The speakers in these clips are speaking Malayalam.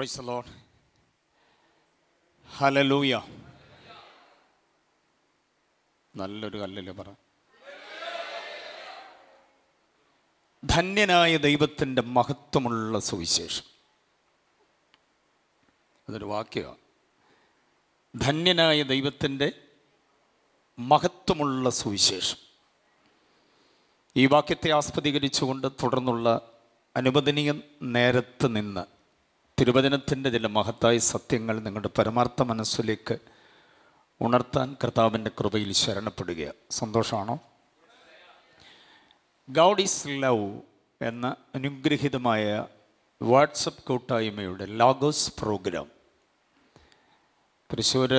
പ്രൈസ് ലോഡ് ഹലലൂയ നല്ലൊരു കല്ലല്ലേ പറ ധന്യനായ ദൈവത്തിൻ്റെ മഹത്വമുള്ള സുവിശേഷം അതൊരു വാക്യമാണ് ധന്യനായ ദൈവത്തിൻ്റെ മഹത്വമുള്ള സുവിശേഷം ഈ വാക്യത്തെ ആസ്പദീകരിച്ചുകൊണ്ട് തുടർന്നുള്ള അനുവദനീയ നേരത്ത് നിന്ന് തിരുവചനത്തിൻ്റെ ചില മഹത്തായ സത്യങ്ങൾ നിങ്ങളുടെ പരമാർത്ഥ മനസ്സിലേക്ക് ഉണർത്താൻ കർത്താവിൻ്റെ കൃപയിൽ ശരണപ്പെടുക സന്തോഷമാണോ ഗൗഡ് ഈസ് ലവ് എന്ന അനുഗ്രഹീതമായ വാട്സപ്പ് കൂട്ടായ്മയുടെ ലാഗോസ് പ്രോഗ്രാം തൃശ്ശൂർ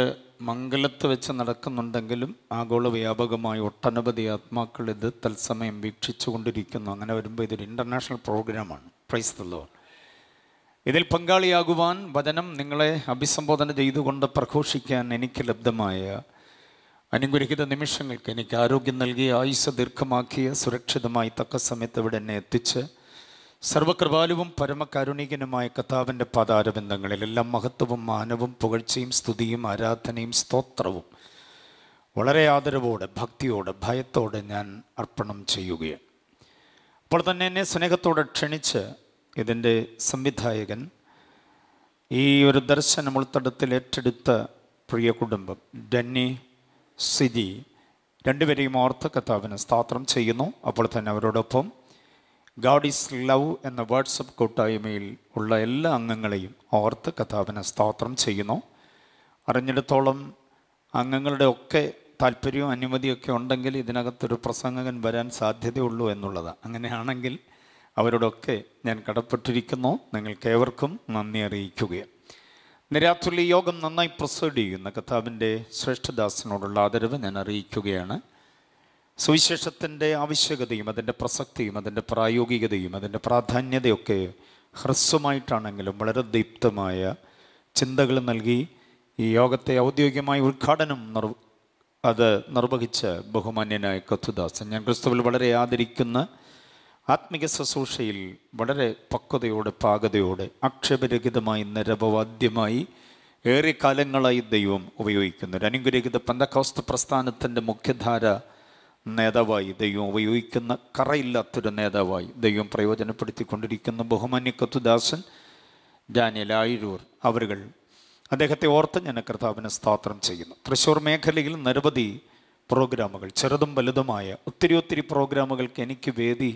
മംഗലത്ത് വെച്ച് നടക്കുന്നുണ്ടെങ്കിലും ആഗോള വ്യാപകമായ ഒട്ടനവധി ആത്മാക്കൾ ഇത് തത്സമയം വീക്ഷിച്ചു കൊണ്ടിരിക്കുന്നു അങ്ങനെ വരുമ്പോൾ ഇതൊരു ഇൻ്റർനാഷണൽ പ്രോഗ്രാമാണ് പ്രൈസ് തല്ലോൺ ഇതിൽ പങ്കാളിയാകുവാൻ വചനം നിങ്ങളെ അഭിസംബോധന ചെയ്തുകൊണ്ട് പ്രഘോഷിക്കാൻ എനിക്ക് ലബ്ധമായ അനുഗ്രഹിത നിമിഷങ്ങൾക്ക് എനിക്ക് ആരോഗ്യം നൽകി ആയുസ് ദീർഘമാക്കിയ സുരക്ഷിതമായി തക്ക സമയത്ത് ഇവിടെ എന്നെ എത്തിച്ച് സർവകൃപാലുവും പരമകാരുണികനുമായ കഥാവിൻ്റെ പദാരബന്ധങ്ങളിൽ എല്ലാം മഹത്വവും മാനവും പുകഴ്ചയും സ്തുതിയും ആരാധനയും സ്തോത്രവും വളരെ ആദരവോടെ ഭക്തിയോടെ ഭയത്തോടെ ഞാൻ അർപ്പണം ചെയ്യുകയാണ് അപ്പോൾ തന്നെ എന്നെ സ്നേഹത്തോടെ ക്ഷണിച്ച് ഇതിൻ്റെ സംവിധായകൻ ഈ ഒരു ദർശനം ഉൾത്തടത്തിൽ ഏറ്റെടുത്ത പ്രിയ കുടുംബം ഡന്നി സിദി രണ്ടുപേരെയും ഓർത്ത് കർത്താവിന് സ്താത്രം ചെയ്യുന്നു അപ്പോൾ തന്നെ അവരോടൊപ്പം ഗാഡ് ഈസ് ലവ് എന്ന വാട്സപ്പ് കൂട്ടായ്മയിൽ ഉള്ള എല്ലാ അംഗങ്ങളെയും ഓർത്ത് കർത്താവിന് സ്തോത്രം ചെയ്യുന്നു അറിഞ്ഞിടത്തോളം അംഗങ്ങളുടെ ഒക്കെ താല്പര്യവും അനുമതിയൊക്കെ ഉണ്ടെങ്കിൽ ഇതിനകത്തൊരു പ്രസംഗകൻ വരാൻ സാധ്യതയുള്ളൂ എന്നുള്ളത് അങ്ങനെയാണെങ്കിൽ അവരോടൊക്കെ ഞാൻ കടപ്പെട്ടിരിക്കുന്നു നിങ്ങൾക്കേവർക്കും നന്ദി അറിയിക്കുകയാണ് നിരാത്തുള്ളി യോഗം നന്നായി പ്രസൈഡ് ചെയ്യുന്ന കഥാവിൻ്റെ ശ്രേഷ്ഠദാസനോടുള്ള ആദരവ് ഞാൻ അറിയിക്കുകയാണ് സുവിശേഷത്തിൻ്റെ ആവശ്യകതയും അതിൻ്റെ പ്രസക്തിയും അതിൻ്റെ പ്രായോഗികതയും അതിൻ്റെ പ്രാധാന്യതയൊക്കെ ഹ്രസ്വമായിട്ടാണെങ്കിലും വളരെ ദീപ്തമായ ചിന്തകൾ നൽകി ഈ യോഗത്തെ ഔദ്യോഗികമായി ഉദ്ഘാടനം നിർ അത് നിർവഹിച്ച ബഹുമാന്യനായ കത്തുദാസൻ ഞാൻ ക്രിസ്തുവിൽ വളരെ ആദരിക്കുന്ന ആത്മിക ശുശ്രൂഷയിൽ വളരെ പക്വതയോടെ പാകതയോടെ ആക്ഷേപരഹിതമായി നിരപവാദ്യമായി കാലങ്ങളായി ദൈവം ഉപയോഗിക്കുന്നു ഒരു അനുഗ്രഹിത പന്തക്കോസ്ത പ്രസ്ഥാനത്തിൻ്റെ മുഖ്യധാര നേതാവായി ദൈവം ഉപയോഗിക്കുന്ന കറയില്ലാത്തൊരു നേതാവായി ദൈവം പ്രയോജനപ്പെടുത്തിക്കൊണ്ടിരിക്കുന്ന ബഹുമാന്യ കത്തുദാസൻ ഡാനിയൽ ആയിരൂർ അവരുകൾ അദ്ദേഹത്തെ ഓർത്ത് ഞാൻ കർത്താവിനെ സ്തോത്രം ചെയ്യുന്നു തൃശ്ശൂർ മേഖലയിൽ നിരവധി പ്രോഗ്രാമുകൾ ചെറുതും വലുതുമായ ഒത്തിരി ഒത്തിരി പ്രോഗ്രാമുകൾക്ക് എനിക്ക് വേദി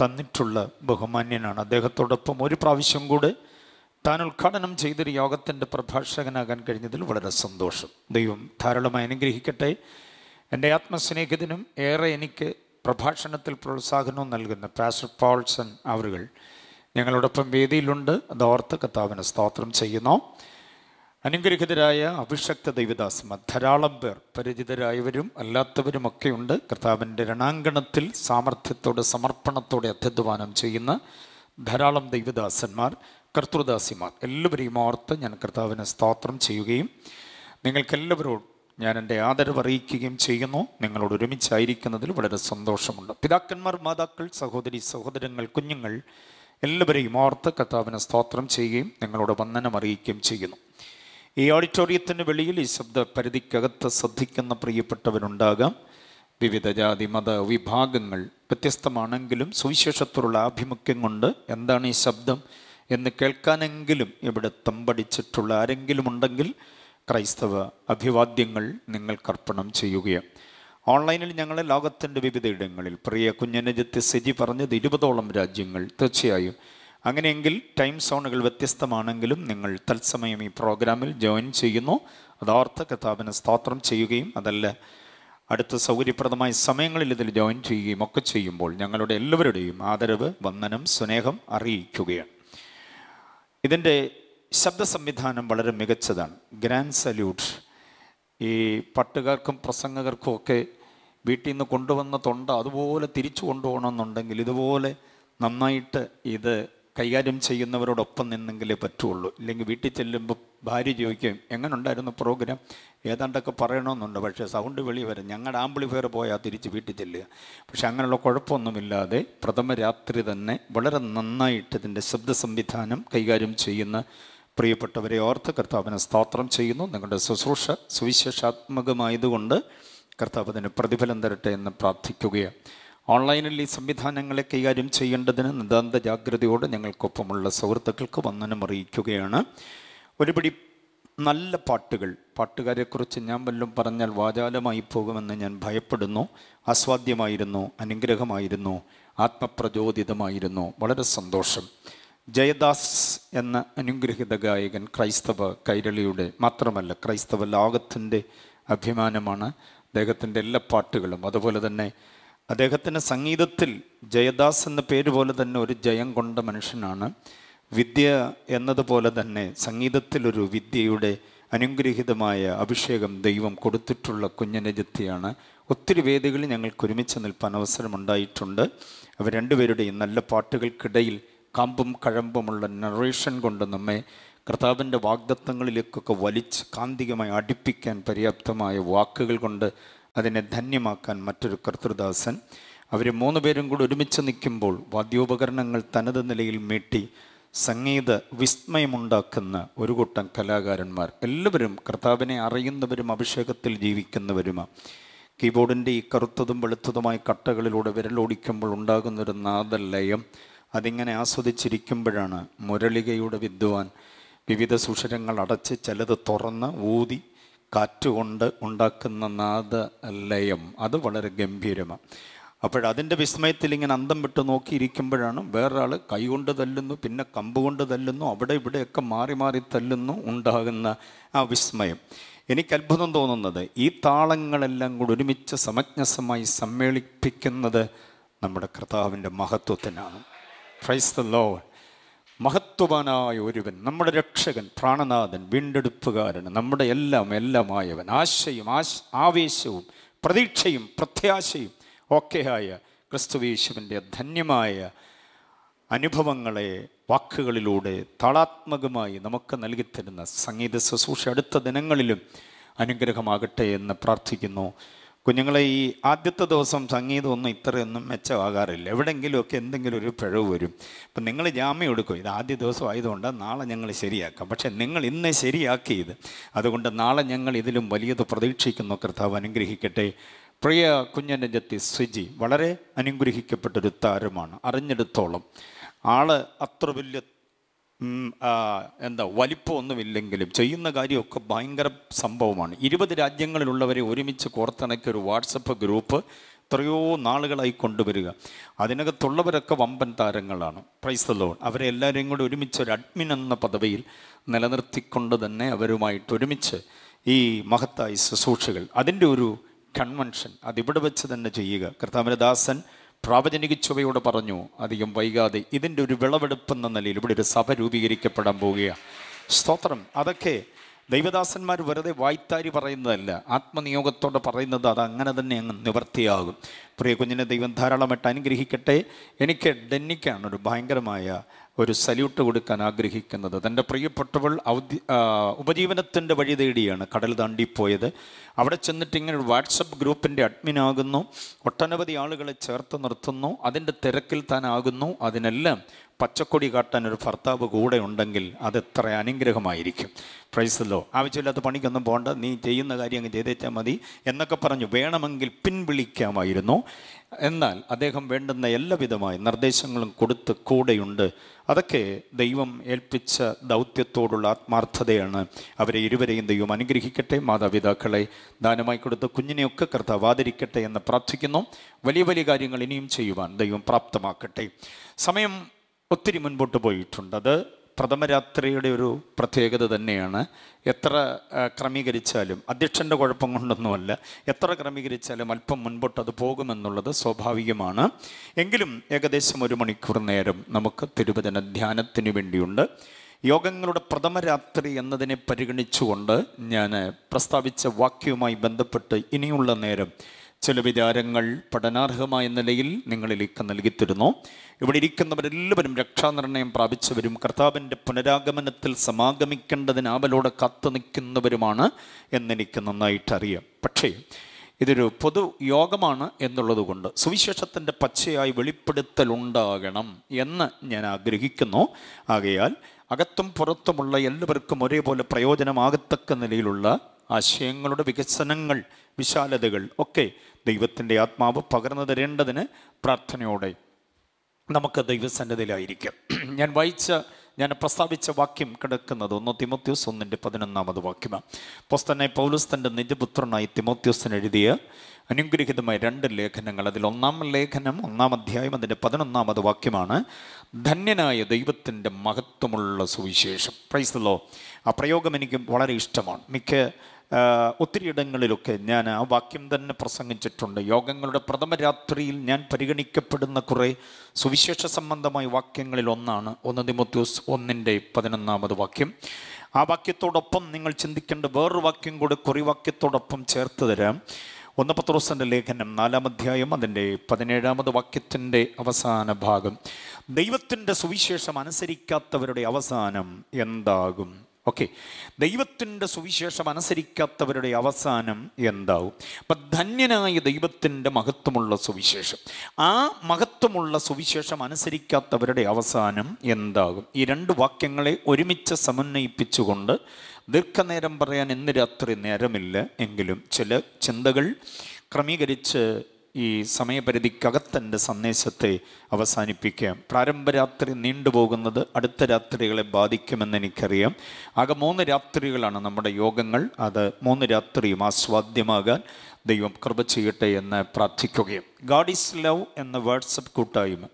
തന്നിട്ടുള്ള ബഹുമാന്യനാണ് അദ്ദേഹത്തോടൊപ്പം ഒരു പ്രാവശ്യം കൂടെ താൻ ഉദ്ഘാടനം ചെയ്തൊരു യോഗത്തിൻ്റെ പ്രഭാഷകനാകാൻ കഴിഞ്ഞതിൽ വളരെ സന്തോഷം ദൈവം ധാരാളമായി അനുഗ്രഹിക്കട്ടെ എൻ്റെ ആത്മസ്നേഹിതനും ഏറെ എനിക്ക് പ്രഭാഷണത്തിൽ പ്രോത്സാഹനവും നൽകുന്ന പാസ്റ്റർ പോൾസൺ അവറുകൾ ഞങ്ങളോടൊപ്പം വേദിയിലുണ്ട് അതോർത്ത് കത്താവിനെ സ്തോത്രം ചെയ്യുന്നു അനുഗ്രഹിതരായ അഭിഷക്ത ദൈവദാസന്മാർ ധാരാളം പേർ പരിചിതരായവരും അല്ലാത്തവരുമൊക്കെ ഉണ്ട് കർത്താവിൻ്റെ രണാങ്കണത്തിൽ സാമർഥ്യത്തോടെ സമർപ്പണത്തോടെ അധ്യധ്വാനം ചെയ്യുന്ന ധാരാളം ദൈവദാസന്മാർ കർത്തൃദാസിമാർ എല്ലാവരെയും ഓർത്ത് ഞാൻ കർത്താവിനെ സ്തോത്രം ചെയ്യുകയും നിങ്ങൾക്കെല്ലാവരോടും ഞാൻ എൻ്റെ ആദരവ് അറിയിക്കുകയും ചെയ്യുന്നു നിങ്ങളോട് ഒരുമിച്ചായിരിക്കുന്നതിൽ വളരെ സന്തോഷമുണ്ട് പിതാക്കന്മാർ മാതാക്കൾ സഹോദരി സഹോദരങ്ങൾ കുഞ്ഞുങ്ങൾ എല്ലാവരെയും ഓർത്ത് കർത്താവിനെ സ്തോത്രം ചെയ്യുകയും നിങ്ങളോട് വന്ദനം അറിയിക്കുകയും ചെയ്യുന്നു ഈ ഓഡിറ്റോറിയത്തിന് വെളിയിൽ ഈ ശബ്ദ പരിധിക്കകത്ത് ശ്രദ്ധിക്കുന്ന പ്രിയപ്പെട്ടവരുണ്ടാകാം വിവിധ ജാതി മത വിഭാഗങ്ങൾ വ്യത്യസ്തമാണെങ്കിലും സുവിശേഷത്തോടുള്ള ആഭിമുഖ്യം കൊണ്ട് എന്താണ് ഈ ശബ്ദം എന്ന് കേൾക്കാനെങ്കിലും ഇവിടെ തമ്പടിച്ചിട്ടുള്ള ആരെങ്കിലും ഉണ്ടെങ്കിൽ ക്രൈസ്തവ അഭിവാദ്യങ്ങൾ നിങ്ങൾക്കർപ്പണം ചെയ്യുകയാണ് ഓൺലൈനിൽ ഞങ്ങളെ ലോകത്തിൻ്റെ വിവിധ ഇടങ്ങളിൽ പ്രിയ കുഞ്ഞനജത്തെ സെജി പറഞ്ഞത് ഇരുപതോളം രാജ്യങ്ങൾ തീർച്ചയായും അങ്ങനെയെങ്കിൽ ടൈം സോണുകൾ വ്യത്യസ്തമാണെങ്കിലും നിങ്ങൾ തത്സമയം ഈ പ്രോഗ്രാമിൽ ജോയിൻ ചെയ്യുന്നു അതാർത്ഥ കഥാപന സ്തോത്രം ചെയ്യുകയും അതല്ല അടുത്ത സൗകര്യപ്രദമായ സമയങ്ങളിൽ ഇതിൽ ജോയിൻ ചെയ്യുകയും ഒക്കെ ചെയ്യുമ്പോൾ ഞങ്ങളുടെ എല്ലാവരുടെയും ആദരവ് വന്ദനം സ്നേഹം അറിയിക്കുകയാണ് ഇതിൻ്റെ ശബ്ദ സംവിധാനം വളരെ മികച്ചതാണ് ഗ്രാൻഡ് സല്യൂട്ട് ഈ പട്ടുകാർക്കും പ്രസംഗകർക്കും ഒക്കെ വീട്ടിൽ നിന്ന് കൊണ്ടുവന്ന തൊണ്ട അതുപോലെ തിരിച്ചു കൊണ്ടുപോകണമെന്നുണ്ടെങ്കിൽ ഇതുപോലെ നന്നായിട്ട് ഇത് കൈകാര്യം ചെയ്യുന്നവരോടൊപ്പം നിന്നെങ്കിലേ പറ്റുള്ളൂ ഇല്ലെങ്കിൽ വീട്ടിൽ ചെല്ലുമ്പോൾ ഭാര്യ എങ്ങനെ എങ്ങനുണ്ടായിരുന്നു പ്രോഗ്രാം ഏതാണ്ടൊക്കെ പറയണമെന്നുണ്ട് പക്ഷേ സൗണ്ട് വെളി വരെ ഞങ്ങളുടെ ആംബ്ലിഫയർ പോയാൽ തിരിച്ച് വീട്ടിൽ ചെല്ലുക പക്ഷെ അങ്ങനെയുള്ള കുഴപ്പമൊന്നുമില്ലാതെ പ്രഥമ രാത്രി തന്നെ വളരെ നന്നായിട്ട് ഇതിൻ്റെ ശബ്ദ സംവിധാനം കൈകാര്യം ചെയ്യുന്ന പ്രിയപ്പെട്ടവരെ ഓർത്ത് കർത്താവിനെ സ്തോത്രം ചെയ്യുന്നു നിങ്ങളുടെ ശുശ്രൂഷ സുവിശേഷാത്മകമായതുകൊണ്ട് കർത്താവ് അതിന് പ്രതിഫലം തരട്ടെ എന്ന് പ്രാർത്ഥിക്കുകയാണ് ഓൺലൈനിൽ ഈ സംവിധാനങ്ങളെ കൈകാര്യം ചെയ്യേണ്ടതിന് നിതാന്ത ജാഗ്രതയോടെ ഞങ്ങൾക്കൊപ്പമുള്ള സുഹൃത്തുക്കൾക്ക് വന്ദനം അറിയിക്കുകയാണ് ഒരുപടി നല്ല പാട്ടുകൾ പാട്ടുകാരെക്കുറിച്ച് ഞാൻ വല്ലതും പറഞ്ഞാൽ വാചാലമായി പോകുമെന്ന് ഞാൻ ഭയപ്പെടുന്നു ആസ്വാദ്യമായിരുന്നു അനുഗ്രഹമായിരുന്നു ആത്മപ്രചോദിതമായിരുന്നു വളരെ സന്തോഷം ജയദാസ് എന്ന അനുഗ്രഹിത ഗായകൻ ക്രൈസ്തവ കൈരളിയുടെ മാത്രമല്ല ക്രൈസ്തവ ലോകത്തിൻ്റെ അഭിമാനമാണ് അദ്ദേഹത്തിൻ്റെ എല്ലാ പാട്ടുകളും അതുപോലെ തന്നെ അദ്ദേഹത്തിൻ്റെ സംഗീതത്തിൽ ജയദാസ് എന്ന പേര് പോലെ തന്നെ ഒരു ജയം കൊണ്ട മനുഷ്യനാണ് വിദ്യ എന്നതുപോലെ തന്നെ സംഗീതത്തിലൊരു വിദ്യയുടെ അനുഗ്രഹീതമായ അഭിഷേകം ദൈവം കൊടുത്തിട്ടുള്ള കുഞ്ഞനജത്തിയാണ് ഒത്തിരി വേദികളിൽ ഞങ്ങൾക്ക് ഒരുമിച്ച് നിൽപ്പാൻ അവസരമുണ്ടായിട്ടുണ്ട് അവർ രണ്ടുപേരുടെയും നല്ല പാട്ടുകൾക്കിടയിൽ കാമ്പും കഴമ്പുമുള്ള നറേഷൻ കൊണ്ട് നമ്മെ കർത്താവിൻ്റെ വാഗ്ദത്തങ്ങളിലേക്കൊക്കെ വലിച്ച് കാന്തികമായി അടുപ്പിക്കാൻ പര്യാപ്തമായ വാക്കുകൾ കൊണ്ട് അതിനെ ധന്യമാക്കാൻ മറ്റൊരു കർത്തൃദാസൻ അവർ മൂന്ന് പേരും കൂടി ഒരുമിച്ച് നിൽക്കുമ്പോൾ വാദ്യോപകരണങ്ങൾ തനത് നിലയിൽ മീട്ടി സംഗീത വിസ്മയമുണ്ടാക്കുന്ന ഒരു കൂട്ടം കലാകാരന്മാർ എല്ലാവരും കർത്താവിനെ അറിയുന്നവരും അഭിഷേകത്തിൽ ജീവിക്കുന്നവരുമാണ് കീബോർഡിൻ്റെ ഈ കറുത്തതും വെളുത്തതുമായ കട്ടകളിലൂടെ വിരലോടിക്കുമ്പോൾ ഉണ്ടാകുന്നൊരു നാദല്ലയം അതിങ്ങനെ ആസ്വദിച്ചിരിക്കുമ്പോഴാണ് മുരളികയുടെ വിദ്വാൻ വിവിധ സുഷരങ്ങൾ അടച്ച് ചിലത് തുറന്ന് ഊതി കാറ്റുകൊണ്ട് ഉണ്ടാക്കുന്ന നാദ ലയം അത് വളരെ ഗംഭീരമാണ് അപ്പോഴതിൻ്റെ വിസ്മയത്തിൽ ഇങ്ങനെ അന്തം വിട്ട് നോക്കിയിരിക്കുമ്പോഴാണ് വേറൊരാൾ കൈകൊണ്ട് തല്ലുന്നു പിന്നെ കമ്പ് കൊണ്ട് തല്ലുന്നു അവിടെ ഇവിടെയൊക്കെ മാറി മാറി തല്ലുന്നു ഉണ്ടാകുന്ന ആ വിസ്മയം എനിക്ക് അത്ഭുതം തോന്നുന്നത് ഈ താളങ്ങളെല്ലാം കൂടി ഒരുമിച്ച് സമജ്ഞസമായി സമ്മേളിപ്പിക്കുന്നത് നമ്മുടെ കർത്താവിൻ്റെ മഹത്വത്തിനാണ് ക്രൈസ്ത ലോഡ് മഹത്വവാനായ ഒരുവൻ നമ്മുടെ രക്ഷകൻ പ്രാണനാഥൻ വീണ്ടെടുപ്പുകാരൻ നമ്മുടെ എല്ലാം എല്ലാമായവൻ ആശയും ആശ ആവേശവും പ്രതീക്ഷയും പ്രത്യാശയും ഒക്കെയായ ക്രിസ്തുവേശുവിൻ്റെ ധന്യമായ അനുഭവങ്ങളെ വാക്കുകളിലൂടെ താളാത്മകമായി നമുക്ക് നൽകിത്തരുന്ന സംഗീത ശുശ്രൂഷ അടുത്ത ദിനങ്ങളിലും അനുഗ്രഹമാകട്ടെ എന്ന് പ്രാർത്ഥിക്കുന്നു കുഞ്ഞുങ്ങളെ ഈ ആദ്യത്തെ ദിവസം സംഗീതമൊന്നും ഇത്രയൊന്നും മെച്ചമാകാറില്ല എവിടെയെങ്കിലുമൊക്കെ എന്തെങ്കിലും ഒരു പിഴവ് വരും അപ്പം നിങ്ങൾ ജാമ്യം എടുക്കും ഇത് ആദ്യ ദിവസം ആയതുകൊണ്ട് നാളെ ഞങ്ങൾ ശരിയാക്കാം പക്ഷേ നിങ്ങൾ ഇന്ന് ശരിയാക്കിയത് അതുകൊണ്ട് നാളെ ഞങ്ങൾ ഇതിലും വലിയത് പ്രതീക്ഷിക്കുന്നു കർത്താവ് അനുഗ്രഹിക്കട്ടെ പ്രിയ കുഞ്ഞനജത്തി സുജി വളരെ അനുഗ്രഹിക്കപ്പെട്ടൊരു താരമാണ് അറിഞ്ഞെടുത്തോളം ആള് അത്ര വലിയ എന്താ വലിപ്പമൊന്നുമില്ലെങ്കിലും ചെയ്യുന്ന കാര്യമൊക്കെ ഭയങ്കര സംഭവമാണ് ഇരുപത് രാജ്യങ്ങളിലുള്ളവരെ ഒരുമിച്ച് കോർത്തിണക്കിയ ഒരു വാട്സപ്പ് ഗ്രൂപ്പ് എത്രയോ നാളുകളായി കൊണ്ടുവരിക അതിനകത്തുള്ളവരൊക്കെ വമ്പൻ താരങ്ങളാണ് പ്രൈസ് ലോൺ അവരെ എല്ലാവരെയും കൂടി ഒരുമിച്ച് ഒരു അഡ്മിൻ എന്ന പദവിയിൽ നിലനിർത്തിക്കൊണ്ട് തന്നെ അവരുമായിട്ട് ഒരുമിച്ച് ഈ മഹത്തായ ശുശ്രൂഷകൾ അതിൻ്റെ ഒരു കൺവെൻഷൻ അതിവിടെ വെച്ച് തന്നെ ചെയ്യുക കർത്താവിൻ്റെ ദാസൻ പ്രാവചനിക ചുവയോട് പറഞ്ഞു അധികം വൈകാതെ ഇതിൻ്റെ ഒരു എന്ന നിലയിൽ ഇവിടെ ഒരു സഭ രൂപീകരിക്കപ്പെടാൻ പോവുകയാണ് സ്തോത്രം അതൊക്കെ ദൈവദാസന്മാർ വെറുതെ വായ്ത്താരി പറയുന്നതല്ല ആത്മനിയോഗത്തോടെ പറയുന്നത് അത് അങ്ങനെ തന്നെ അങ്ങ് നിവർത്തിയാകും പ്രിയ കുഞ്ഞിനെ ദൈവം ധാരാളമായിട്ട് അനുഗ്രഹിക്കട്ടെ എനിക്ക് ഡെന്നിക്കാണ് ഒരു ഭയങ്കരമായ ഒരു സല്യൂട്ട് കൊടുക്കാൻ ആഗ്രഹിക്കുന്നത് തൻ്റെ പ്രിയപ്പെട്ടവൾ ഔദ്യ ഉപജീവനത്തിൻ്റെ വഴി തേടിയാണ് കടൽ താണ്ടിപ്പോയത് അവിടെ ചെന്നിട്ട് ഇങ്ങനെ ഒരു വാട്സപ്പ് ഗ്രൂപ്പിൻ്റെ ആകുന്നു ഒട്ടനവധി ആളുകളെ ചേർത്ത് നിർത്തുന്നു അതിൻ്റെ തിരക്കിൽ താനാകുന്നു അതിനെല്ലാം പച്ചക്കൊടി കാട്ടാൻ ഒരു ഭർത്താവ് കൂടെ ഉണ്ടെങ്കിൽ അതെത്ര അനുഗ്രഹമായിരിക്കും പ്രൈസല്ലോ ആവശ്യമില്ലാത്ത പണിക്കൊന്നും പോകണ്ട നീ ചെയ്യുന്ന കാര്യം അങ്ങ് ചെയ്തേച്ചാൽ മതി എന്നൊക്കെ പറഞ്ഞു വേണമെങ്കിൽ പിൻവിളിക്കാമായിരുന്നു എന്നാൽ അദ്ദേഹം വേണ്ടുന്ന എല്ലാവിധമായ നിർദ്ദേശങ്ങളും കൊടുത്ത് കൂടെയുണ്ട് അതൊക്കെ ദൈവം ഏൽപ്പിച്ച ദൗത്യത്തോടുള്ള ആത്മാർത്ഥതയാണ് അവരെ ഇരുവരെയും ദൈവം അനുഗ്രഹിക്കട്ടെ മാതാപിതാക്കളെ ദാനമായി കൊടുത്ത കുഞ്ഞിനെയൊക്കെ കർത്താവ് ആദരിക്കട്ടെ എന്ന് പ്രാർത്ഥിക്കുന്നു വലിയ വലിയ കാര്യങ്ങൾ ഇനിയും ചെയ്യുവാൻ ദൈവം പ്രാപ്തമാക്കട്ടെ സമയം ഒത്തിരി മുൻപോട്ട് പോയിട്ടുണ്ട് അത് പ്രഥമരാത്രിയുടെ ഒരു പ്രത്യേകത തന്നെയാണ് എത്ര ക്രമീകരിച്ചാലും അധ്യക്ഷൻ്റെ കുഴപ്പം കൊണ്ടൊന്നുമല്ല എത്ര ക്രമീകരിച്ചാലും അല്പം മുൻപോട്ട് അത് പോകുമെന്നുള്ളത് സ്വാഭാവികമാണ് എങ്കിലും ഏകദേശം ഒരു മണിക്കൂർ നേരം നമുക്ക് തിരുവചന ധ്യാനത്തിന് വേണ്ടിയുണ്ട് യോഗങ്ങളുടെ പ്രഥമരാത്രി എന്നതിനെ പരിഗണിച്ചുകൊണ്ട് ഞാൻ പ്രസ്താവിച്ച വാക്യവുമായി ബന്ധപ്പെട്ട് ഇനിയുള്ള നേരം ചില വിചാരങ്ങൾ പഠനാർഹമായ നിലയിൽ നിങ്ങളിലേക്ക് നൽകിത്തരുന്നു ഇവിടെ ഇരിക്കുന്നവരെല്ലാവരും രക്ഷാനിർണയം പ്രാപിച്ചവരും കർത്താവിൻ്റെ പുനരാഗമനത്തിൽ സമാഗമിക്കേണ്ടതിനാവലോടെ കത്തു നിൽക്കുന്നവരുമാണ് എന്നെനിക്ക് അറിയാം പക്ഷേ ഇതൊരു പൊതു യോഗമാണ് എന്നുള്ളത് കൊണ്ട് സുവിശേഷത്തിൻ്റെ പച്ചയായി വെളിപ്പെടുത്തലുണ്ടാകണം എന്ന് ഞാൻ ആഗ്രഹിക്കുന്നു ആകയാൽ അകത്തും പുറത്തുമുള്ള എല്ലാവർക്കും ഒരേപോലെ പ്രയോജനമാകത്തക്ക നിലയിലുള്ള ആശയങ്ങളുടെ വികസനങ്ങൾ വിശാലതകൾ ഒക്കെ ദൈവത്തിൻ്റെ ആത്മാവ് പകർന്നു തരേണ്ടതിന് പ്രാർത്ഥനയോടെ നമുക്ക് ദൈവസന്നദ്ധയിലായിരിക്കാം ഞാൻ വായിച്ച ഞാൻ പ്രസ്താവിച്ച വാക്യം കിടക്കുന്നത് ഒന്ന് തിമോത്യോസ് ഒന്നിൻ്റെ പതിനൊന്നാമത് വാക്യമാണ് പോസ്തനെ പൗലസ് തൻ്റെ നിജപുത്രനായി തിമോത്യോസിന് എഴുതിയ അനുഗ്രഹിതമായ രണ്ട് ലേഖനങ്ങൾ അതിൽ ഒന്നാം ലേഖനം ഒന്നാം അധ്യായം അതിൻ്റെ പതിനൊന്നാമത് വാക്യമാണ് ധന്യനായ ദൈവത്തിൻ്റെ മഹത്വമുള്ള സുവിശേഷം പ്രൈസ് ലോ ആ പ്രയോഗം എനിക്ക് വളരെ ഇഷ്ടമാണ് മിക്ക ഇടങ്ങളിലൊക്കെ ഞാൻ ആ വാക്യം തന്നെ പ്രസംഗിച്ചിട്ടുണ്ട് യോഗങ്ങളുടെ പ്രഥമ രാത്രിയിൽ ഞാൻ പരിഗണിക്കപ്പെടുന്ന കുറേ സുവിശേഷ സംബന്ധമായ വാക്യങ്ങളിൽ ഒന്നാണ് ഒന്ന് തിമോത്യൂസ് ഒന്നിൻ്റെ പതിനൊന്നാമത് വാക്യം ആ വാക്യത്തോടൊപ്പം നിങ്ങൾ ചിന്തിക്കേണ്ട വേറൊരു വാക്യം കൂടെ കുറി വാക്യത്തോടൊപ്പം ചേർത്ത് തരാം ഒന്ന് ദിവസത്തിൻ്റെ ലേഖനം നാലാം അധ്യായം അതിൻ്റെ പതിനേഴാമത് വാക്യത്തിൻ്റെ അവസാന ഭാഗം ദൈവത്തിൻ്റെ സുവിശേഷം അനുസരിക്കാത്തവരുടെ അവസാനം എന്താകും ഓക്കെ ദൈവത്തിൻ്റെ സുവിശേഷം അനുസരിക്കാത്തവരുടെ അവസാനം എന്താവും അപ്പം ധന്യനായ ദൈവത്തിൻ്റെ മഹത്വമുള്ള സുവിശേഷം ആ മഹത്വമുള്ള സുവിശേഷം അനുസരിക്കാത്തവരുടെ അവസാനം എന്താകും ഈ രണ്ട് വാക്യങ്ങളെ ഒരുമിച്ച് സമന്വയിപ്പിച്ചുകൊണ്ട് ദീർഘനേരം പറയാൻ ഇന്ന് രാത്രി നേരമില്ല എങ്കിലും ചില ചിന്തകൾ ക്രമീകരിച്ച് ഈ സമയപരിധിക്കകത്തൻ്റെ സന്ദേശത്തെ അവസാനിപ്പിക്കാം പ്രാരംഭ രാത്രി നീണ്ടുപോകുന്നത് അടുത്ത രാത്രികളെ ബാധിക്കുമെന്ന് എനിക്കറിയാം ആകെ മൂന്ന് രാത്രികളാണ് നമ്മുടെ യോഗങ്ങൾ അത് മൂന്ന് രാത്രിയും ആസ്വാദ്യമാകാൻ ദൈവം കൃപ ചെയ്യട്ടെ എന്ന് പ്രാർത്ഥിക്കുകയും ഗാഡ് ഈസ് ലവ് എന്ന വാട്സപ്പ് കൂട്ടായ്മ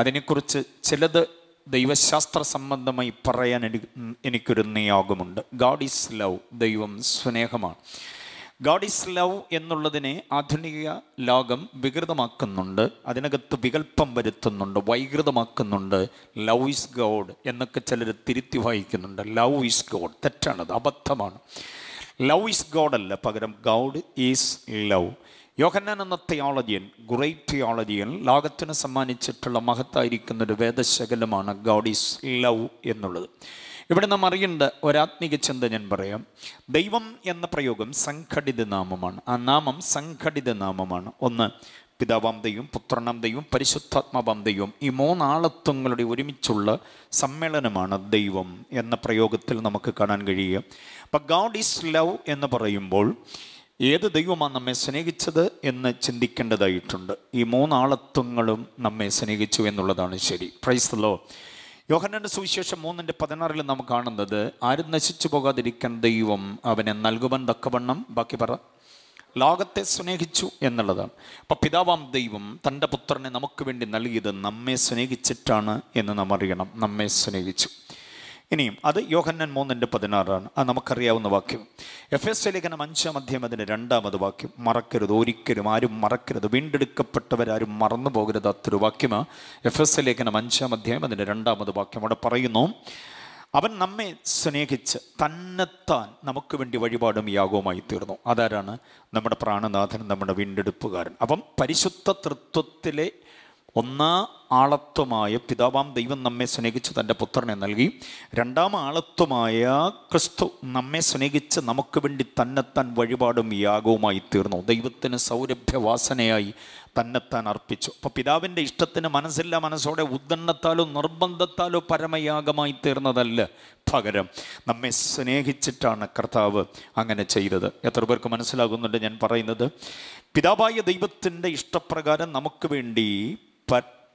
അതിനെക്കുറിച്ച് ചിലത് ദൈവശാസ്ത്ര സംബന്ധമായി പറയാൻ എനിക്കൊരു നിയോഗമുണ്ട് ഗാഡ് ഈസ് ലവ് ദൈവം സ്നേഹമാണ് ഗാഡ് ഈസ് ലവ് എന്നുള്ളതിനെ ആധുനിക ലോകം വികൃതമാക്കുന്നുണ്ട് അതിനകത്ത് വികല്പം വരുത്തുന്നുണ്ട് വൈകൃതമാക്കുന്നുണ്ട് ലവ് ഈസ് ഗോഡ് എന്നൊക്കെ ചിലർ തിരുത്തി വായിക്കുന്നുണ്ട് ലവ് ഈസ് ഗോഡ് തെറ്റാണത് അബദ്ധമാണ് ലവ് ഈസ് ഗോഡ് അല്ല പകരം ഗോഡ് ഈസ് ലവ് യോഹന്നാൻ എന്ന തിയോളജിയൻ ഗ്രേറ്റ് തിയോളജിയൻ ലോകത്തിന് സമ്മാനിച്ചിട്ടുള്ള മഹത്തായിരിക്കുന്ന ഒരു വേദശകലമാണ് ഗോഡ് ഈസ് ലവ് എന്നുള്ളത് ഇവിടെ നാം അറിയേണ്ട ഒരാത്മീക ചിന്ത ഞാൻ പറയാം ദൈവം എന്ന പ്രയോഗം സംഘടിത നാമമാണ് ആ നാമം സംഘടിത നാമമാണ് ഒന്ന് പിതാവാം ദൈവം പുത്രനാം ദൈവം പരിശുദ്ധാത്മാവാം ദൈവം ഈ മൂന്നാളത്വങ്ങളുടെ ഒരുമിച്ചുള്ള സമ്മേളനമാണ് ദൈവം എന്ന പ്രയോഗത്തിൽ നമുക്ക് കാണാൻ കഴിയുക അപ്പം ഗാഡ് ഈസ് ലവ് എന്ന് പറയുമ്പോൾ ഏത് ദൈവമാണ് നമ്മെ സ്നേഹിച്ചത് എന്ന് ചിന്തിക്കേണ്ടതായിട്ടുണ്ട് ഈ മൂന്നാളത്വങ്ങളും നമ്മെ സ്നേഹിച്ചു എന്നുള്ളതാണ് ശരി പ്രൈസ് ലോ യോഹന്നൻ്റെ സുവിശേഷം മൂന്നിന്റെ പതിനാറിൽ നാം കാണുന്നത് ആരും നശിച്ചു പോകാതിരിക്കാൻ ദൈവം അവനെ നൽകുവാൻ തക്കവണ്ണം ബാക്കി പറ ലോകത്തെ സ്നേഹിച്ചു എന്നുള്ളതാണ് അപ്പൊ പിതാവാം ദൈവം തൻ്റെ പുത്രനെ നമുക്ക് വേണ്ടി നൽകിയത് നമ്മെ സ്നേഹിച്ചിട്ടാണ് എന്ന് നാം അറിയണം നമ്മെ സ്നേഹിച്ചു ഇനിയും അത് യോഹന്നൻ മൂന്നിൻ്റെ പതിനാറാണ് അത് നമുക്കറിയാവുന്ന വാക്യം എഫ് എസ് ലേഖനം അഞ്ചാം അധ്യയം അതിൻ്റെ രണ്ടാമത് വാക്യം മറക്കരുത് ഒരിക്കലും ആരും മറക്കരുത് വീണ്ടെടുക്കപ്പെട്ടവരാരും മറന്നു പോകരുത് അത്തൊരു വാക്യമാണ് എഫ് എസ് ലേഖനം അഞ്ചാം അധ്യായം അതിൻ്റെ രണ്ടാമത് വാക്യം അവിടെ പറയുന്നു അവൻ നമ്മെ സ്നേഹിച്ച് തന്നെത്താൻ നമുക്ക് വേണ്ടി വഴിപാടും യാഗവുമായി തീർന്നു അതാരാണ് നമ്മുടെ പ്രാണനാഥൻ നമ്മുടെ വീണ്ടെടുപ്പുകാരൻ അപ്പം പരിശുദ്ധ തൃത്വത്തിലെ ഒന്നാ ആളത്വമായ പിതാവാം ദൈവം നമ്മെ സ്നേഹിച്ച് തൻ്റെ പുത്രനെ നൽകി രണ്ടാം ആളത്വമായ ക്രിസ്തു നമ്മെ സ്നേഹിച്ച് നമുക്ക് വേണ്ടി തന്നെത്താൻ വഴിപാടും യാഗവുമായി തീർന്നു ദൈവത്തിന് സൗരഭ്യവാസനയായി തന്നെത്താൻ അർപ്പിച്ചു അപ്പോൾ പിതാവിൻ്റെ ഇഷ്ടത്തിന് മനസ്സില്ല മനസ്സോടെ ഉദ്ദണ്ണത്താലോ നിർബന്ധത്താലോ പരമയാഗമായി തീർന്നതല്ല പകരം നമ്മെ സ്നേഹിച്ചിട്ടാണ് കർത്താവ് അങ്ങനെ ചെയ്തത് എത്ര പേർക്ക് മനസ്സിലാകുന്നുണ്ട് ഞാൻ പറയുന്നത് പിതാവായ ദൈവത്തിൻ്റെ ഇഷ്ടപ്രകാരം നമുക്ക് വേണ്ടി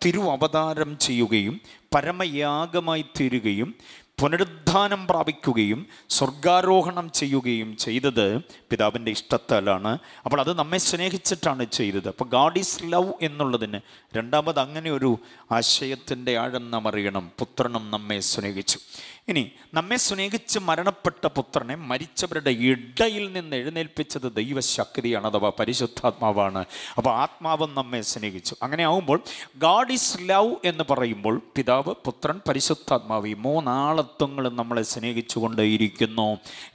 തിരുവവതാരം ചെയ്യുകയും പരമയാഗമായി തീരുകയും പുനരുദ്ധാനം പ്രാപിക്കുകയും സ്വർഗാരോഹണം ചെയ്യുകയും ചെയ്തത് പിതാവിൻ്റെ ഇഷ്ടത്താലാണ് അപ്പോൾ അത് നമ്മെ സ്നേഹിച്ചിട്ടാണ് ചെയ്തത് അപ്പോൾ ഗാഡ് ഈസ് ലവ് എന്നുള്ളതിന് രണ്ടാമത് അങ്ങനെ ഒരു ആശയത്തിൻ്റെ ആഴം നാം അറിയണം പുത്രനും നമ്മെ സ്നേഹിച്ചു ഇനി നമ്മെ സ്നേഹിച്ച് മരണപ്പെട്ട പുത്രനെ മരിച്ചവരുടെ ഇടയിൽ നിന്ന് എഴുന്നേൽപ്പിച്ചത് ദൈവശക്തിയാണ് അഥവാ പരിശുദ്ധാത്മാവാണ് അപ്പോൾ ആത്മാവ് നമ്മെ സ്നേഹിച്ചു അങ്ങനെ ആവുമ്പോൾ ഗാഡ് ഈസ് ലവ് എന്ന് പറയുമ്പോൾ പിതാവ് പുത്രൻ പരിശുദ്ധാത്മാവ് ഈ മൂന്നാളത്വങ്ങളും നമ്മളെ സ്നേഹിച്ചുകൊണ്ടേയിരിക്കുന്നു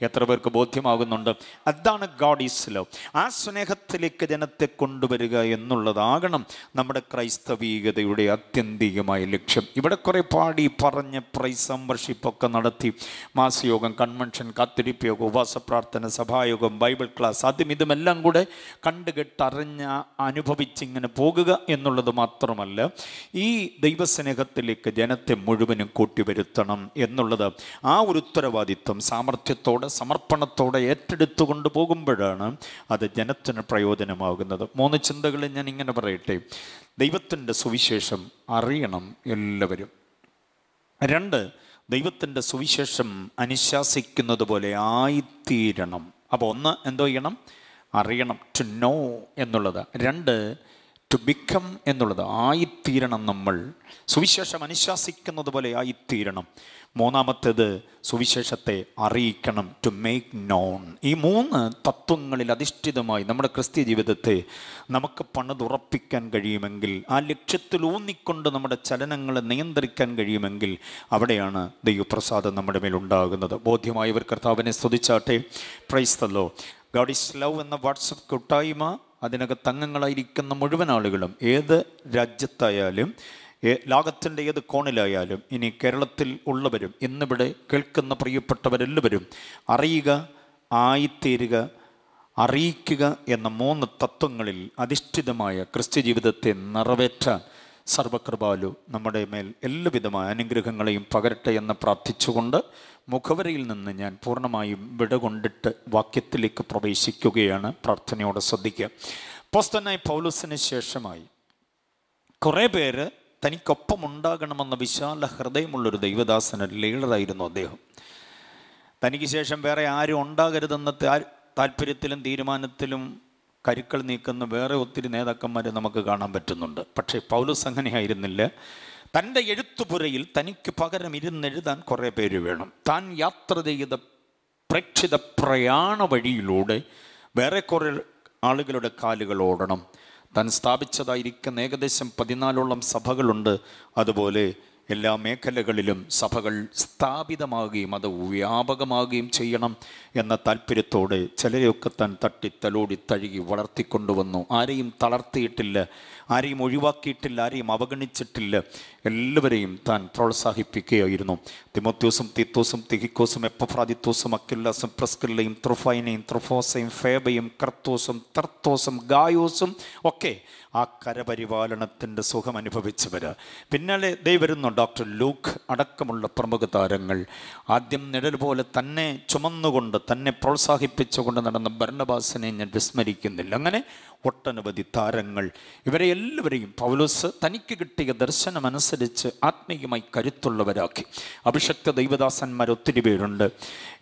എത്ര പേർക്ക് ബോധ്യമാകുന്നുണ്ട് അതാണ് ഗാഡ് ഈസ് ലവ് ആ സ്നേഹത്തിലേക്ക് ജനത്തെ കൊണ്ടുവരിക എന്നുള്ളതാകണം നമ്മുടെ ക്രൈസ്തവീകതയുടെ ആത്യന്തികമായ ലക്ഷ്യം ഇവിടെ കുറേ പാടി പറഞ്ഞ് പ്രൈസ് വർഷിപ്പൊക്കെ ഒക്കെ നടത്തി മാസയോഗം കൺവെൻഷൻ കാത്തിരിപ്പ് യോഗം ഉപവാസ പ്രാർത്ഥന സഭായോഗം ബൈബിൾ ക്ലാസ് ആദ്യം ഇതുമെല്ലാം കൂടെ കണ്ടുകെട്ടറിഞ്ഞ കെട്ടറിഞ്ഞ അനുഭവിച്ചിങ്ങനെ പോകുക എന്നുള്ളത് മാത്രമല്ല ഈ ദൈവസ്നേഹത്തിലേക്ക് ജനത്തെ മുഴുവനും കൂട്ടിവരുത്തണം എന്നുള്ളത് ആ ഒരു ഉത്തരവാദിത്വം സാമർഥ്യത്തോടെ സമർപ്പണത്തോടെ ഏറ്റെടുത്തു കൊണ്ടുപോകുമ്പോഴാണ് അത് ജനത്തിന് പ്രയോജനമാകുന്നത് മൂന്ന് ചിന്തകൾ ഞാൻ ഇങ്ങനെ പറയട്ടെ ദൈവത്തിൻ്റെ സുവിശേഷം അറിയണം എല്ലാവരും രണ്ട് ദൈവത്തിൻ്റെ സുവിശേഷം അനുശാസിക്കുന്നത് പോലെ ആയിത്തീരണം അപ്പോൾ ഒന്ന് എന്തോ ചെയ്യണം അറിയണം ടു നോ എന്നുള്ളത് രണ്ട് ടു ബിക്കം എന്നുള്ളത് ആയിത്തീരണം നമ്മൾ സുവിശേഷം അനുശാസിക്കുന്നത് പോലെ ആയിത്തീരണം മൂന്നാമത്തേത് സുവിശേഷത്തെ അറിയിക്കണം ടു മേക്ക് നോൺ ഈ മൂന്ന് തത്വങ്ങളിൽ അധിഷ്ഠിതമായി നമ്മുടെ ക്രിസ്ത്യ ജീവിതത്തെ നമുക്ക് പണിതുറപ്പിക്കാൻ കഴിയുമെങ്കിൽ ആ ലക്ഷ്യത്തിൽ ഊന്നിക്കൊണ്ട് നമ്മുടെ ചലനങ്ങളെ നിയന്ത്രിക്കാൻ കഴിയുമെങ്കിൽ അവിടെയാണ് ദൈവപ്രസാദം നമ്മുടെ മേലുണ്ടാകുന്നത് ബോധ്യമായവർ കർത്താവിനെ സ്തുതിച്ചാട്ടെ പ്രൈസ്തല്ലോ ഗാഡ് ഇസ് ലവ് എന്ന വാട്സപ്പ് കൂട്ടായ്മ അതിനകത്ത് അംഗങ്ങളായിരിക്കുന്ന മുഴുവൻ ആളുകളും ഏത് രാജ്യത്തായാലും ലോകത്തിൻ്റെ ഏത് കോണിലായാലും ഇനി കേരളത്തിൽ ഉള്ളവരും ഇന്നിവിടെ കേൾക്കുന്ന പ്രിയപ്പെട്ടവരെല്ലാവരും അറിയുക ആയിത്തീരുക അറിയിക്കുക എന്ന മൂന്ന് തത്വങ്ങളിൽ അധിഷ്ഠിതമായ ക്രിസ്ത്യ ജീവിതത്തെ നിറവേറ്റാൻ സർവകൃപാലു നമ്മുടെ മേൽ എല്ലാവിധമായ അനുഗ്രഹങ്ങളെയും പകരട്ടെ എന്ന് പ്രാർത്ഥിച്ചുകൊണ്ട് മുഖവരയിൽ നിന്ന് ഞാൻ പൂർണ്ണമായും വിടകൊണ്ടിട്ട് വാക്യത്തിലേക്ക് പ്രവേശിക്കുകയാണ് പ്രാർത്ഥനയോടെ ശ്രദ്ധിക്കുക പോസ്തനായി പൗലസിന് ശേഷമായി കുറേ പേര് തനിക്കൊപ്പം ഉണ്ടാകണമെന്ന വിശാല ഹൃദയമുള്ളൊരു ദൈവദാസന ലീഡറായിരുന്നു അദ്ദേഹം തനിക്ക് ശേഷം വേറെ ആരും ഉണ്ടാകരുതെന്ന താല്പര്യത്തിലും തീരുമാനത്തിലും കരുക്കൾ നീക്കുന്ന വേറെ ഒത്തിരി നേതാക്കന്മാരെ നമുക്ക് കാണാൻ പറ്റുന്നുണ്ട് പക്ഷേ പൗലോസ് അങ്ങനെയായിരുന്നില്ല തൻ്റെ എഴുത്തുപുരയിൽ തനിക്ക് പകരം ഇരുന്നെഴുതാൻ കുറേ പേര് വേണം താൻ യാത്ര ചെയ്ത പ്രേക്ഷിത പ്രയാണ വഴിയിലൂടെ വേറെ കുറേ ആളുകളുടെ കാലുകൾ ഓടണം താൻ സ്ഥാപിച്ചതായിരിക്കുന്ന ഏകദേശം പതിനാലോളം സഭകളുണ്ട് അതുപോലെ എല്ലാ മേഖലകളിലും സഭകൾ സ്ഥാപിതമാകുകയും അത് വ്യാപകമാകുകയും ചെയ്യണം എന്ന താല്പര്യത്തോടെ ചിലരെയൊക്കെ തൻ തട്ടി തലോടി തഴുകി വളർത്തിക്കൊണ്ടുവന്നു ആരെയും തളർത്തിയിട്ടില്ല ആരെയും ഒഴിവാക്കിയിട്ടില്ല ആരെയും അവഗണിച്ചിട്ടില്ല എല്ലാവരെയും താൻ പ്രോത്സാഹിപ്പിക്കുകയായിരുന്നു തിമോത്യോസും തീത്തോസും തിഹിക്കോസും എപ്പഫ്രാദിത്തോസും അക്കില്ലാസും പ്രസ്കില്ലയും ത്രുഫൈനയും ത്രുഫോസയും ഫേബയും കർത്തോസും തർത്തോസും ഗായോസും ഒക്കെ ആ കരപരിപാലനത്തിൻ്റെ സുഖം അനുഭവിച്ചവർ പിന്നാലെ ദൈവം വരുന്നു ഡോക്ടർ ലൂക്ക് അടക്കമുള്ള പ്രമുഖ താരങ്ങൾ ആദ്യം നിഴൽ പോലെ തന്നെ ചുമന്നുകൊണ്ട് തന്നെ പ്രോത്സാഹിപ്പിച്ചുകൊണ്ട് നടന്ന ഭരണബാസിനെ ഞാൻ വിസ്മരിക്കുന്നില്ല അങ്ങനെ ഒട്ടനവധി താരങ്ങൾ ഇവരെ എല്ലാവരെയും പൗലോസ് തനിക്ക് കിട്ടിയ ദർശനമനുസരിച്ച് ആത്മീയമായി കരുത്തുള്ളവരാക്കി അഭിഷക്ത ദൈവദാസന്മാർ ഒത്തിരി പേരുണ്ട്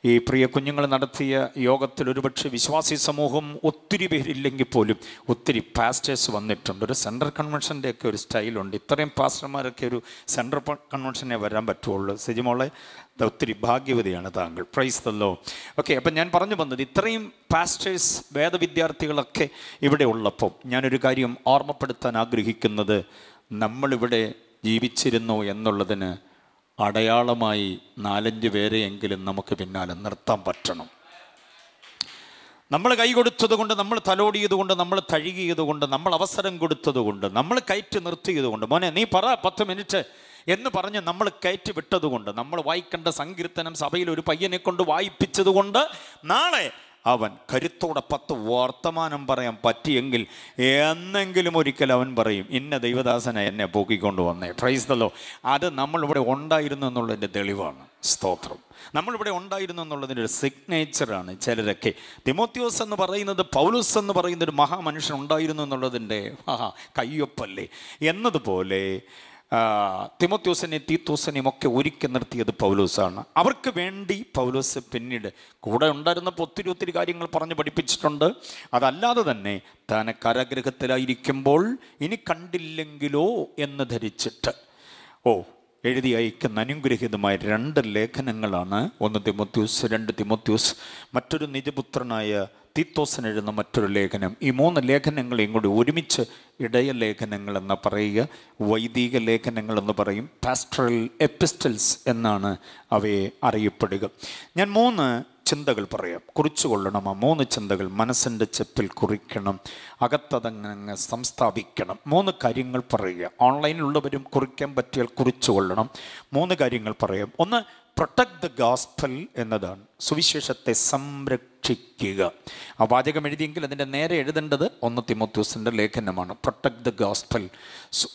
ഈ പ്രിയ കുഞ്ഞുങ്ങൾ നടത്തിയ യോഗത്തിൽ ഒരുപക്ഷെ വിശ്വാസി സമൂഹം ഒത്തിരി പേരില്ലെങ്കിൽ പോലും ഒത്തിരി പാസ്റ്റേഴ്സ് വന്നു വന്നിട്ടുണ്ട് ഒരു സെൻട്രൽ കൺവെൻഷൻ്റെ ഒക്കെ ഒരു സ്റ്റൈലുണ്ട് ഇത്രയും പാസ്റ്റർമാരൊക്കെ ഒരു സെൻട്രൽ കൺവെൻഷനെ വരാൻ പറ്റുള്ളൂ സിജിമോളെ ഒത്തിരി ഭാഗ്യവതിയാണ് താങ്കൾ പ്രൈസ് തല്ലോ ഓക്കെ അപ്പം ഞാൻ പറഞ്ഞു വന്നത് ഇത്രയും പാസ്റ്റേഴ്സ് വേദവിദ്യാർത്ഥികളൊക്കെ ഇവിടെ ഉള്ളപ്പോൾ ഞാനൊരു കാര്യം ഓർമ്മപ്പെടുത്താൻ ആഗ്രഹിക്കുന്നത് നമ്മളിവിടെ ജീവിച്ചിരുന്നു എന്നുള്ളതിന് അടയാളമായി നാലഞ്ച് പേരെയെങ്കിലും നമുക്ക് പിന്നാലെ നിർത്താൻ പറ്റണം നമ്മൾ കൈ കൊണ്ട് നമ്മൾ തലോടിയതുകൊണ്ട് നമ്മൾ തഴുകിയതുകൊണ്ട് നമ്മൾ അവസരം കൊടുത്തതുകൊണ്ട് നമ്മൾ കയറ്റി നിർത്തിയതുകൊണ്ട് മോനെ നീ പറ പത്ത് മിനിറ്റ് എന്ന് പറഞ്ഞ് നമ്മൾ കയറ്റി വിട്ടതുകൊണ്ട് നമ്മൾ വായിക്കേണ്ട സങ്കീർത്തനം സഭയിൽ ഒരു പയ്യനെ കൊണ്ട് വായിപ്പിച്ചതുകൊണ്ട് നാളെ അവൻ കരുത്തോടെ പത്ത് വർത്തമാനം പറയാൻ പറ്റിയെങ്കിൽ എന്നെങ്കിലും ഒരിക്കൽ അവൻ പറയും ഇന്ന ദൈവദാസന എന്നെ പോക്കിക്കൊണ്ട് വന്നേ പ്രൈസ് തല്ലോ അത് നമ്മളിവിടെ ഉണ്ടായിരുന്നു എന്നുള്ളതിൻ്റെ തെളിവാണ് സ്തോത്രം നമ്മളിവിടെ ഉണ്ടായിരുന്നു എന്നുള്ളതിൻ്റെ ഒരു സിഗ്നേച്ചറാണ് ചിലരൊക്കെ തിമോത്യോസ് എന്ന് പറയുന്നത് പൗലൂസ് എന്ന് പറയുന്ന ഒരു മഹാമനുഷ്യൻ ഉണ്ടായിരുന്നു എന്നുള്ളതിൻ്റെ ആഹാ കയ്യൊപ്പല്ലേ എന്നതുപോലെ തിമോത്യോസിനെയും തീത്തോസിനെയും ഒക്കെ ഒരുക്കി നിർത്തിയത് പൗലോസാണ് അവർക്ക് വേണ്ടി പൗലോസ് പിന്നീട് കൂടെ ഉണ്ടായിരുന്നപ്പോൾ ഒത്തിരി ഒത്തിരി കാര്യങ്ങൾ പറഞ്ഞ് പഠിപ്പിച്ചിട്ടുണ്ട് അതല്ലാതെ തന്നെ താൻ കരഗൃഹത്തിലായിരിക്കുമ്പോൾ ഇനി കണ്ടില്ലെങ്കിലോ എന്ന് ധരിച്ചിട്ട് ഓ എഴുതി അയക്കുന്ന അനുഗ്രഹീതമായ രണ്ട് ലേഖനങ്ങളാണ് ഒന്ന് തിമോത്യൂസ് രണ്ട് തിമോത്യൂസ് മറ്റൊരു നിജപുത്രനായ തീത്തോസൻ എഴുതുന്ന മറ്റൊരു ലേഖനം ഈ മൂന്ന് ലേഖനങ്ങളെയും കൂടി ഒരുമിച്ച് ഇടയ ലേഖനങ്ങൾ എന്ന് പറയുക വൈദിക ലേഖനങ്ങൾ എന്ന് പറയും പാസ്ട്രൽ എപ്പിസ്റ്റൽസ് എന്നാണ് അവയെ അറിയപ്പെടുക ഞാൻ മൂന്ന് ചിന്തകൾ പറയാം കൊള്ളണം ആ മൂന്ന് ചിന്തകൾ മനസ്സിൻ്റെ ചെപ്പിൽ കുറിക്കണം അകത്തതങ്ങ് സംസ്ഥാപിക്കണം മൂന്ന് കാര്യങ്ങൾ പറയുക ഓൺലൈനിലുള്ളവരും കുറിക്കാൻ പറ്റിയാൽ കൊള്ളണം മൂന്ന് കാര്യങ്ങൾ പറയാം ഒന്ന് പ്രൊട്ടക്ട് ദ ഗാസ്പൽ എന്നതാണ് സുവിശേഷത്തെ സംരക്ഷിക്കുക ആ വാചകം എഴുതിയെങ്കിൽ അതിൻ്റെ നേരെ എഴുതേണ്ടത് ഒന്ന് തിമോത്യൂസിൻ്റെ ലേഖനമാണ് പ്രൊട്ടക്ട് ദ ഗാസ്പൽ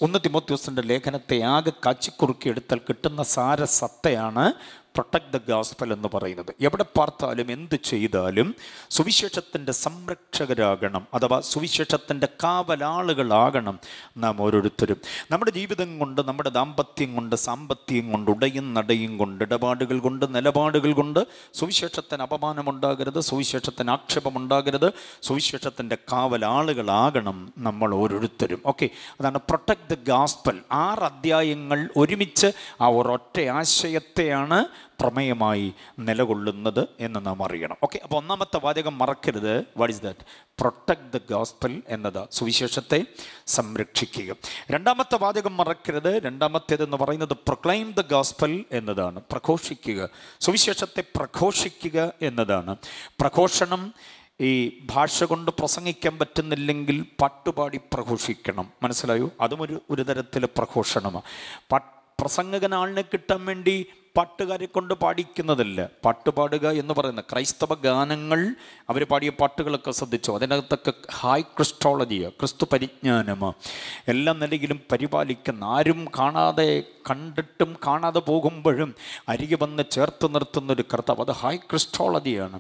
ഒന്ന് തിമോത്യൂസിൻ്റെ ലേഖനത്തെ ആകെ കാച്ചിക്കുറുക്കി എടുത്താൽ കിട്ടുന്ന സാരസത്തയാണ് പ്രൊട്ടക്ട് ദ ഗാസ്പൽ എന്ന് പറയുന്നത് എവിടെ പാർത്താലും എന്ത് ചെയ്താലും സുവിശേഷത്തിൻ്റെ സംരക്ഷകരാകണം അഥവാ സുവിശേഷത്തിൻ്റെ കാവലാളുകളാകണം നാം ഓരോരുത്തരും നമ്മുടെ ജീവിതം കൊണ്ട് നമ്മുടെ ദാമ്പത്യം കൊണ്ട് സാമ്പത്യം കൊണ്ട് ഉടയും നടയും കൊണ്ട് ഇടപാടുകൾ കൊണ്ട് നിലപാടുകൾ കൊണ്ട് സുവിശേഷത്തിന് അപമാനമുണ്ടാകരുത് സുവിശേഷത്തിന് ആക്ഷേപമുണ്ടാകരുത് സുവിശേഷത്തിൻ്റെ കാവലാളുകളാകണം നമ്മൾ ഓരോരുത്തരും ഓക്കെ അതാണ് പ്രൊട്ടക്ട് ദ ഗാസ്പൽ ആറ് അധ്യായങ്ങൾ ഒരുമിച്ച് ആ ഒരൊറ്റ ആശയത്തെയാണ് പ്രമേയമായി നിലകൊള്ളുന്നത് എന്ന് നാം അറിയണം ഓക്കെ അപ്പോൾ ഒന്നാമത്തെ വാചകം മറക്കരുത് what is that protect the gospel എന്നത് സുവിശേഷത്തെ സംരക്ഷിക്കുക രണ്ടാമത്തെ വാചകം മറക്കരുത് രണ്ടാമത്തേതെന്ന് പറയുന്നത് പ്രൊക്ലൈം ദ ഗോസ്പൽ എന്നതാണ് പ്രഘോഷിക്കുക സുവിശേഷത്തെ പ്രഘോഷിക്കുക എന്നതാണ് പ്രഘോഷണം ഈ ഭാഷ കൊണ്ട് പ്രസംഗിക്കാൻ പറ്റുന്നില്ലെങ്കിൽ പാട്ടുപാടി പ്രഘോഷിക്കണം മനസ്സിലായോ അതും ഒരു ഒരു തരത്തിലെ പ്രഘോഷണമാണ് പ്രസംഗകനാളിനെ കിട്ടാൻ വേണ്ടി പാട്ടുകാരെ കൊണ്ട് പാടിക്കുന്നതല്ല പാട്ട് പാടുക എന്ന് പറയുന്ന ക്രൈസ്തവ ഗാനങ്ങൾ അവർ പാടിയ പാട്ടുകളൊക്കെ ശ്രദ്ധിച്ചു അതിനകത്തൊക്കെ ഹായ് ക്രിസ്റ്റോളജി ക്രിസ്തു പരിജ്ഞാനം എല്ലാ നിലയിലും പരിപാലിക്കുന്ന ആരും കാണാതെ കണ്ടിട്ടും കാണാതെ പോകുമ്പോഴും അരികെ വന്ന് ചേർത്ത് നിർത്തുന്ന ഒരു കർത്താവ് അത് ഹായ് ക്രിസ്റ്റോളജിയാണ്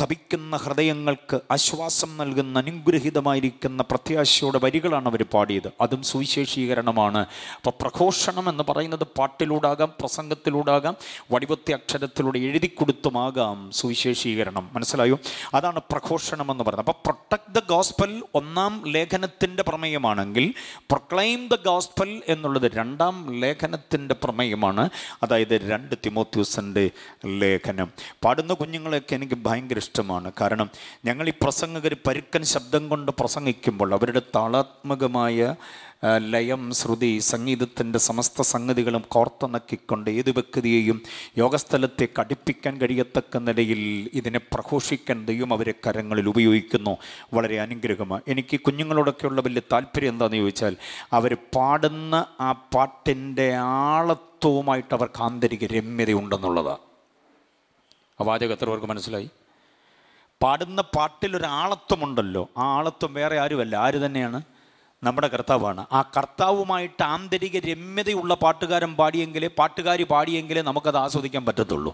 തപിക്കുന്ന ഹൃദയങ്ങൾക്ക് ആശ്വാസം നൽകുന്ന അനുഗ്രഹീതമായിരിക്കുന്ന പ്രത്യാശയുടെ വരികളാണ് അവർ പാടിയത് അതും സുവിശേഷീകരണമാണ് അപ്പോൾ പ്രഘോഷണം എന്ന് പറയുന്നത് പാട്ടിലൂടാകാം പ്രസംഗത്തിലൂടാകാം വടിവത്തെ അക്ഷരത്തിലൂടെ എഴുതി കൊടുത്തുമാകാം സുവിശേഷീകരണം മനസ്സിലായോ അതാണ് പ്രഘോഷണം എന്ന് പറയുന്നത് അപ്പോൾ പ്രൊട്ടക്ട് ദ ഗോസ്പൽ ഒന്നാം ലേഖനത്തിൻ്റെ പ്രമേയമാണെങ്കിൽ പ്രൊക്ലൈം ദ ഗോസ്പൽ എന്നുള്ളത് രണ്ടാം ലേഖനത്തിൻ്റെ പ്രമേയമാണ് അതായത് രണ്ട് തിമോത്യൂസിൻ്റെ ലേഖനം പാടുന്ന കുഞ്ഞുങ്ങളെയൊക്കെ എനിക്ക് ഭയങ്കര ഇഷ്ടമാണ് കാരണം ഞങ്ങൾ ഈ പ്രസംഗകർ പരുക്കൻ ശബ്ദം കൊണ്ട് പ്രസംഗിക്കുമ്പോൾ അവരുടെ താളാത്മകമായ ലയം ശ്രുതി സംഗീതത്തിൻ്റെ സമസ്ത സംഗതികളും കോർത്തിണക്കിക്കൊണ്ട് ഏത് വ്യക്തിയെയും യോഗസ്ഥലത്തെ കടിപ്പിക്കാൻ കഴിയത്തക്ക നിലയിൽ ഇതിനെ പ്രഘോഷിക്കാൻ ദൈവം അവരെ കരങ്ങളിൽ ഉപയോഗിക്കുന്നു വളരെ അനുഗ്രഹമാണ് എനിക്ക് കുഞ്ഞുങ്ങളോടൊക്കെയുള്ള വലിയ താല്പര്യം എന്താണെന്ന് ചോദിച്ചാൽ അവർ പാടുന്ന ആ പാട്ടിൻ്റെ ആളത്വവുമായിട്ട് അവർക്ക് ആന്തരിക രമ്യതയുണ്ടെന്നുള്ളതാണ് വാചകത്തിൽ അവർക്ക് മനസ്സിലായി പാടുന്ന പാട്ടിൽ ഒരു ആളത്വമുണ്ടല്ലോ ആ ആളത്വം വേറെ ആരുമല്ല ആര് തന്നെയാണ് നമ്മുടെ കർത്താവാണ് ആ കർത്താവുമായിട്ട് ആന്തരിക രമ്യതയുള്ള പാട്ടുകാരൻ പാടിയെങ്കിലേ പാട്ടുകാരി പാടിയെങ്കിലേ നമുക്കത് ആസ്വദിക്കാൻ പറ്റത്തുള്ളൂ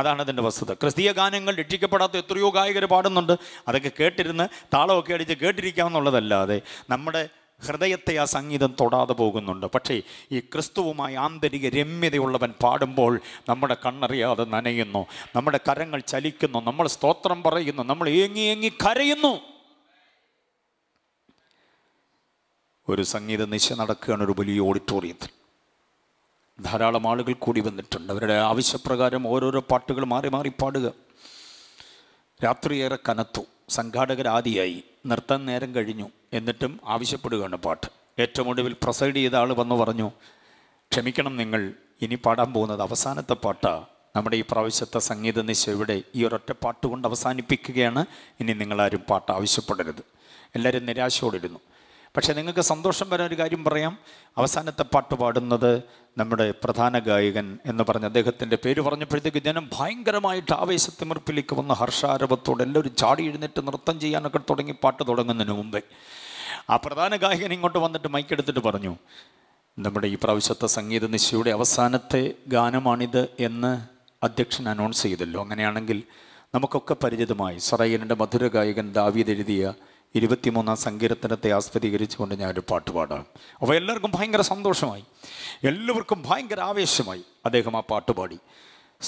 അതാണ് അതിൻ്റെ വസ്തുത ക്രിസ്തീയ ഗാനങ്ങൾ രക്ഷിക്കപ്പെടാത്ത എത്രയോ ഗായകർ പാടുന്നുണ്ട് അതൊക്കെ കേട്ടിരുന്ന് താളമൊക്കെ അടിച്ച് കേട്ടിരിക്കാമെന്നുള്ളതല്ലാതെ നമ്മുടെ ഹൃദയത്തെ ആ സംഗീതം തൊടാതെ പോകുന്നുണ്ട് പക്ഷേ ഈ ക്രിസ്തുവുമായി ആന്തരിക രമ്യതയുള്ളവൻ പാടുമ്പോൾ നമ്മുടെ കണ്ണറിയാതെ നനയുന്നു നമ്മുടെ കരങ്ങൾ ചലിക്കുന്നു നമ്മൾ സ്തോത്രം പറയുന്നു നമ്മൾ ഏങ്ങി ഏങ്ങി കരയുന്നു ഒരു സംഗീത നിശ നടക്കുകയാണ് ഒരു വലിയ ഓഡിറ്റോറിയത്തിൽ ധാരാളം ആളുകൾ കൂടി വന്നിട്ടുണ്ട് അവരുടെ ആവശ്യപ്രകാരം ഓരോരോ പാട്ടുകൾ മാറി മാറി പാടുക രാത്രിയേറെ കനത്തു സംഘാടകരാദിയായി നൃത്തം നേരം കഴിഞ്ഞു എന്നിട്ടും ആവശ്യപ്പെടുകയാണ് പാട്ട് ഏറ്റവും ഒടുവിൽ പ്രസൈഡ് ചെയ്ത ആൾ വന്നു പറഞ്ഞു ക്ഷമിക്കണം നിങ്ങൾ ഇനി പാടാൻ പോകുന്നത് അവസാനത്തെ പാട്ടാണ് നമ്മുടെ ഈ പ്രാവശ്യത്തെ സംഗീത നിശ ഇവിടെ ഈ ഒരൊറ്റ പാട്ട് കൊണ്ട് അവസാനിപ്പിക്കുകയാണ് ഇനി നിങ്ങളാരും പാട്ട് ആവശ്യപ്പെടരുത് എല്ലാവരും നിരാശയോടിരുന്നു പക്ഷേ നിങ്ങൾക്ക് സന്തോഷം വരാൻ ഒരു കാര്യം പറയാം അവസാനത്തെ പാട്ട് പാടുന്നത് നമ്മുടെ പ്രധാന ഗായകൻ എന്ന് പറഞ്ഞ അദ്ദേഹത്തിൻ്റെ പേര് പറഞ്ഞപ്പോഴത്തേക്ക് ജനം ഭയങ്കരമായിട്ട് ആവേശത്തിമിർപ്പിലേക്ക് വന്ന ഹർഷാരവത്തോടെ എല്ലാവരും ചാടി എഴുന്നേറ്റ് നൃത്തം ചെയ്യാനൊക്കെ തുടങ്ങി പാട്ട് തുടങ്ങുന്നതിന് മുമ്പേ ആ പ്രധാന ഗായകൻ ഇങ്ങോട്ട് വന്നിട്ട് മൈക്കെടുത്തിട്ട് പറഞ്ഞു നമ്മുടെ ഈ പ്രാവശ്യത്തെ സംഗീത നിശയുടെ അവസാനത്തെ ഗാനമാണിത് എന്ന് അധ്യക്ഷൻ അനൗൺസ് ചെയ്തല്ലോ അങ്ങനെയാണെങ്കിൽ നമുക്കൊക്കെ പരിചിതമായി സറൈലിൻ്റെ മധുര ഗായകൻ ദാവീദ് എഴുതിയ ഇരുപത്തിമൂന്നാം സങ്കീർത്തനത്തെ ആസ്വദീകരിച്ചുകൊണ്ട് ഞാനൊരു പാട്ട് പാടാം അപ്പോൾ എല്ലാവർക്കും ഭയങ്കര സന്തോഷമായി എല്ലാവർക്കും ഭയങ്കര ആവേശമായി അദ്ദേഹം ആ പാട്ട് പാടി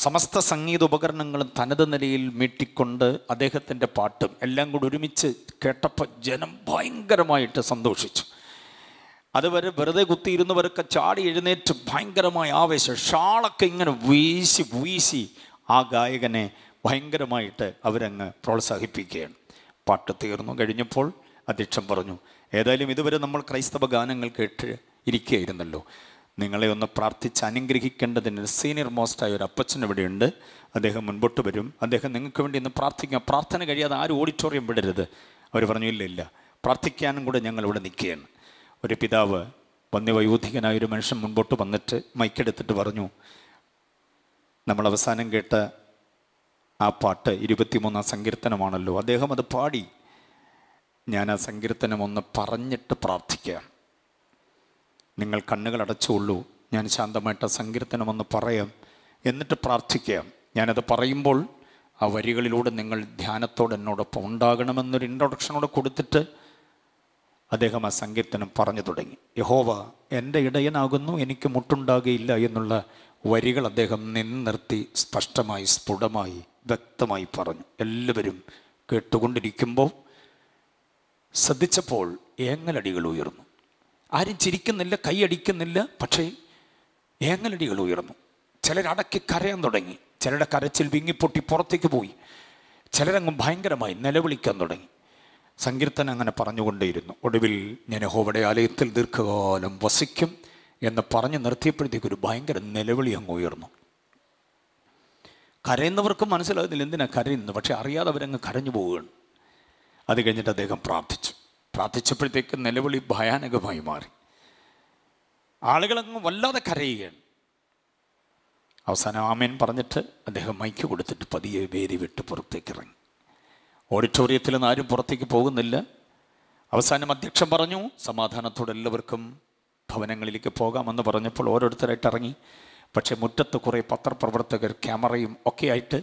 സമസ്ത സംഗീത ഉപകരണങ്ങളും തനത് നിലയിൽ മീട്ടിക്കൊണ്ട് അദ്ദേഹത്തിൻ്റെ പാട്ടും എല്ലാം കൂടി ഒരുമിച്ച് കേട്ടപ്പോൾ ജനം ഭയങ്കരമായിട്ട് സന്തോഷിച്ചു അതുവരെ വെറുതെ കുത്തിയിരുന്നവരൊക്കെ ചാടി എഴുന്നേറ്റ് ഭയങ്കരമായ ആവേശം ഷാളൊക്കെ ഇങ്ങനെ വീശി വീശി ആ ഗായകനെ ഭയങ്കരമായിട്ട് അവരങ്ങ് പ്രോത്സാഹിപ്പിക്കുകയാണ് പാട്ട് തീർന്നു കഴിഞ്ഞപ്പോൾ അധ്യക്ഷൻ പറഞ്ഞു ഏതായാലും ഇതുവരെ നമ്മൾ ക്രൈസ്തവ ഗാനങ്ങൾ കേട്ട് ഇരിക്കുകയായിരുന്നല്ലോ നിങ്ങളെ ഒന്ന് പ്രാർത്ഥിച്ച് അനുഗ്രഹിക്കേണ്ടതിന് സീനിയർ മോസ്റ്റായ ഒരു അപ്പച്ചൻ ഇവിടെയുണ്ട് അദ്ദേഹം മുൻപോട്ട് വരും അദ്ദേഹം നിങ്ങൾക്ക് വേണ്ടി ഒന്ന് പ്രാർത്ഥിക്കാം പ്രാർത്ഥന കഴിയാതെ ആരും ഓഡിറ്റോറിയം വിടരുത് അവർ പറഞ്ഞു ഇല്ല ഇല്ല പ്രാർത്ഥിക്കാനും കൂടെ ഞങ്ങൾ ഇവിടെ നിൽക്കുകയാണ് ഒരു പിതാവ് വയോധികനായ ഒരു മനുഷ്യൻ മുൻപോട്ട് വന്നിട്ട് മൈക്കെടുത്തിട്ട് പറഞ്ഞു നമ്മൾ അവസാനം കേട്ട ആ പാട്ട് ഇരുപത്തിമൂന്നാം സങ്കീർത്തനമാണല്ലോ അദ്ദേഹം അത് പാടി ഞാൻ ആ സങ്കീർത്തനം ഒന്ന് പറഞ്ഞിട്ട് പ്രാർത്ഥിക്കുക നിങ്ങൾ കണ്ണുകൾ അടച്ചുള്ളൂ ഞാൻ ശാന്തമായിട്ട് ആ സങ്കീർത്തനം ഒന്ന് പറയാം എന്നിട്ട് പ്രാർത്ഥിക്കുക ഞാനത് പറയുമ്പോൾ ആ വരികളിലൂടെ നിങ്ങൾ ധ്യാനത്തോടെ എന്നോടൊപ്പം ഉണ്ടാകണമെന്നൊരു ഇൻട്രൊഡക്ഷനോട് കൊടുത്തിട്ട് അദ്ദേഹം ആ സങ്കീർത്തനം പറഞ്ഞു തുടങ്ങി യഹോവ എൻ്റെ ഇടയനാകുന്നു എനിക്ക് മുട്ടുണ്ടാകുകയില്ല എന്നുള്ള വരികൾ അദ്ദേഹം നിന്നിർത്തി സ്പഷ്ടമായി സ്ഫുടമായി വ്യക്തമായി പറഞ്ഞു എല്ലാവരും കേട്ടുകൊണ്ടിരിക്കുമ്പോൾ ശ്രദ്ധിച്ചപ്പോൾ ഏങ്ങലടികൾ ഉയർന്നു ആരും ചിരിക്കുന്നില്ല കൈയടിക്കുന്നില്ല പക്ഷേ ഏങ്ങലടികൾ ഉയർന്നു ചിലരടക്കി കരയാൻ തുടങ്ങി ചിലരുടെ കരച്ചിൽ വിങ്ങിപ്പൊട്ടി പുറത്തേക്ക് പോയി ചിലരങ്ങ് ഭയങ്കരമായി നിലവിളിക്കാൻ തുടങ്ങി സങ്കീർത്തനം അങ്ങനെ പറഞ്ഞുകൊണ്ടേയിരുന്നു ഒടുവിൽ ഞാൻ ഹോവടെ ആലയത്തിൽ ദീർഘകാലം വസിക്കും എന്ന് പറഞ്ഞു നിർത്തിയപ്പോഴത്തേക്ക് ഒരു ഭയങ്കര നിലവിളി അങ്ങ് ഉയർന്നു കരയുന്നവർക്കും മനസ്സിലാകുന്നില്ല എന്തിനാണ് കരയുന്നത് പക്ഷെ അറിയാതെ അവരങ്ങ് കരഞ്ഞു പോവുകയാണ് അത് കഴിഞ്ഞിട്ട് അദ്ദേഹം പ്രാർത്ഥിച്ചു പ്രാർത്ഥിച്ചപ്പോഴത്തേക്ക് നിലവിളി ഭയാനകമായി മാറി ആളുകളങ്ങ് വല്ലാതെ കരയുകയാണ് അവസാനം ആമേൻ പറഞ്ഞിട്ട് അദ്ദേഹം മൈക്ക് കൊടുത്തിട്ട് പതിയെ വേദി വിട്ട് പുറത്തേക്ക് ഇറങ്ങി ഓഡിറ്റോറിയത്തിൽ നിന്ന് ആരും പുറത്തേക്ക് പോകുന്നില്ല അവസാനം അധ്യക്ഷൻ പറഞ്ഞു സമാധാനത്തോടെ എല്ലാവർക്കും ഭവനങ്ങളിലേക്ക് പോകാമെന്ന് പറഞ്ഞപ്പോൾ ഓരോരുത്തരായിട്ട് ഇറങ്ങി പക്ഷേ മുറ്റത്ത് കുറേ പത്രപ്രവർത്തകർ ക്യാമറയും ഒക്കെ ആയിട്ട്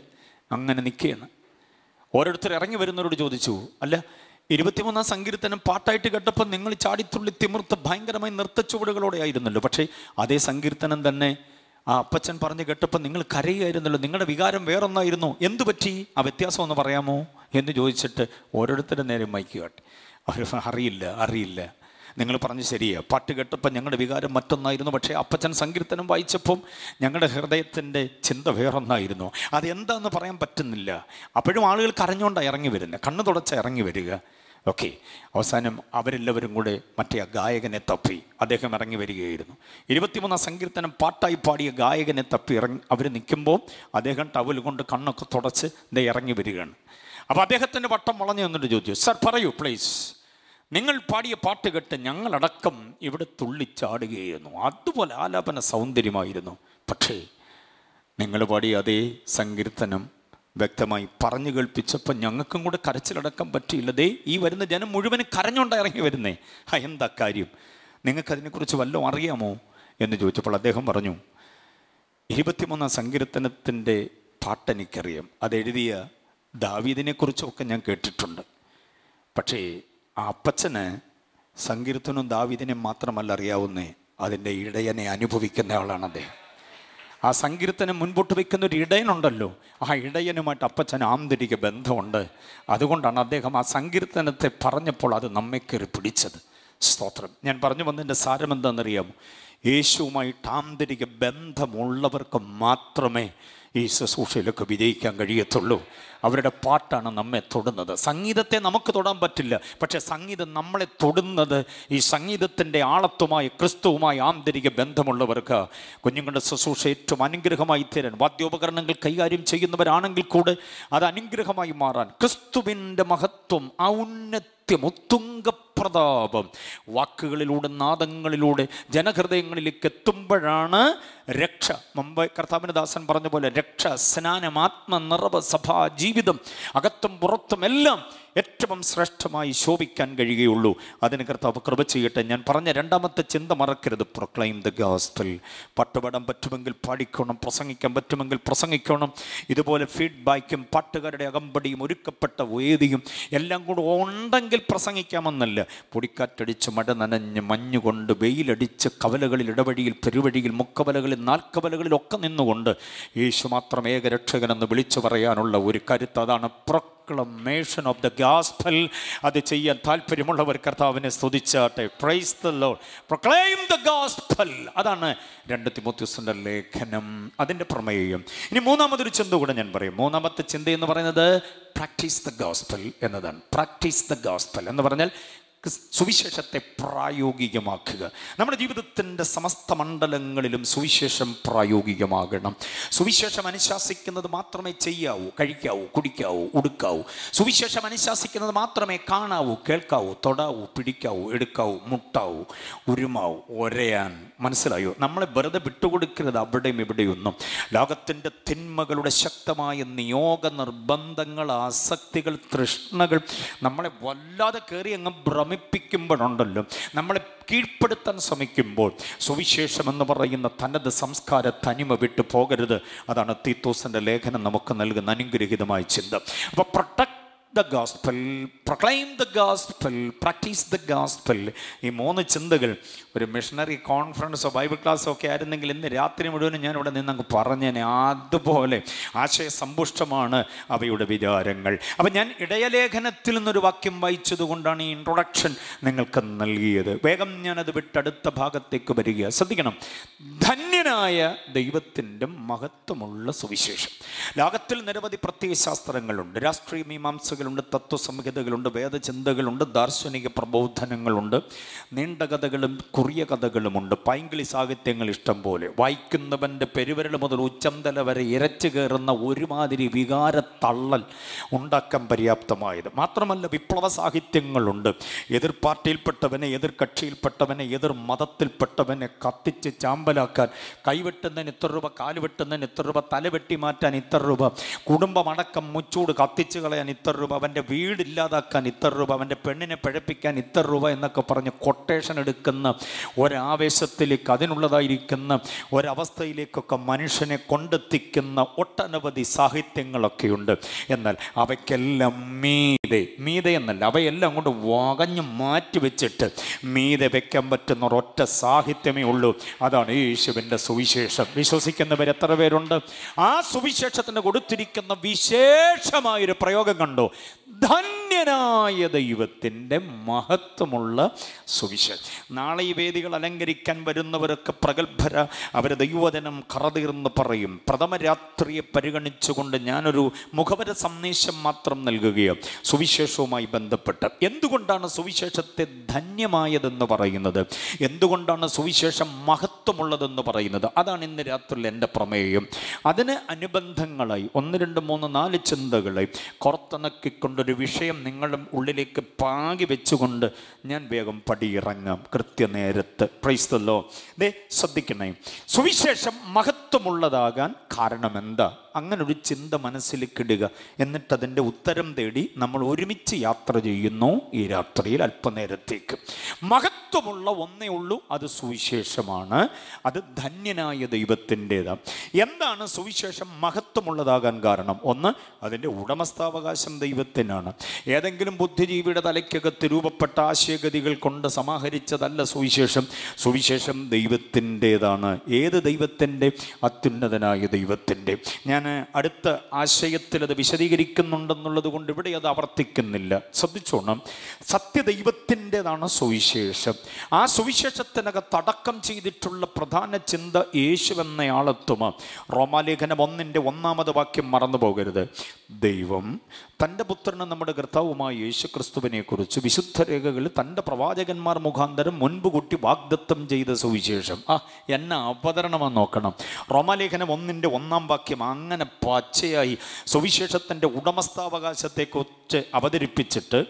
അങ്ങനെ നിൽക്കുകയാണ് ഓരോരുത്തർ ഇറങ്ങി വരുന്നവരോട് ചോദിച്ചു അല്ല ഇരുപത്തിമൂന്നാം സങ്കീർത്തനം പാട്ടായിട്ട് കേട്ടപ്പോൾ നിങ്ങൾ ചാടിത്തുള്ളി തിമിർത്ത് ഭയങ്കരമായി നൃത്തച്ചുവടുകളോടെ ആയിരുന്നല്ലോ പക്ഷേ അതേ സങ്കീർത്തനം തന്നെ ആ അപ്പച്ചൻ പറഞ്ഞ് കേട്ടപ്പോൾ നിങ്ങൾ കരയായിരുന്നല്ലോ നിങ്ങളുടെ വികാരം വേറൊന്നായിരുന്നു എന്തു പറ്റി ആ വ്യത്യാസം ഒന്ന് പറയാമോ എന്ന് ചോദിച്ചിട്ട് ഓരോരുത്തരുടെ നേരെ മൈക്ക് അവർ അറിയില്ല അറിയില്ല നിങ്ങൾ പറഞ്ഞ് ശരിയാണ് പാട്ട് കേട്ടപ്പോൾ ഞങ്ങളുടെ വികാരം മറ്റൊന്നായിരുന്നു പക്ഷേ അപ്പച്ചൻ സങ്കീർത്തനം വായിച്ചപ്പം ഞങ്ങളുടെ ഹൃദയത്തിൻ്റെ ചിന്ത വേറൊന്നായിരുന്നു അതെന്താന്ന് പറയാൻ പറ്റുന്നില്ല അപ്പോഴും ആളുകൾ കരഞ്ഞുകൊണ്ടാണ് ഇറങ്ങി വരുന്നത് കണ്ണു തുടച്ച ഇറങ്ങി വരിക ഓക്കെ അവസാനം അവരെല്ലാവരും കൂടെ മറ്റേ ആ ഗായകനെ തപ്പി അദ്ദേഹം ഇറങ്ങി വരികയായിരുന്നു ഇരുപത്തിമൂന്നാം സങ്കീർത്തനം പാട്ടായി പാടിയ ഗായകനെ തപ്പി ഇറങ്ങി അവർ നിൽക്കുമ്പോൾ അദ്ദേഹം ടവൽ കൊണ്ട് കണ്ണൊക്കെ തുടച്ച് ഇറങ്ങി വരികയാണ് അപ്പോൾ അദ്ദേഹത്തിൻ്റെ വട്ടം വളഞ്ഞു എന്നിട്ട് ചോദിച്ചു സർ പറയൂ പ്ലീസ് നിങ്ങൾ പാടിയ പാട്ട് കേട്ട് ഞങ്ങളടക്കം ഇവിടെ തുള്ളിച്ചാടുകയായിരുന്നു അതുപോലെ ആലാപന സൗന്ദര്യമായിരുന്നു പക്ഷേ നിങ്ങൾ പാടിയ അതേ സങ്കീർത്തനം വ്യക്തമായി പറഞ്ഞു കേൾപ്പിച്ചപ്പോൾ ഞങ്ങൾക്കും കൂടെ കരച്ചിലടക്കാൻ പറ്റിയില്ലതേ ഈ വരുന്ന ജനം മുഴുവനും കരഞ്ഞുകൊണ്ട് ഇറങ്ങി വരുന്നേ എന്താ കാര്യം നിങ്ങൾക്കതിനെക്കുറിച്ച് വല്ലതും അറിയാമോ എന്ന് ചോദിച്ചപ്പോൾ അദ്ദേഹം പറഞ്ഞു ഇരുപത്തിമൂന്നാം സങ്കീർത്തനത്തിൻ്റെ പാട്ടെനിക്കറിയാം അതെഴുതിയ ദാവീദിനെക്കുറിച്ചൊക്കെ ഒക്കെ ഞാൻ കേട്ടിട്ടുണ്ട് പക്ഷേ ആ അപ്പച്ചന് സങ്കീർത്തനും ദാവിദിനെ മാത്രമല്ല അറിയാവുന്നേ അതിൻ്റെ ഇടയനെ അനുഭവിക്കുന്ന ആളാണ് അദ്ദേഹം ആ സങ്കീർത്തനം മുൻപോട്ട് വയ്ക്കുന്ന ഒരു ഇടയനുണ്ടല്ലോ ആ ഇടയനുമായിട്ട് അപ്പച്ചൻ ആന്തരിക ബന്ധമുണ്ട് അതുകൊണ്ടാണ് അദ്ദേഹം ആ സങ്കീർത്തനത്തെ പറഞ്ഞപ്പോൾ അത് നമ്മെ പിടിച്ചത് സ്തോത്രം ഞാൻ പറഞ്ഞു വന്നതിൻ്റെ സാരം എന്താണെന്നറിയാമോ യേശുവുമായിട്ട് ആന്തരിക ബന്ധമുള്ളവർക്ക് മാത്രമേ ഈ ശുശ്രൂഷയിലൊക്കെ വിജയിക്കാൻ കഴിയത്തുള്ളൂ അവരുടെ പാട്ടാണ് നമ്മെ തൊടുന്നത് സംഗീതത്തെ നമുക്ക് തൊടാൻ പറ്റില്ല പക്ഷേ സംഗീതം നമ്മളെ തൊടുന്നത് ഈ സംഗീതത്തിൻ്റെ ആളത്വമായി ക്രിസ്തുവുമായി ആന്തരിക ബന്ധമുള്ളവർക്ക് കുഞ്ഞുങ്ങളുടെ ശുശ്രൂഷ ഏറ്റവും അനുഗ്രഹമായി തീരാൻ വാദ്യോപകരണങ്ങൾ കൈകാര്യം ചെയ്യുന്നവരാണെങ്കിൽ കൂടെ അത് അനുഗ്രഹമായി മാറാൻ ക്രിസ്തുവിൻ്റെ മഹത്വം ഔന്നത്യം ഉത്തുങ്ക പ്രതാപം വാക്കുകളിലൂടെ നാദങ്ങളിലൂടെ ജനഹൃദയങ്ങളിലേക്ക് എത്തുമ്പോഴാണ് രക്ഷ മുമ്പ് കർത്താവിന് ദാസൻ പറഞ്ഞ പോലെ രക്ഷ സ്നാനം ആത്മനിറവ സഭാ ജീവിതം അകത്തും പുറത്തും എല്ലാം ഏറ്റവും ശ്രേഷ്ഠമായി ശോഭിക്കാൻ കഴിയുകയുള്ളൂ അതിന് കർത്താവ് കൃപ ചെയ്യട്ടെ ഞാൻ പറഞ്ഞ രണ്ടാമത്തെ ചിന്ത മറക്കരുത് പ്രൊക്ലൈം ദ ഗാസ്പിൾ പട്ടുപടം പറ്റുമെങ്കിൽ പാടിക്കണം പ്രസംഗിക്കാൻ പറ്റുമെങ്കിൽ പ്രസംഗിക്കണം ഇതുപോലെ ഫീഡ്ബാക്കും പാട്ടുകാരുടെ അകമ്പടിയും ഒരുക്കപ്പെട്ട വേദിയും എല്ലാം കൂടെ ഉണ്ടെങ്കിൽ പ്രസംഗിക്കാമെന്നല്ല പൊടിക്കാറ്റടിച്ച് മഴ നനഞ്ഞ് മഞ്ഞുകൊണ്ട് വെയിലടിച്ച് കവലകളിൽ ഇടവഴിയിൽ പെരുവഴിയിൽ മുക്കവലകളിൽ നാൽക്കവലകളിൽ ഒക്കെ നിന്നുകൊണ്ട് യേശു മാത്രം ഏകരക്ഷകനെന്ന് വിളിച്ചു പറയാനുള്ള ഒരു കരുത്ത് അതാണ് proclaim proclamation of the gospel അത് ചെയ്യാൻ താല്പര്യമുള്ളവർ കർത്താവിനെ സ്തുതിച്ചാട്ടെ praise the Lord proclaim the gospel അതാണ് രണ്ട് തിമോത്യൂസിൻ്റെ ലേഖനം അതിൻ്റെ പ്രമേയം ഇനി മൂന്നാമതൊരു ചിന്ത കൂടെ ഞാൻ പറയും മൂന്നാമത്തെ ചിന്ത എന്ന് പറയുന്നത് പ്രാക്ടീസ് ദ ഗോസ്ഫൽ എന്നതാണ് പ്രാക്ടീസ് ദ ഗോസ്ഫൽ എന്ന് പറഞ്ഞാൽ സുവിശേഷത്തെ പ്രായോഗികമാക്കുക നമ്മുടെ ജീവിതത്തിൻ്റെ സമസ്ത മണ്ഡലങ്ങളിലും സുവിശേഷം പ്രായോഗികമാകണം സുവിശേഷം അനുശാസിക്കുന്നത് മാത്രമേ ചെയ്യാവൂ കഴിക്കാവൂ കുടിക്കാവൂ ഉടുക്കാവൂ സുവിശേഷം അനുശാസിക്കുന്നത് മാത്രമേ കാണാവൂ കേൾക്കാവൂ തൊടാവൂ പിടിക്കാവൂ എടുക്കാവൂ മുട്ടാവൂ ഉരുമാവൂ ഒരയാൻ മനസ്സിലായോ നമ്മളെ വെറുതെ വിട്ടുകൊടുക്കരുത് അവിടെയും ഇവിടെയൊന്നും ലോകത്തിൻ്റെ തിന്മകളുടെ ശക്തമായ നിയോഗ നിർബന്ധങ്ങൾ ആസക്തികൾ തൃഷ്ണകൾ നമ്മളെ വല്ലാതെ കയറി അങ്ങ് ഭ്രമ ശ്രമിപ്പിക്കുമ്പോഴുണ്ടല്ലോ നമ്മളെ കീഴ്പ്പെടുത്താൻ ശ്രമിക്കുമ്പോൾ സുവിശേഷം എന്ന് പറയുന്ന തനത് സംസ്കാര തനിമ വിട്ടു പോകരുത് അതാണ് തീത്തോസിൻ്റെ ലേഖനം നമുക്ക് നൽകുന്ന അനുഗ്രഹീതമായ ചിന്ത അപ്പോൾ protect the gospel proclaim the gospel practice the gospel ഈ മൂന്ന് ചിന്തകൾ ഒരു മിഷണറി കോൺഫറൻസോ ബൈബിൾ ക്ലാസ്സോ ഒക്കെ ആയിരുന്നെങ്കിൽ ഇന്ന് രാത്രി മുഴുവനും ഞാൻ ഇവിടെ നിന്ന് അങ്ങ് പറഞ്ഞേനെ അതുപോലെ ആശയസമ്പുഷ്ടമാണ് അവയുടെ വിചാരങ്ങൾ അപ്പം ഞാൻ ഇടയലേഖനത്തിൽ നിന്നൊരു വാക്യം വായിച്ചതുകൊണ്ടാണ് ഈ ഇൻട്രൊഡക്ഷൻ നിങ്ങൾക്ക് നൽകിയത് വേഗം ഞാനത് വിട്ടടുത്ത ഭാഗത്തേക്ക് വരിക ശ്രദ്ധിക്കണം ധന്യനായ ദൈവത്തിൻ്റെ മഹത്വമുള്ള സുവിശേഷം ലോകത്തിൽ നിരവധി ശാസ്ത്രങ്ങളുണ്ട് രാഷ്ട്രീയ മീമാംസകൾ ചിന്തകളുണ്ട് തത്വസംഹിതകളുണ്ട് വേദചിന്തകളുണ്ട് ദാർശനിക പ്രബോധനങ്ങളുണ്ട് നീണ്ട കഥകളും കുറിയ കഥകളുമുണ്ട് പൈങ്കിളി സാഹിത്യങ്ങൾ ഇഷ്ടം പോലെ വായിക്കുന്നവൻ്റെ പെരുവരൽ മുതൽ ഉച്ചന്തല വരെ ഇരച്ചു കയറുന്ന ഒരുമാതിരി വികാര തള്ളൽ ഉണ്ടാക്കാൻ പര്യാപ്തമായത് മാത്രമല്ല വിപ്ലവ സാഹിത്യങ്ങളുണ്ട് എതിർ പാർട്ടിയിൽപ്പെട്ടവനെ എതിർ കക്ഷിയിൽപ്പെട്ടവനെ എതിർ മതത്തിൽപ്പെട്ടവനെ കത്തിച്ച് ചാമ്പലാക്കാൻ കൈവെട്ടുന്നതിന് ഇത്ര രൂപ കാലുവെട്ടുന്നതിന് ഇത്ര രൂപ തലവെട്ടി മാറ്റാൻ ഇത്ര രൂപ കുടുംബമടക്കം മുച്ചൂട് കത്തിച്ചു കളയാൻ ഇത്ര രൂപ രൂപ അവൻ്റെ വീട് ഇല്ലാതാക്കാൻ ഇത്ര രൂപ അവൻ്റെ പെണ്ണിനെ പഴപ്പിക്കാൻ ഇത്ര രൂപ എന്നൊക്കെ പറഞ്ഞ് കൊട്ടേഷൻ എടുക്കുന്ന ഒരാവേശത്തിലേക്ക് അതിനുള്ളതായിരിക്കുന്ന ഒരവസ്ഥയിലേക്കൊക്കെ മനുഷ്യനെ കൊണ്ടെത്തിക്കുന്ന ഒട്ടനവധി സാഹിത്യങ്ങളൊക്കെയുണ്ട് എന്നാൽ അവയ്ക്കെല്ലാം മീതെ മീതെ എന്നല്ല അവയെല്ലാം കൊണ്ട് വകഞ്ഞ് മാറ്റി വെച്ചിട്ട് മീതെ വെക്കാൻ പറ്റുന്ന ഒരൊറ്റ സാഹിത്യമേ ഉള്ളൂ അതാണ് യേശുവിൻ്റെ സുവിശേഷം വിശ്വസിക്കുന്നവർ എത്ര പേരുണ്ട് ആ സുവിശേഷത്തിന് കൊടുത്തിരിക്കുന്ന വിശേഷമായൊരു പ്രയോഗം കണ്ടോ ധന്യനായ ദൈവത്തിൻ്റെ മഹത്വമുള്ള സുവിശേഷം നാളെ ഈ വേദികൾ അലങ്കരിക്കാൻ വരുന്നവരൊക്കെ പ്രഗത്ഭര അവരെ ദൈവവചനം കറതീർന്ന് പറയും പ്രഥമ രാത്രിയെ പരിഗണിച്ചുകൊണ്ട് ഞാനൊരു മുഖവര സന്ദേശം മാത്രം നൽകുകയോ സുവിശേഷവുമായി ബന്ധപ്പെട്ട് എന്തുകൊണ്ടാണ് സുവിശേഷത്തെ ധന്യമായതെന്ന് പറയുന്നത് എന്തുകൊണ്ടാണ് സുവിശേഷം മഹത്വമുള്ളതെന്ന് പറയുന്നത് അതാണ് ഇന്ന് രാത്രിയിൽ എൻ്റെ പ്രമേയം അതിന് അനുബന്ധങ്ങളായി ഒന്ന് രണ്ട് മൂന്ന് നാല് ചിന്തകളെ കുറത്തിണക്കിക്കൊണ്ടൊരു ഒരു വിഷയം നിങ്ങളും ഉള്ളിലേക്ക് പാകി വെച്ചുകൊണ്ട് ഞാൻ വേഗം പടിയിറങ്ങാം കൃത്യനേരത്ത് പ്രൈസ്തല്ലോ ദേ ശ്രദ്ധിക്കണേ സുവിശേഷം മഹത്വമുള്ളതാകാൻ കാരണം എന്താ അങ്ങനൊരു ചിന്ത കിടുക എന്നിട്ട് അതിൻ്റെ ഉത്തരം തേടി നമ്മൾ ഒരുമിച്ച് യാത്ര ചെയ്യുന്നു ഈ രാത്രിയിൽ അല്പനേരത്തേക്ക് മഹത്വമുള്ള ഒന്നേ ഉള്ളൂ അത് സുവിശേഷമാണ് അത് ധന്യനായ ദൈവത്തിൻ്റേതാണ് എന്താണ് സുവിശേഷം മഹത്വമുള്ളതാകാൻ കാരണം ഒന്ന് അതിൻ്റെ ഉടമസ്ഥാവകാശം ദൈവത്തിനാണ് ഏതെങ്കിലും ബുദ്ധിജീവിയുടെ തലയ്ക്കകത്ത് രൂപപ്പെട്ട ആശയഗതികൾ കൊണ്ട് സമാഹരിച്ചതല്ല സുവിശേഷം സുവിശേഷം ദൈവത്തിൻ്റേതാണ് ഏത് ദൈവത്തിൻ്റെ അത്യുന്നതനായ ദൈവത്തിൻ്റെ ഞാൻ അടുത്ത ആശയത്തിൽ അത് വിശദീകരിക്കുന്നുണ്ടെന്നുള്ളത് കൊണ്ട് ഇവിടെ അത് ആവർത്തിക്കുന്നില്ല ശ്രദ്ധിച്ചോണം സത്യദൈവത്തിൻ്റെതാണ് സുവിശേഷം ആ സുവിശേഷത്തിനകത്ത് അടക്കം ചെയ്തിട്ടുള്ള പ്രധാന ചിന്ത യേശു എന്നയാളെത്തും റോമാലേഖനം ഒന്നിൻ്റെ ഒന്നാമത് വാക്യം മറന്നു പോകരുത് ദൈവം തൻ്റെ പുത്രനും നമ്മുടെ കർത്താവുമായ യേശുക്രിസ്തുവിനെ കുറിച്ച് വിശുദ്ധ രേഖകളിൽ തൻ്റെ പ്രവാചകന്മാർ മുഖാന്തരം മുൻപ് കൂട്ടി വാഗ്ദത്തം ചെയ്ത സുവിശേഷം ആ എന്നെ അവതരണമെന്ന് നോക്കണം റോമലേഖനം ഒന്നിൻ്റെ ഒന്നാം വാക്യം അങ്ങനെ പച്ചയായി സുവിശേഷത്തിൻ്റെ ഉടമസ്ഥാവകാശത്തെക്കുറിച്ച് അവതരിപ്പിച്ചിട്ട്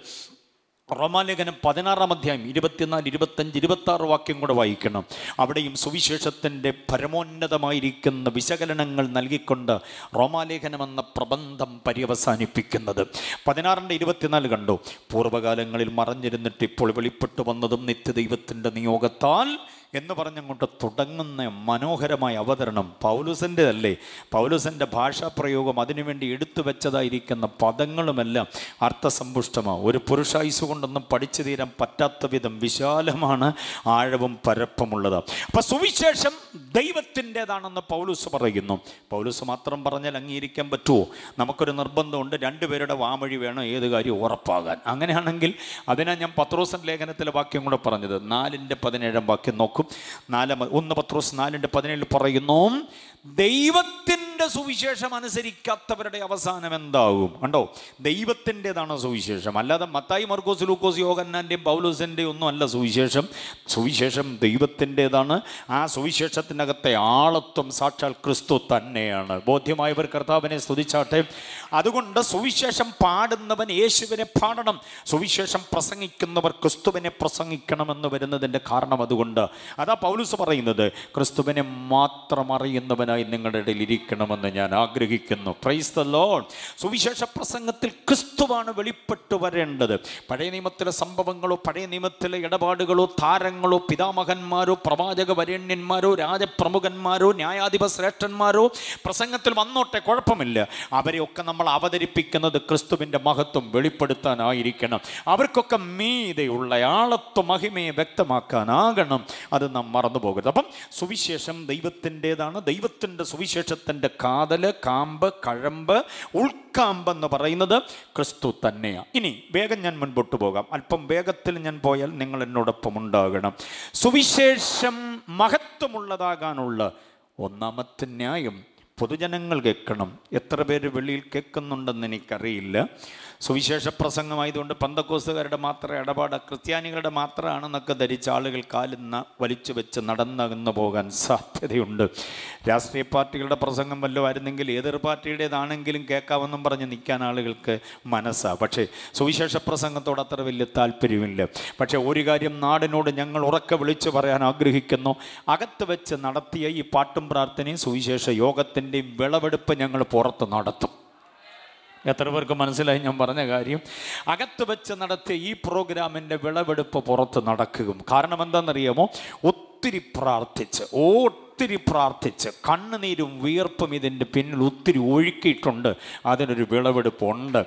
റോമാലേഖനം പതിനാറാം അധ്യായം ഇരുപത്തിനാല് ഇരുപത്തഞ്ച് ഇരുപത്തി ആറ് വാക്യം കൂടെ വായിക്കണം അവിടെയും സുവിശേഷത്തിൻ്റെ പരമോന്നതമായിരിക്കുന്ന വിശകലനങ്ങൾ നൽകിക്കൊണ്ട് റോമാലേഖനം എന്ന പ്രബന്ധം പര്യവസാനിപ്പിക്കുന്നത് പതിനാറിൻ്റെ ഇരുപത്തിനാല് കണ്ടു പൂർവ്വകാലങ്ങളിൽ മറഞ്ഞിരുന്നിട്ട് ഇപ്പോൾ വെളിപ്പെട്ടു വന്നതും നിത്യദൈവത്തിൻ്റെ നിയോഗത്താൽ എന്ന് പറഞ്ഞങ്ങോട്ട് തുടങ്ങുന്ന മനോഹരമായ അവതരണം പൗലുസിൻ്റെ അല്ലേ ഭാഷാ ഭാഷാപ്രയോഗം അതിനുവേണ്ടി എടുത്തു വെച്ചതായിരിക്കുന്ന പദങ്ങളുമെല്ലാം അർത്ഥസമ്പുഷ്ടമാണ് ഒരു പുരുഷായുസ് കൊണ്ടൊന്നും പഠിച്ചു തീരാൻ പറ്റാത്ത വിധം വിശാലമാണ് ആഴവും പരപ്പമുള്ളത് അപ്പം സുവിശേഷം ദൈവത്തിൻ്റെതാണെന്ന് പൗലുസ് പറയുന്നു പൗലുസ് മാത്രം പറഞ്ഞാൽ അംഗീകരിക്കാൻ പറ്റുമോ നമുക്കൊരു നിർബന്ധമുണ്ട് രണ്ടുപേരുടെ വാമൊഴി വേണം ഏത് കാര്യം ഉറപ്പാകാൻ അങ്ങനെയാണെങ്കിൽ അതിനാ ഞാൻ പത്രോസൻ ലേഖനത്തിലെ വാക്യം കൂടെ പറഞ്ഞത് നാലിൻ്റെ പതിനേഴാം വാക്യം നോക്കും നാലാമത് ഒന്ന് പത്രോസ് നാലിൻ്റെ പതിനേഴിൽ പറയുന്നു ദൈവത്തിൻ്റെ സുവിശേഷം അനുസരിക്കാത്തവരുടെ അവസാനം എന്താകും കണ്ടോ ദൈവത്തിൻ്റെതാണ് സുവിശേഷം അല്ലാതെ മത്തായി മർക്കോസ് ലൂക്കോസ് യോഗന്നാൻ്റെയും പൗലോസിൻ്റെയും ഒന്നും അല്ല സുവിശേഷം സുവിശേഷം ദൈവത്തിൻ്റെതാണ് ആ സുവിശേഷത്തിനകത്തെ ആളത്വം സാക്ഷാൽ ക്രിസ്തു തന്നെയാണ് ബോധ്യമായവർ കർത്താവിനെ സ്തുതിച്ചാട്ടെ അതുകൊണ്ട് സുവിശേഷം പാടുന്നവൻ യേശുവിനെ പാടണം സുവിശേഷം പ്രസംഗിക്കുന്നവർ ക്രിസ്തുവിനെ പ്രസംഗിക്കണമെന്ന് വരുന്നതിൻ്റെ കാരണം അതുകൊണ്ട് അതാ പൗലൂസ് പറയുന്നത് ക്രിസ്തുവിനെ മാത്രം അറിയുന്നവൻ ദൈവദാസനായി നിങ്ങളുടെ ഇടയിൽ ഇരിക്കണമെന്ന് ഞാൻ ആഗ്രഹിക്കുന്നു പ്രൈസ് ദ ലോൺ സുവിശേഷ പ്രസംഗത്തിൽ ക്രിസ്തുവാണ് വെളിപ്പെട്ടു വരേണ്ടത് പഴയ നിയമത്തിലെ സംഭവങ്ങളോ പഴയ നിയമത്തിലെ ഇടപാടുകളോ താരങ്ങളോ പിതാമഹന്മാരോ പ്രവാചക വരേണ്യന്മാരോ രാജപ്രമുഖന്മാരോ ന്യായാധിപ ശ്രേഷ്ഠന്മാരോ പ്രസംഗത്തിൽ വന്നോട്ടെ കുഴപ്പമില്ല അവരെയൊക്കെ നമ്മൾ അവതരിപ്പിക്കുന്നത് ക്രിസ്തുവിൻ്റെ മഹത്വം വെളിപ്പെടുത്താനായിരിക്കണം അവർക്കൊക്കെ മീതയുള്ള ആളത്വ മഹിമയെ വ്യക്തമാക്കാനാകണം അത് നാം മറന്നു പോകരുത് അപ്പം സുവിശേഷം ദൈവത്തിൻ്റെതാണ് ദൈവത്തിൽ ക്രിസ്തുവിൻ്റെ സുവിശേഷത്തിൻ്റെ കാതൽ കാമ്പ് കഴമ്പ് ഉൾക്കാമ്പെന്ന് പറയുന്നത് ക്രിസ്തു തന്നെയാണ് ഇനി വേഗം ഞാൻ മുൻപോട്ട് പോകാം അല്പം വേഗത്തിൽ ഞാൻ പോയാൽ നിങ്ങൾ എന്നോടൊപ്പം ഉണ്ടാകണം സുവിശേഷം മഹത്വമുള്ളതാകാനുള്ള ഒന്നാമത്തെ ന്യായം പൊതുജനങ്ങൾ കേൾക്കണം എത്ര പേര് വെളിയിൽ കേൾക്കുന്നുണ്ടെന്ന് എനിക്കറിയില്ല സുവിശേഷ പ്രസംഗമായതുകൊണ്ട് പന്തക്കോസുകാരുടെ മാത്രം ഇടപാട് ക്രിസ്ത്യാനികളുടെ മാത്രമാണെന്നൊക്കെ ധരിച്ച ആളുകൾ കാലിന്ന് വലിച്ചു വെച്ച് നടന്നകന്നു പോകാൻ സാധ്യതയുണ്ട് രാഷ്ട്രീയ പാർട്ടികളുടെ പ്രസംഗം വല്ലതും ആയിരുന്നെങ്കിൽ ഏതൊരു പാർട്ടിയുടേതാണെങ്കിലും കേൾക്കാമെന്നും പറഞ്ഞ് നിൽക്കാൻ ആളുകൾക്ക് മനസ്സാണ് പക്ഷേ സുവിശേഷ പ്രസംഗത്തോട് അത്ര വലിയ താല്പര്യമില്ല പക്ഷേ ഒരു കാര്യം നാടിനോട് ഞങ്ങൾ ഉറക്കെ വിളിച്ചു പറയാൻ ആഗ്രഹിക്കുന്നു അകത്ത് വെച്ച് നടത്തിയ ഈ പാട്ടും പ്രാർത്ഥനയും സുവിശേഷ യോഗത്തിൻ്റെയും വിളവെടുപ്പ് ഞങ്ങൾ പുറത്ത് നടത്തും എത്ര പേർക്ക് മനസ്സിലായി ഞാൻ പറഞ്ഞ കാര്യം അകത്ത് വെച്ച് നടത്തിയ ഈ പ്രോഗ്രാമിൻ്റെ വിളവെടുപ്പ് പുറത്ത് നടക്കുകയും കാരണം എന്താണെന്നറിയാമോ ഒത്തിരി പ്രാർത്ഥിച്ച് ഓ ഒത്തിരി പ്രാർത്ഥിച്ച് കണ്ണുനീരും വിയർപ്പും ഇതിൻ്റെ പിന്നിൽ ഒത്തിരി ഒഴുക്കിയിട്ടുണ്ട് അതിനൊരു വിളവെടുപ്പുണ്ട്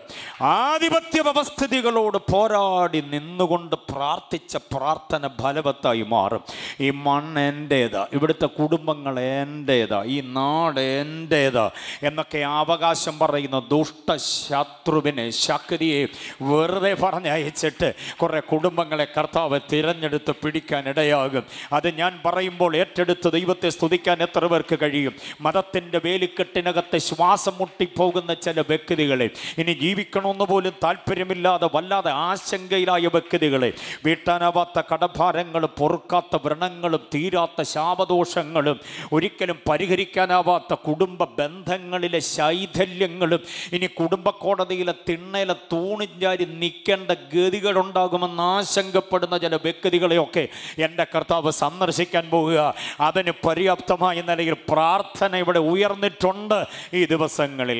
ആധിപത്യ വ്യവസ്ഥിതികളോട് പോരാടി നിന്നുകൊണ്ട് പ്രാർത്ഥിച്ച പ്രാർത്ഥന ഫലവത്തായി മാറും ഈ മണ്ണ് എൻ്റേതാ ഇവിടുത്തെ കുടുംബങ്ങൾ എൻ്റേതാ ഈ നാട് എൻ്റേതാ എന്നൊക്കെ അവകാശം പറയുന്ന ദുഷ്ടശത്രുവിനെ ശക്തിയെ വെറുതെ പറഞ്ഞയച്ചിട്ട് കുറേ കുടുംബങ്ങളെ കർത്താവ് തിരഞ്ഞെടുത്ത് പിടിക്കാൻ ഇടയാകും അത് ഞാൻ പറയുമ്പോൾ ഏറ്റെടുത്ത് ദൈവത്തെ സ്തുതിക്കാൻ എത്ര പേർക്ക് കഴിയും മതത്തിൻ്റെ വേലിക്കെട്ടിനകത്ത് ശ്വാസം മുട്ടിപ്പോകുന്ന ചില വ്യക്തികളെ ഇനി ജീവിക്കണമെന്ന് പോലും താല്പര്യമില്ലാതെ വല്ലാതെ ആശങ്കയിലായ വ്യക്തികളെ വീട്ടാനാവാത്ത കടഭാരങ്ങളും പൊറുക്കാത്ത വ്രണങ്ങളും തീരാത്ത ശാപദോഷങ്ങളും ഒരിക്കലും പരിഹരിക്കാനാവാത്ത കുടുംബ ബന്ധങ്ങളിലെ ശൈഥല്യങ്ങളും ഇനി കുടുംബ കോടതിയിലെ തിണ്ണയിലെ തൂണിഞ്ചാരി നിൽക്കേണ്ട ഗതികളുണ്ടാകുമെന്ന് ആശങ്കപ്പെടുന്ന ചില വ്യക്തികളെയൊക്കെ എൻ്റെ കർത്താവ് സന്ദർശിക്കാൻ പോകുക അതിന് പരി പര്യാപ്തമായ നിലയിൽ പ്രാർത്ഥന ഇവിടെ ഉയർന്നിട്ടുണ്ട് ഈ ദിവസങ്ങളിൽ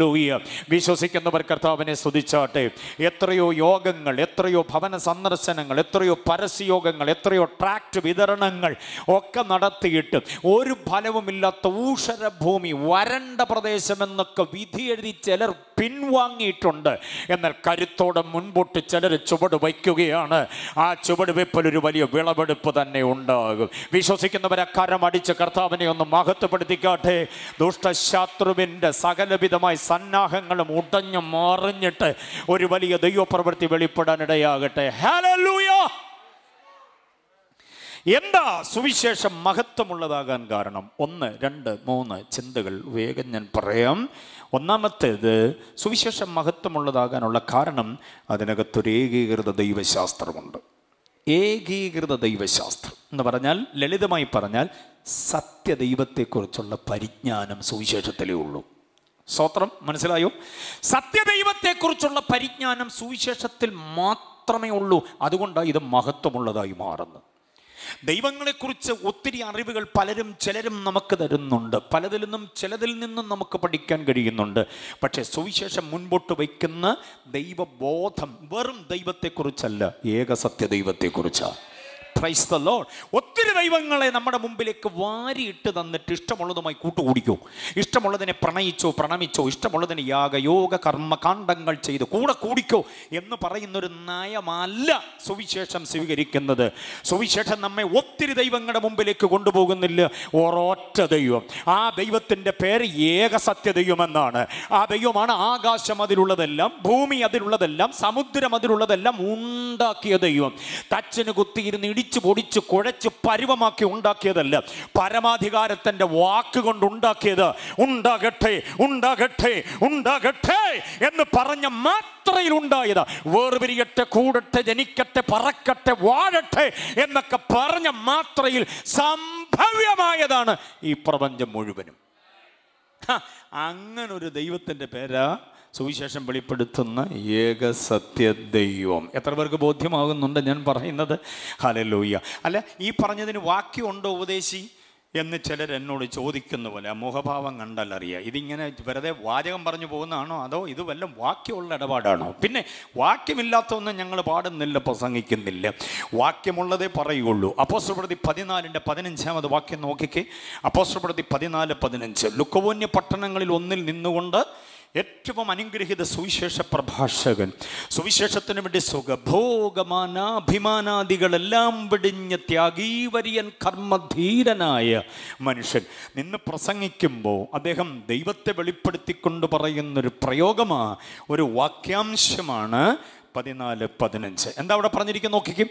ലൂയ വിശ്വസിക്കുന്നവർ കർത്താവിനെ സ്തുതിച്ചാട്ടെ എത്രയോ യോഗങ്ങൾ എത്രയോ ഭവന സന്ദർശനങ്ങൾ എത്രയോ പരസ്യയോഗങ്ങൾ എത്രയോ ട്രാക്ട് വിതരണങ്ങൾ ഒക്കെ നടത്തിയിട്ട് ഒരു ഫലവുമില്ലാത്ത ഊഷരഭൂമി വരണ്ട പ്രദേശമെന്നൊക്കെ വിധി എഴുതി ചിലർ പിൻവാങ്ങിയിട്ടുണ്ട് എന്നാൽ കരുത്തോടെ മുൻപോട്ട് ചിലർ ചുവട് വയ്ക്കുകയാണ് ആ ചുവട് വെപ്പിൽ ഒരു വലിയ വിളവെടുപ്പ് തന്നെ ഉണ്ടാകും വിശ്വസിക്കുന്നവരെ അടിച്ച് കർത്താവിനെ ഒന്ന് മഹത്വപ്പെടുത്തിക്കാട്ടെ ദുഷ്ടശാത്രുവിൻ്റെ സകലവിധമായ സന്നാഹങ്ങളും ഉടഞ്ഞു മറിഞ്ഞിട്ട് ഒരു വലിയ ദൈവപ്രവൃത്തി വെളിപ്പെടാനിടയാകട്ടെ ഹലലൂയ എന്താ സുവിശേഷം മഹത്വമുള്ളതാകാൻ കാരണം ഒന്ന് രണ്ട് മൂന്ന് ചിന്തകൾ വേഗം ഞാൻ പറയാം ഒന്നാമത്തേത് സുവിശേഷം മഹത്വമുള്ളതാകാനുള്ള കാരണം അതിനകത്തൊരു ഏകീകൃത ദൈവശാസ്ത്രമുണ്ട് ഏകീകൃത ദൈവശാസ്ത്രം എന്ന് പറഞ്ഞാൽ ലളിതമായി പറഞ്ഞാൽ സത്യദൈവത്തെക്കുറിച്ചുള്ള പരിജ്ഞാനം സുവിശേഷത്തിലേ ഉള്ളൂ സ്വത്രം മനസ്സിലായോ സത്യദൈവത്തെക്കുറിച്ചുള്ള പരിജ്ഞാനം സുവിശേഷത്തിൽ മാത്രമേ ഉള്ളൂ അതുകൊണ്ടാണ് ഇത് മഹത്വമുള്ളതായി മാറുന്നത് ദൈവങ്ങളെക്കുറിച്ച് ഒത്തിരി അറിവുകൾ പലരും ചിലരും നമുക്ക് തരുന്നുണ്ട് പലതിൽ നിന്നും ചിലതിൽ നിന്നും നമുക്ക് പഠിക്കാൻ കഴിയുന്നുണ്ട് പക്ഷേ സുവിശേഷം മുൻപോട്ട് വയ്ക്കുന്ന ദൈവബോധം വെറും ദൈവത്തെക്കുറിച്ചല്ല ഏക ദൈവത്തെക്കുറിച്ചാണ് പ്രൈസ് ദ ലോഡ് ഒത്തിരി ദൈവങ്ങളെ നമ്മുടെ മുമ്പിലേക്ക് വാരിയിട്ട് തന്നിട്ട് ഇഷ്ടമുള്ളതുമായി കൂട്ടുകൂടിക്കോ ഇഷ്ടമുള്ളതിനെ പ്രണയിച്ചോ പ്രണമിച്ചോ ഇഷ്ടമുള്ളതിന് യാഗയോഗ കർമ്മകാന്ഡങ്ങൾ ചെയ്ത് കൂടെ കൂടിക്കോ എന്ന് പറയുന്നൊരു നയമല്ല സുവിശേഷം സ്വീകരിക്കുന്നത് സുവിശേഷം നമ്മെ ഒത്തിരി ദൈവങ്ങളുടെ മുമ്പിലേക്ക് കൊണ്ടുപോകുന്നില്ല ഒരൊറ്റ ദൈവം ആ ദൈവത്തിൻ്റെ പേര് ഏകസത്യ ദൈവമെന്നാണ് ആ ദൈവമാണ് ആകാശം അതിലുള്ളതെല്ലാം ഭൂമി അതിലുള്ളതെല്ലാം സമുദ്രം അതിലുള്ളതെല്ലാം ഉണ്ടാക്കിയ ദൈവം തച്ചന് കുത്തിയിരുന്ന് ഇടി ഇടിച്ചു പൊടിച്ച് കുഴച്ച് പരുവമാക്കി ഉണ്ടാക്കിയതല്ല പരമാധികാരത്തിൻ്റെ വാക്കുകൊണ്ട് ഉണ്ടാക്കിയത് ഉണ്ടാകട്ടെ ഉണ്ടാകട്ടെ ഉണ്ടാകട്ടെ എന്ന് പറഞ്ഞ മാത്രയിൽ ഉണ്ടായത് വേർപിരിയട്ടെ കൂടട്ടെ ജനിക്കട്ടെ പറക്കട്ടെ വാഴട്ടെ എന്നൊക്കെ പറഞ്ഞ മാത്രയിൽ സംഭവ്യമായതാണ് ഈ പ്രപഞ്ചം മുഴുവനും അങ്ങനൊരു ദൈവത്തിൻ്റെ പേരാ സുവിശേഷം വെളിപ്പെടുത്തുന്ന ഏക സത്യ ദൈവം എത്ര പേർക്ക് ബോധ്യമാകുന്നുണ്ട് ഞാൻ പറയുന്നത് ഹലലൂയ്യ അല്ല ഈ പറഞ്ഞതിന് വാക്യമുണ്ടോ ഉപദേശി എന്ന് ചിലർ എന്നോട് ചോദിക്കുന്ന പോലെ ആ മുഖഭാവം കണ്ടല്ലറിയുക ഇതിങ്ങനെ വെറുതെ വാചകം പറഞ്ഞു പോകുന്നതാണോ അതോ ഇത് വല്ല വാക്യമുള്ള ഇടപാടാണോ പിന്നെ വാക്യമില്ലാത്ത ഒന്നും ഞങ്ങൾ പാടുന്നില്ല പ്രസംഗിക്കുന്നില്ല വാക്യമുള്ളതേ പറയുള്ളൂ അപ്പോസ്വപ്രതി പതിനാലിൻ്റെ പതിനഞ്ചാമത് വാക്യം നോക്കിക്കേ അപ്പോസ്വപ്രതി പതിനാല് പതിനഞ്ച് ലുക്കവോന്യ പട്ടണങ്ങളിൽ ഒന്നിൽ നിന്നുകൊണ്ട് ഏറ്റവും അനുഗ്രഹിത സുവിശേഷ പ്രഭാഷകൻ സുവിശേഷത്തിനു വേണ്ടി സുഖഭോഗമാനാഭിമാനാദികളെല്ലാം വെടിഞ്ഞ ത്യാഗീവര്യൻ കർമ്മധീരനായ മനുഷ്യൻ നിന്ന് പ്രസംഗിക്കുമ്പോൾ അദ്ദേഹം ദൈവത്തെ വെളിപ്പെടുത്തിക്കൊണ്ട് പറയുന്നൊരു പ്രയോഗമാണ് ഒരു വാക്യാംശമാണ് പതിനാല് പതിനഞ്ച് എന്താ അവിടെ പറഞ്ഞിരിക്കുന്ന നോക്കിക്കും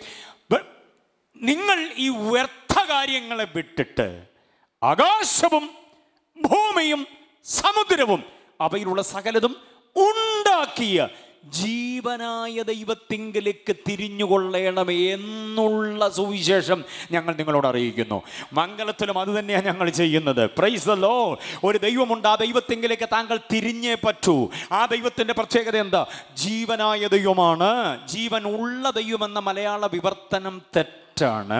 നിങ്ങൾ ഈ വ്യർത്ഥ കാര്യങ്ങളെ വിട്ടിട്ട് ആകാശവും ഭൂമിയും സമുദ്രവും അവയിലുള്ള സകലതും ഉണ്ടാക്കിയ ജീവനായ ദൈവത്തിങ്കിലേക്ക് തിരിഞ്ഞുകൊള്ളേണമേ എന്നുള്ള സുവിശേഷം ഞങ്ങൾ നിങ്ങളോട് അറിയിക്കുന്നു മംഗളത്തിലും അത് തന്നെയാണ് ഞങ്ങൾ ചെയ്യുന്നത് പ്രൈസ് പ്രൈസല്ലോ ഒരു ദൈവമുണ്ട് ആ ദൈവത്തിങ്കിലേക്ക് താങ്കൾ തിരിഞ്ഞേ പറ്റൂ ആ ദൈവത്തിൻ്റെ പ്രത്യേകത എന്താ ജീവനായ ദൈവമാണ് ജീവൻ ഉള്ള ദൈവമെന്ന മലയാള വിവർത്തനം തെറ്റ് മാറ്റാണ്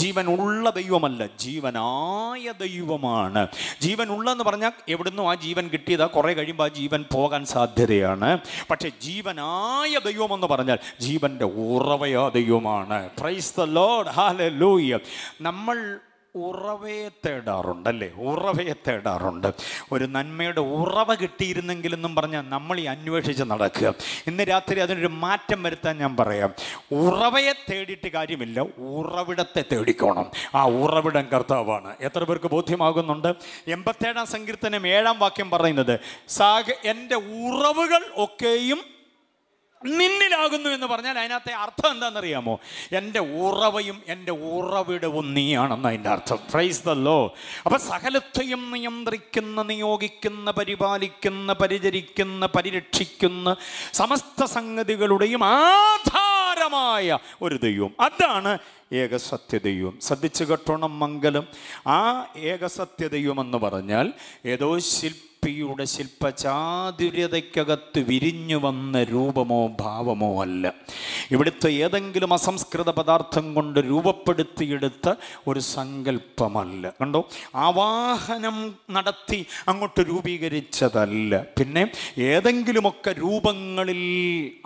ജീവൻ ഉള്ള ദൈവമല്ല ജീവനായ ദൈവമാണ് ജീവൻ ഉള്ളെന്ന് പറഞ്ഞാൽ എവിടുന്നു ആ ജീവൻ കിട്ടിയതാ കുറേ കഴിയുമ്പോൾ ആ ജീവൻ പോകാൻ സാധ്യതയാണ് പക്ഷേ ജീവനായ ദൈവമെന്ന് പറഞ്ഞാൽ ജീവൻ്റെ ഉറവയ ദൈവമാണ് പ്രൈസ് ദ നമ്മൾ ഉറവയെ തേടാറുണ്ട് അല്ലേ ഉറവയെ തേടാറുണ്ട് ഒരു നന്മയുടെ ഉറവ കിട്ടിയിരുന്നെങ്കിലെന്നും പറഞ്ഞാൽ നമ്മൾ ഈ അന്വേഷിച്ച് നടക്കുക ഇന്ന് രാത്രി അതിനൊരു മാറ്റം വരുത്താൻ ഞാൻ പറയാം ഉറവയെ തേടിയിട്ട് കാര്യമില്ല ഉറവിടത്തെ തേടിക്കോണം ആ ഉറവിടം കർത്താവാണ് എത്ര പേർക്ക് ബോധ്യമാകുന്നുണ്ട് എൺപത്തേഴാം സങ്കീർത്തനം ഏഴാം വാക്യം പറയുന്നത് സാഗ എൻ്റെ ഉറവുകൾ ഒക്കെയും നിന്നിലാകുന്നു എന്ന് പറഞ്ഞാൽ അതിനകത്തെ അർത്ഥം എന്താണെന്നറിയാമോ എൻ്റെ ഉറവയും എൻ്റെ ഉറവിടവും നീയാണെന്ന് അതിൻ്റെ അർത്ഥം പ്രൈസ് ദല്ലോ അപ്പം സകലത്തെയും നിയന്ത്രിക്കുന്ന നിയോഗിക്കുന്ന പരിപാലിക്കുന്ന പരിചരിക്കുന്ന പരിരക്ഷിക്കുന്ന സമസ്ത സംഗതികളുടെയും ആധാരമായ ഒരു ദൈവം അതാണ് ഏകസത്യതയും ശ്രദ്ധിച്ചു കെട്ടണം മംഗലം ആ ഏകസത്യതയും എന്ന് പറഞ്ഞാൽ ഏതോ ശില്പ ശില്പിയുടെ ശില്പചാതുര്യതയ്ക്കകത്ത് വിരിഞ്ഞു വന്ന രൂപമോ ഭാവമോ അല്ല ഇവിടുത്തെ ഏതെങ്കിലും അസംസ്കൃത പദാർത്ഥം കൊണ്ട് രൂപപ്പെടുത്തിയെടുത്ത ഒരു സങ്കല്പമല്ല കണ്ടോ ആവാഹനം നടത്തി അങ്ങോട്ട് രൂപീകരിച്ചതല്ല പിന്നെ ഏതെങ്കിലുമൊക്കെ രൂപങ്ങളിൽ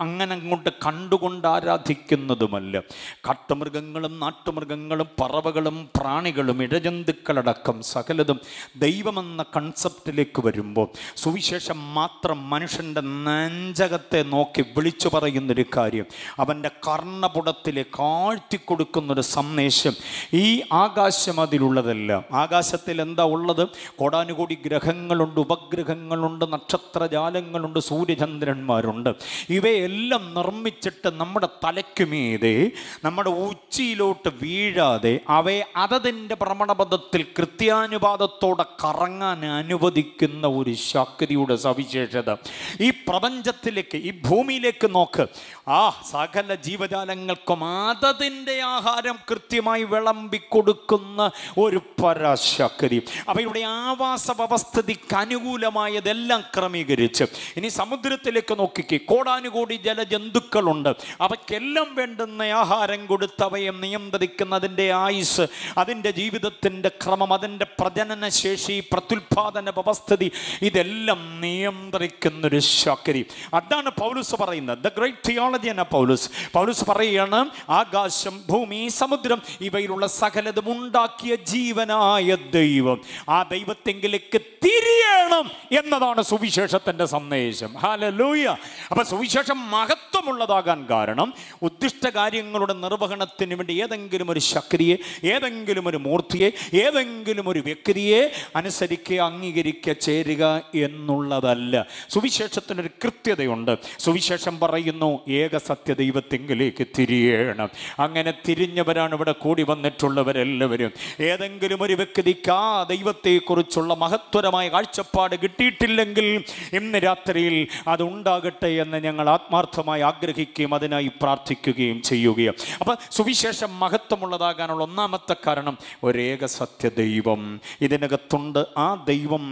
അങ്ങനെ അങ്ങോട്ട് കണ്ടുകൊണ്ട് ആരാധിക്കുന്നതുമല്ല കാട്ടുമൃഗങ്ങളും നാട്ടുമൃഗങ്ങളും പറവകളും പ്രാണികളും ഇഴജന്തുക്കളടക്കം സകലതും ദൈവമെന്ന കൺസെപ്റ്റിലേക്ക് വരുമ്പോൾ സുവിശേഷം മാത്രം മനുഷ്യൻ്റെ നഞ്ചകത്തെ നോക്കി വിളിച്ചു പറയുന്നൊരു കാര്യം അവൻ അവൻ്റെ കർണപുടത്തിലേക്ക് ആഴ്ത്തിക്കൊടുക്കുന്നൊരു സന്ദേശം ഈ ആകാശം അതിലുള്ളതല്ല ആകാശത്തിൽ എന്താ ഉള്ളത് കോടാനുകോടി ഗ്രഹങ്ങളുണ്ട് ഉപഗ്രഹങ്ങളുണ്ട് നക്ഷത്രജാലങ്ങളുണ്ട് സൂര്യചന്ദ്രന്മാരുണ്ട് ഇവയെല്ലാം നിർമ്മിച്ചിട്ട് നമ്മുടെ തലയ്ക്കുമീതെ നമ്മുടെ ഉച്ചിയിലോട്ട് വീഴാതെ അവയെ അതതിൻ്റെ ഭ്രമണപഥത്തിൽ കൃത്യാനുപാതത്തോടെ കറങ്ങാൻ അനുവദിക്കുന്ന ഒരു ശാക്തിയുടെ സവിശേഷത ഈ പ്രപഞ്ചത്തിലേക്ക് ഈ ഭൂമിയിലേക്ക് നോക്ക് ആ സകല സകല ജീവജാലങ്ങൾക്കും അതതിൻ്റെ ആഹാരം കൃത്യമായി വിളമ്പിക്കൊടുക്കുന്ന ഒരു പരാശക്തി അവയുടെ ആവാസ വ്യവസ്ഥിതിക്ക് അനുകൂലമായതെല്ലാം ക്രമീകരിച്ച് ഇനി സമുദ്രത്തിലേക്ക് നോക്കിക്കേ കോടാനുകോടി ജലജന്തുക്കളുണ്ട് അവയ്ക്കെല്ലാം വേണ്ടുന്ന ആഹാരം കൊടുത്ത് അവയെ നിയന്ത്രിക്കുന്നതിൻ്റെ ആയുസ് അതിൻ്റെ ജീവിതത്തിൻ്റെ ക്രമം അതിൻ്റെ പ്രജനന ശേഷി പ്രത്യുൽപാദന വ്യവസ്ഥിതി ഇതെല്ലാം നിയന്ത്രിക്കുന്നൊരു ശക്തി അതാണ് പൗലൂസ് പറയുന്നത് ദ ഗ്രേറ്റ് തിയോളജി എന്ന പൗലുസ് പൗലൂസ് പറയുകയാണ് ആകാശം ഭൂമി സമുദ്രം ഇവയിലുള്ള സകലതും ഉണ്ടാക്കിയ ജീവനായ ദൈവം ആ ദൈവത്തെങ്കിലേക്ക് തിരിയണം എന്നതാണ് സുവിശേഷത്തിൻ്റെ സന്ദേശം ഹാലലൂയ അപ്പം സുവിശേഷം മഹത്വമുള്ളതാകാൻ കാരണം ഉദ്ദിഷ്ട കാര്യങ്ങളുടെ നിർവഹണത്തിന് വേണ്ടി ഏതെങ്കിലും ഒരു ശക്തിയെ ഏതെങ്കിലും ഒരു മൂർത്തിയെ ഏതെങ്കിലും ഒരു വ്യക്തിയെ അനുസരിക്കുക അംഗീകരിക്കുക ചേരുക എന്നുള്ളതല്ല സുവിശേഷത്തിനൊരു കൃത്യതയുണ്ട് സുവിശേഷം പറയുന്നു ഏക സത്യ ദൈവ ദൈവത്തിങ്കിലേക്ക് തിരിയണം അങ്ങനെ തിരിഞ്ഞവരാണ് ഇവിടെ കൂടി വന്നിട്ടുള്ളവരെല്ലാവരും ഏതെങ്കിലും ഒരു വ്യക്തിക്ക് ആ ദൈവത്തെക്കുറിച്ചുള്ള മഹത്വരമായ കാഴ്ചപ്പാട് കിട്ടിയിട്ടില്ലെങ്കിൽ ഇന്ന് രാത്രിയിൽ അതുണ്ടാകട്ടെ എന്ന് ഞങ്ങൾ ആത്മാർത്ഥമായി ആഗ്രഹിക്കുകയും അതിനായി പ്രാർത്ഥിക്കുകയും ചെയ്യുകയും അപ്പം സുവിശേഷം മഹത്വമുള്ളതാകാനുള്ള ഒന്നാമത്തെ കാരണം ഒരേക സത്യ ദൈവം ഇതിനകത്തുണ്ട് ആ ദൈവം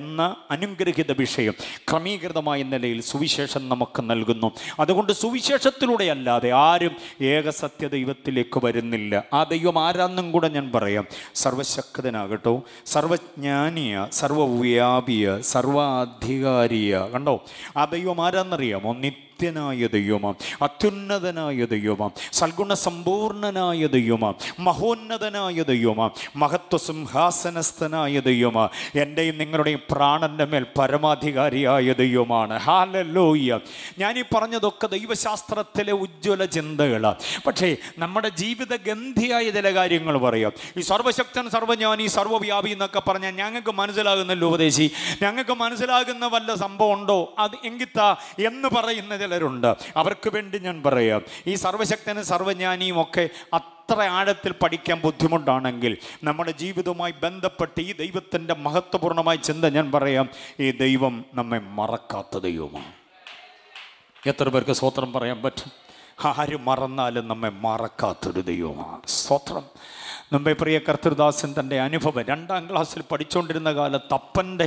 എന്ന അനുഗ്രഹിത വിഷയം ക്രമീകൃതമായ നിലയിൽ സുവിശേഷം നമുക്ക് നൽകുന്നു അതുകൊണ്ട് സുവിശേഷം സുവിശേഷത്തിലൂടെയല്ലാതെ ആരും ഏകസത്യ ദൈവത്തിലേക്ക് വരുന്നില്ല ആ ദൈവം ആരാന്നും കൂടെ ഞാൻ പറയാം സർവശക്തനാകട്ടോ സർവജ്ഞാനിയ സർവവ്യാപിയ സർവാധികാരിയ കണ്ടോ ആ ദൈവം ആരാന്നറിയാമോ നിത്യ നിത്യനായ ദൈവമ അത്യുന്നതനായ ദൈവമ സൽഗുണ സമ്പൂർണനായ ദൈവമ മഹോന്നതനായ ദൈവമ മഹത്വ സിംഹാസനസ്ഥനായ ദൈവമ എൻ്റെയും നിങ്ങളുടെയും പ്രാണൻ്റെ മേൽ പരമാധികാരിയായ ദൈവമാണ് ഹാലല്ലോയ്യ ഞാനീ പറഞ്ഞതൊക്കെ ദൈവശാസ്ത്രത്തിലെ ഉജ്ജ്വല ചിന്തകളാണ് പക്ഷേ നമ്മുടെ ജീവിത ഗന്ധിയായ ചില കാര്യങ്ങൾ പറയാം ഈ സർവശക്തൻ സർവജ്ഞാനി സർവവ്യാപി എന്നൊക്കെ പറഞ്ഞാൽ ഞങ്ങൾക്ക് മനസ്സിലാകുന്നല്ലോ ഉപദേശി ഞങ്ങൾക്ക് മനസ്സിലാകുന്ന വല്ല സംഭവം ഉണ്ടോ അത് എങ്കിത്ത എന്ന് പറയുന്ന ചിലരുണ്ട് അവർക്ക് വേണ്ടി ഞാൻ പറയാം ഈ സർവശക്തനും സർവജ്ഞാനിയും ഒക്കെ അത്ര ആഴത്തിൽ പഠിക്കാൻ ബുദ്ധിമുട്ടാണെങ്കിൽ നമ്മുടെ ജീവിതവുമായി ബന്ധപ്പെട്ട് ഈ ദൈവത്തിൻ്റെ മഹത്വപൂർണ്ണമായ ചിന്ത ഞാൻ പറയാം ഈ ദൈവം നമ്മെ മറക്കാത്ത ദൈവമാണ് എത്ര പേർക്ക് സ്വത്രം പറയാൻ പറ്റും ആര് മറന്നാലും നമ്മെ മറക്കാത്തൊരു ദൈവമാണ് സ്വത്രം മുമ്പേ പ്രിയ കർത്തൃദാസൻ തൻ്റെ അനുഭവം രണ്ടാം ക്ലാസ്സിൽ പഠിച്ചുകൊണ്ടിരുന്ന കാലത്ത് അപ്പൻ്റെ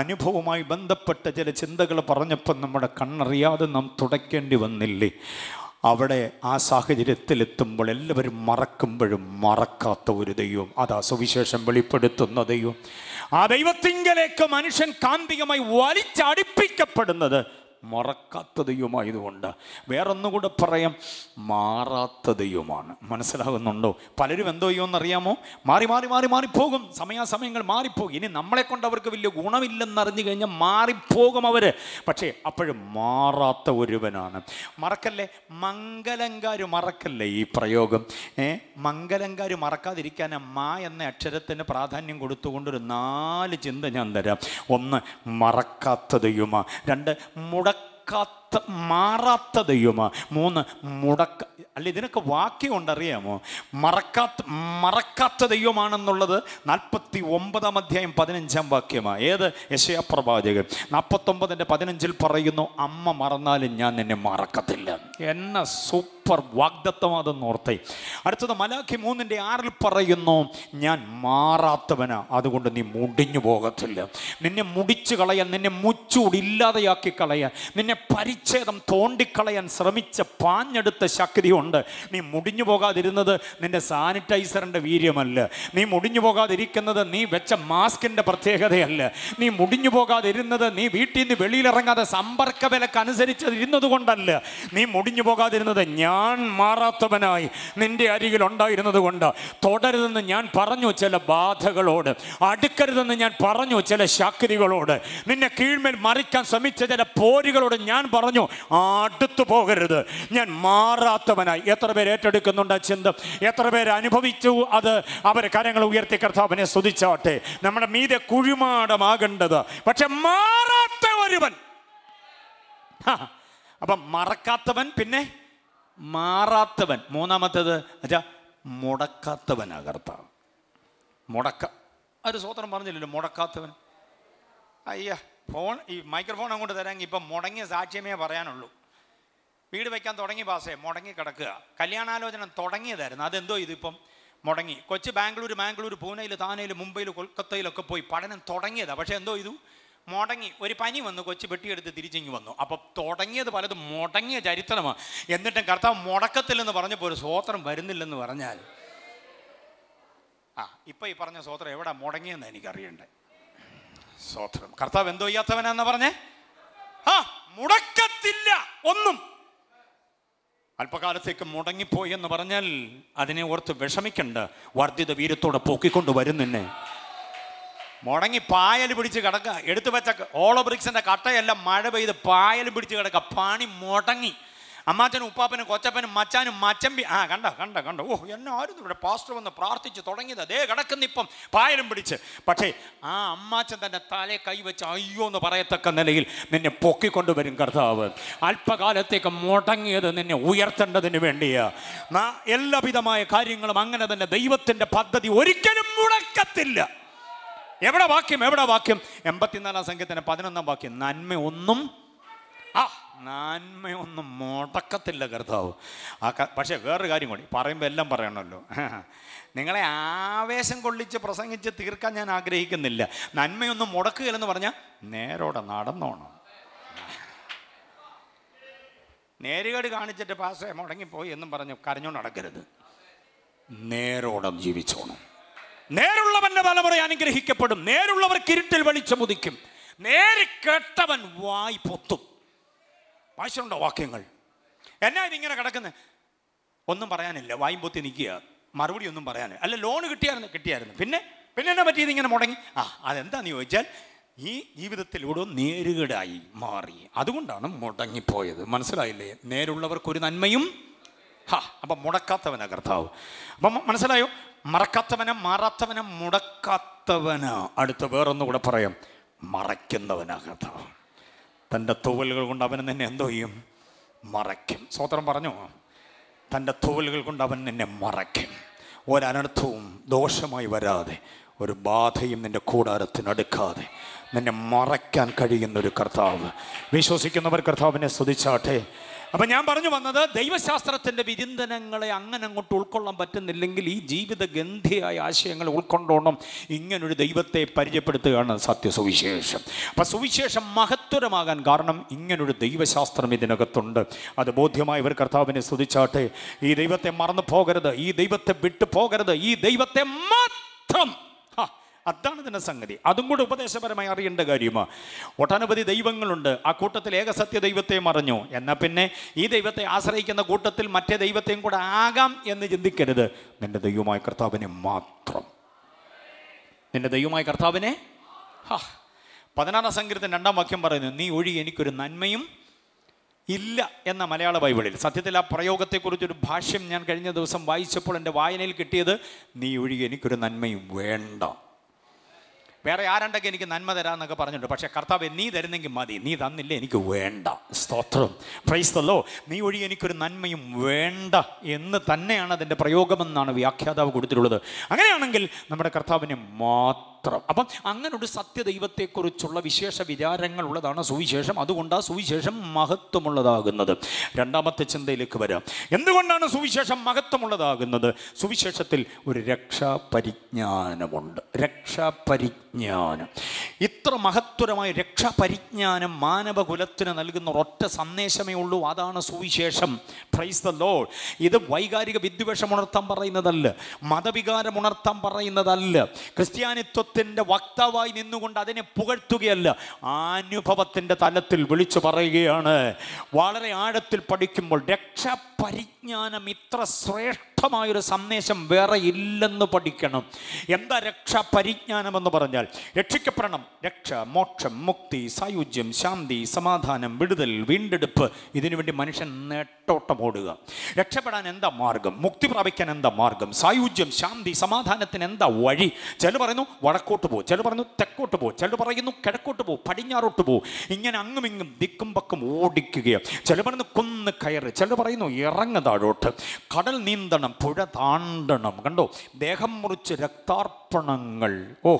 അനുഭവവുമായി ബന്ധപ്പെട്ട ചില ചിന്തകൾ പറഞ്ഞപ്പോൾ നമ്മുടെ കണ്ണറിയാതെ നാം തുടയ്ക്കേണ്ടി വന്നില്ലേ അവിടെ ആ സാഹചര്യത്തിലെത്തുമ്പോൾ എല്ലാവരും മറക്കുമ്പോഴും മറക്കാത്ത ഒരു ദൈവം അതാ സുവിശേഷം വെളിപ്പെടുത്തുന്ന ദൈവം ആ ദൈവത്തിങ്കലേക്ക് മനുഷ്യൻ കാന്തികമായി വലിച്ചടിപ്പിക്കപ്പെടുന്നത് മറക്കാത്ത ദൈവമായതുകൊണ്ട് വേറൊന്നുകൂടെ പറയാം മാറാത്ത ദൈവമാണ് മനസ്സിലാകുന്നുണ്ടോ പലരും എന്തോ ചെയ്യുമെന്നറിയാമോ മാറി മാറി മാറി മാറിപ്പോകും സമയാസമയങ്ങൾ മാറിപ്പോകും ഇനി നമ്മളെ കൊണ്ട് അവർക്ക് വലിയ ഗുണമില്ലെന്നറിഞ്ഞു കഴിഞ്ഞാൽ മാറിപ്പോകും അവർ പക്ഷേ അപ്പോഴും മാറാത്ത ഒരുവനാണ് മറക്കല്ലേ മംഗലങ്കാർ മറക്കല്ലേ ഈ പ്രയോഗം ഏ മംഗലങ്കാർ മറക്കാതിരിക്കാൻ മാ എന്ന അക്ഷരത്തിന് പ്രാധാന്യം കൊടുത്തുകൊണ്ടൊരു നാല് ചിന്ത ഞാൻ തരാം ഒന്ന് മറക്കാത്ത രണ്ട് മുട മുടക്കാത്ത മാറാത്ത ദൈവമാണ് മൂന്ന് മുടക്ക അല്ല ഇതിനൊക്കെ വാക്യം ഉണ്ടറിയാമോ മറക്കാത്ത മറക്കാത്ത ദൈവമാണെന്നുള്ളത് നാൽപ്പത്തി ഒമ്പതാം അധ്യായം പതിനഞ്ചാം വാക്യമാണ് ഏത് യശയപ്രവാചകൻ നാൽപ്പത്തൊമ്പതിൻ്റെ പതിനഞ്ചിൽ പറയുന്നു അമ്മ മറന്നാലും ഞാൻ നിന്നെ മറക്കത്തില്ല എന്ന സൂപ്പർ സൂപ്പർ വാഗ്ദത്വം അതെന്ന് ഓർത്തേ അടുത്തത് മലാഖി മൂന്നിൻ്റെ ആറിൽ പറയുന്നു ഞാൻ മാറാത്തവന് അതുകൊണ്ട് നീ മുടിഞ്ഞു പോകത്തില്ല നിന്നെ മുടിച്ചു കളയാൻ നിന്നെ മുച്ചൂടില്ലാതെയാക്കി കളയാൻ നിന്നെ പരിച്ഛേദം തോണ്ടിക്കളയാൻ ശ്രമിച്ച പാഞ്ഞെടുത്ത ശക്തിയുണ്ട് നീ മുടിഞ്ഞു പോകാതിരുന്നത് നിന്റെ സാനിറ്റൈസറിൻ്റെ വീര്യമല്ല നീ മുടിഞ്ഞു പോകാതിരിക്കുന്നത് നീ വെച്ച മാസ്കിൻ്റെ പ്രത്യേകതയല്ല നീ മുടിഞ്ഞു പോകാതിരുന്നത് നീ വീട്ടിൽ നിന്ന് വെളിയിലിറങ്ങാതെ സമ്പർക്ക വിലക്ക് അനുസരിച്ചത് ഇരുന്നത് കൊണ്ടല്ല നീ മുടിഞ്ഞു പോകാതിരുന്നത് ഞാൻ ഞാൻ മാറാത്തവനായി നിന്റെ അരികിൽ ഉണ്ടായിരുന്നത് കൊണ്ട് തുടരുതെന്ന് ഞാൻ പറഞ്ഞു ചില ബാധകളോട് അടുക്കരുതെന്ന് ഞാൻ പറഞ്ഞു ചില ശാക്തികളോട് നിന്നെ കീഴ്മേൽ മറിക്കാൻ ശ്രമിച്ച ചില പോരുകളോട് ഞാൻ പറഞ്ഞു അടുത്തു പോകരുത് ഞാൻ മാറാത്തവനായി എത്ര പേര് ഏറ്റെടുക്കുന്നുണ്ട് ചിന്ത എത്ര പേര് അനുഭവിച്ചു അത് അവർ കരങ്ങൾ ഉയർത്തി കർത്താവിനെ സ്തുതിച്ചാട്ടെ നമ്മുടെ മീതെ കുഴിമാടമാകേണ്ടത് പക്ഷെ മാറാത്ത ഒരുവൻ അപ്പം മറക്കാത്തവൻ പിന്നെ മാറാത്തവൻ മൂന്നാമത്തേത് അച്ഛാ മുടക്കാത്തവനാ അകർത്ത മുടക്ക ഒരു സൂത്രം പറഞ്ഞില്ലല്ലോ മുടക്കാത്തവൻ അയ്യ ഫോൺ ഈ മൈക്രോഫോൺ അങ്ങോട്ട് തരാമെങ്കിൽ ഇപ്പം മുടങ്ങിയ സാക്ഷ്യമേ പറയാനുള്ളൂ വീട് വയ്ക്കാൻ തുടങ്ങി പാസേ മുടങ്ങി കിടക്കുക കല്യാണാലോചന തുടങ്ങിയതായിരുന്നു അതെന്തോ ഇതിപ്പം മുടങ്ങി കൊച്ചു ബാംഗ്ലൂർ ബാംഗ്ലൂർ പൂനെയിൽ താനയിൽ മുംബൈയിൽ കൊൽക്കത്തയിലൊക്കെ പോയി പഠനം തുടങ്ങിയതാണ് പക്ഷേ എന്തോ ഇതു മുടങ്ങി ഒരു പനി വന്നു കൊച്ചു വെട്ടിയെടുത്ത് തിരിച്ചിങ്ങി വന്നു അപ്പോൾ തുടങ്ങിയത് പലതും മുടങ്ങിയ ചരിത്രമാണ് എന്നിട്ടും കർത്താവ് മുടക്കത്തില്ലെന്ന് പറഞ്ഞപ്പോൾ ഒരു സ്വോത്രം വരുന്നില്ലെന്ന് പറഞ്ഞാൽ ആ ഇപ്പം ഈ പറഞ്ഞ സ്വോത്രം എവിടെ മുടങ്ങിയെന്ന് എനിക്കറിയണ്ടേ സ്വോത്രം കർത്താവ് എന്തോ ചെയ്യാത്തവനാന്ന പറഞ്ഞേ ആ മുടക്കത്തില്ല ഒന്നും അല്പകാലത്തേക്ക് മുടങ്ങിപ്പോയി എന്ന് പറഞ്ഞാൽ അതിനെ ഓർത്ത് വിഷമിക്കണ്ട വർദ്ധിത വീരത്തോടെ പോക്കിക്കൊണ്ട് വരുന്നെന്നെ മുടങ്ങി പായൽ പിടിച്ച് കിടക്കുക എടുത്തു വെച്ച ഓളോ ബ്രിക്സിൻ്റെ കട്ടയെല്ലാം മഴ പെയ്ത് പായൽ പിടിച്ച് കിടക്കുക പണി മുടങ്ങി അമ്മാച്ചനും ഉപ്പാപ്പനും കൊച്ചപ്പനും മച്ചാനും മച്ചമ്പി ആ കണ്ട കണ്ട കണ്ട ഓ എന്നെ ആരും ഇവിടെ പാസ്റ്റർ വന്ന് പ്രാർത്ഥിച്ച് തുടങ്ങിയത് അതേ കിടക്കുന്ന ഇപ്പം പായലും പിടിച്ച് പക്ഷേ ആ അമ്മാച്ചൻ തന്നെ തലേ കൈവച്ച് അയ്യോ എന്ന് പറയത്തക്ക നിലയിൽ നിന്നെ പൊക്കിക്കൊണ്ടുവരും കർത്താവ് അല്പകാലത്തേക്ക് മുടങ്ങിയത് നിന്നെ ഉയർത്തേണ്ടതിന് വേണ്ടിയാ എല്ലാവിധമായ കാര്യങ്ങളും അങ്ങനെ തന്നെ ദൈവത്തിൻ്റെ പദ്ധതി ഒരിക്കലും മുടക്കത്തില്ല എവിടെ വാക്യം എവിടെ വാക്യം എൺപത്തിനാലാം സംഖ്യത്തിന് പതിനൊന്നാം വാക്യം നന്മ ഒന്നും ആ നന്മയൊന്നും മുടക്കത്തില്ല കർത്താവ് ആ പക്ഷെ വേറൊരു കാര്യം കൂടി പറയുമ്പോൾ എല്ലാം പറയണമല്ലോ നിങ്ങളെ ആവേശം കൊള്ളിച്ച് പ്രസംഗിച്ച് തീർക്കാൻ ഞാൻ ആഗ്രഹിക്കുന്നില്ല നന്മയൊന്നും മുടക്കുകയില്ലെന്ന് പറഞ്ഞാൽ നേരോടെ നടന്നോണം നേരുകേട് കാണിച്ചിട്ട് പാസ്സേ മുടങ്ങിപ്പോയി എന്നും പറഞ്ഞു കരഞ്ഞോണ്ട് നടക്കരുത് നേരോടം ജീവിച്ചോണം നേരുള്ളവന്റെ തലമുറ അനുഗ്രഹിക്കപ്പെടും നേരുള്ളവർ കിരുട്ടിൽ വെളിച്ചമുദിക്കും നേര് കേട്ടവൻ വായി പൊത്തും വായിച്ചിട്ടുണ്ടോ വാക്യങ്ങൾ എന്നാ ഇതിങ്ങനെ കിടക്കുന്നത് ഒന്നും പറയാനില്ല വായും പൊത്തി നിൽക്കുക മറുപടി ഒന്നും പറയാൻ അല്ല ലോൺ കിട്ടിയായിരുന്നു കിട്ടിയായിരുന്നു പിന്നെ പിന്നെ എന്നെ പറ്റി ഇതിങ്ങനെ മുടങ്ങി ആ അതെന്താന്ന് ചോദിച്ചാൽ ഈ ജീവിതത്തിലൂടെ നേരുകടായി മാറി അതുകൊണ്ടാണ് മുടങ്ങിപ്പോയത് മനസ്സിലായില്ലേ നേരുള്ളവർക്കൊരു നന്മയും ഹാ അപ്പം മുടക്കാത്തവനാ കർത്താവ് അപ്പം മനസ്സിലായോ മറക്കാത്തവന് മാറാത്തവന് മുടക്കാത്തവന് അടുത്ത് കൂടെ പറയാം മറയ്ക്കുന്നവനാകാത്തവൻ തൻ്റെ തൂവലുകൾ കൊണ്ട് അവൻ നിന്നെ എന്തോ ചെയ്യും മറയ്ക്കും സ്വോത്രം പറഞ്ഞു തൻ്റെ തൂവലുകൾ കൊണ്ട് അവൻ നിന്നെ മറയ്ക്കും ഒരനർത്ഥവും ദോഷമായി വരാതെ ഒരു ബാധയും നിൻ്റെ കൂടാരത്തിനടുക്കാതെ നിന്നെ മറയ്ക്കാൻ കഴിയുന്നൊരു കർത്താവ് വിശ്വസിക്കുന്നവർ കർത്താവിനെ സ്തുതിച്ചാട്ടെ അപ്പൊ ഞാൻ പറഞ്ഞു വന്നത് ദൈവശാസ്ത്രത്തിന്റെ വിരിന്തനങ്ങളെ അങ്ങനെ അങ്ങോട്ട് ഉൾക്കൊള്ളാൻ പറ്റുന്നില്ലെങ്കിൽ ഈ ജീവിത ഗന്ധിയായ ആശയങ്ങൾ ഉൾക്കൊണ്ടോണം ഇങ്ങനൊരു ദൈവത്തെ പരിചയപ്പെടുത്തുകയാണ് സത്യസുവിശേഷം അപ്പൊ സുവിശേഷം മഹത്വരമാകാൻ കാരണം ഇങ്ങനൊരു ദൈവശാസ്ത്രം ഇതിനകത്തുണ്ട് അത് ബോധ്യമായവർ കർത്താവിനെ സ്തുതിച്ചാട്ടെ ഈ ദൈവത്തെ മറന്നു പോകരുത് ഈ ദൈവത്തെ വിട്ടു പോകരുത് ഈ ദൈവത്തെ മാത്രം അതാണ് ഇതിൻ്റെ സംഗതി അതും കൂടെ ഉപദേശപരമായി അറിയേണ്ട കാര്യമാണ് ഒട്ടനവധി ദൈവങ്ങളുണ്ട് ആ കൂട്ടത്തിൽ ഏകസത്യ ദൈവത്തെ മറഞ്ഞു എന്നാൽ പിന്നെ ഈ ദൈവത്തെ ആശ്രയിക്കുന്ന കൂട്ടത്തിൽ മറ്റേ ദൈവത്തെയും കൂടെ ആകാം എന്ന് ചിന്തിക്കരുത് നിന്റെ ദൈവമായ കർത്താവിനെ മാത്രം നിന്റെ ദൈവമായ കർത്താവിനെ ഹാ പതിനാറാം സങ്കീർത്തൻ രണ്ടാം വാക്യം പറയുന്നു നീ ഒഴി എനിക്കൊരു നന്മയും ഇല്ല എന്ന മലയാള ബൈബിളിൽ സത്യത്തിൽ ആ പ്രയോഗത്തെക്കുറിച്ചൊരു ഭാഷ്യം ഞാൻ കഴിഞ്ഞ ദിവസം വായിച്ചപ്പോൾ എൻ്റെ വായനയിൽ കിട്ടിയത് നീ ഒഴി എനിക്കൊരു നന്മയും വേണ്ട വേറെ ആരുണ്ടെങ്കിൽ എനിക്ക് നന്മ തരാമെന്നൊക്കെ പറഞ്ഞിട്ടുണ്ട് പക്ഷേ കർത്താവ് നീ തരുന്നെങ്കിൽ മതി നീ തന്നില്ലേ എനിക്ക് വേണ്ട സ്തോത്രം പ്രൈസ്തല്ലോ നീ ഒഴി എനിക്കൊരു നന്മയും വേണ്ട എന്ന് തന്നെയാണ് അതിൻ്റെ പ്രയോഗമെന്നാണ് വ്യാഖ്യാതാവ് കൊടുത്തിട്ടുള്ളത് അങ്ങനെയാണെങ്കിൽ നമ്മുടെ കർത്താവിനെ മാത്രം മാത്രം അപ്പം ഒരു സത്യദൈവത്തെക്കുറിച്ചുള്ള വിശേഷ ഉള്ളതാണ് സുവിശേഷം അതുകൊണ്ട് ആ സുവിശേഷം മഹത്വമുള്ളതാകുന്നത് രണ്ടാമത്തെ ചിന്തയിലേക്ക് വരാം എന്തുകൊണ്ടാണ് സുവിശേഷം മഹത്വമുള്ളതാകുന്നത് സുവിശേഷത്തിൽ ഒരു രക്ഷാപരിജ്ഞാനമുണ്ട് രക്ഷാപരിജ്ഞാനം ഇത്ര മഹത്വരമായ രക്ഷാപരിജ്ഞാനം മാനവകുലത്തിന് നൽകുന്ന ഒരൊറ്റ സന്ദേശമേ ഉള്ളൂ അതാണ് സുവിശേഷം പ്രൈസ് ദ ലോൾ ഇത് വൈകാരിക വിദ്വേഷം ഉണർത്താൻ പറയുന്നതല്ല മതവികാരം ഉണർത്താൻ പറയുന്നതല്ല ക്രിസ്ത്യാനിത്വ അനുഭവത്തിൻ്റെ വക്താവായി നിന്നുകൊണ്ട് അതിനെ പുകഴ്ത്തുകയല്ല അനുഭവത്തിൻ്റെ തലത്തിൽ വിളിച്ചു പറയുകയാണ് വളരെ ആഴത്തിൽ പഠിക്കുമ്പോൾ പരിജ്ഞാനം ഇത്ര ശ്രേഷ്ഠ ശക്തമായൊരു സന്ദേശം വേറെ ഇല്ലെന്ന് പഠിക്കണം എന്താ രക്ഷാ പരിജ്ഞാനം എന്ന് പറഞ്ഞാൽ രക്ഷിക്കപ്പെടണം രക്ഷ മോക്ഷം മുക്തി സായുജ്യം ശാന്തി സമാധാനം വിടുതൽ വീണ്ടെടുപ്പ് ഇതിനുവേണ്ടി മനുഷ്യൻ നേട്ടോട്ടം ഓടുക രക്ഷപ്പെടാൻ എന്താ മാർഗം മുക്തി പ്രാപിക്കാൻ എന്താ മാർഗം സായുജ്യം ശാന്തി സമാധാനത്തിന് എന്താ വഴി ചില പറയുന്നു വടക്കോട്ട് പോകും ചില പറയുന്നു തെക്കോട്ട് പോകും ചില പറയുന്നു കിഴക്കോട്ട് പോകും പടിഞ്ഞാറോട്ട് പോകും ഇങ്ങനെ അങ്ങും ഇങ്ങും ദിക്കും പക്കും ഓടിക്കുകയാണ് ചില പറയുന്നു കുന്ന് കയറ് ചില പറയുന്നു ഇറങ്ങ താഴോട്ട് കടൽ നീന്തണം പുഴ താണ്ടണം കണ്ടോ ദേഹം മുറിച്ച് രക്താർപ്പണങ്ങൾ ഓ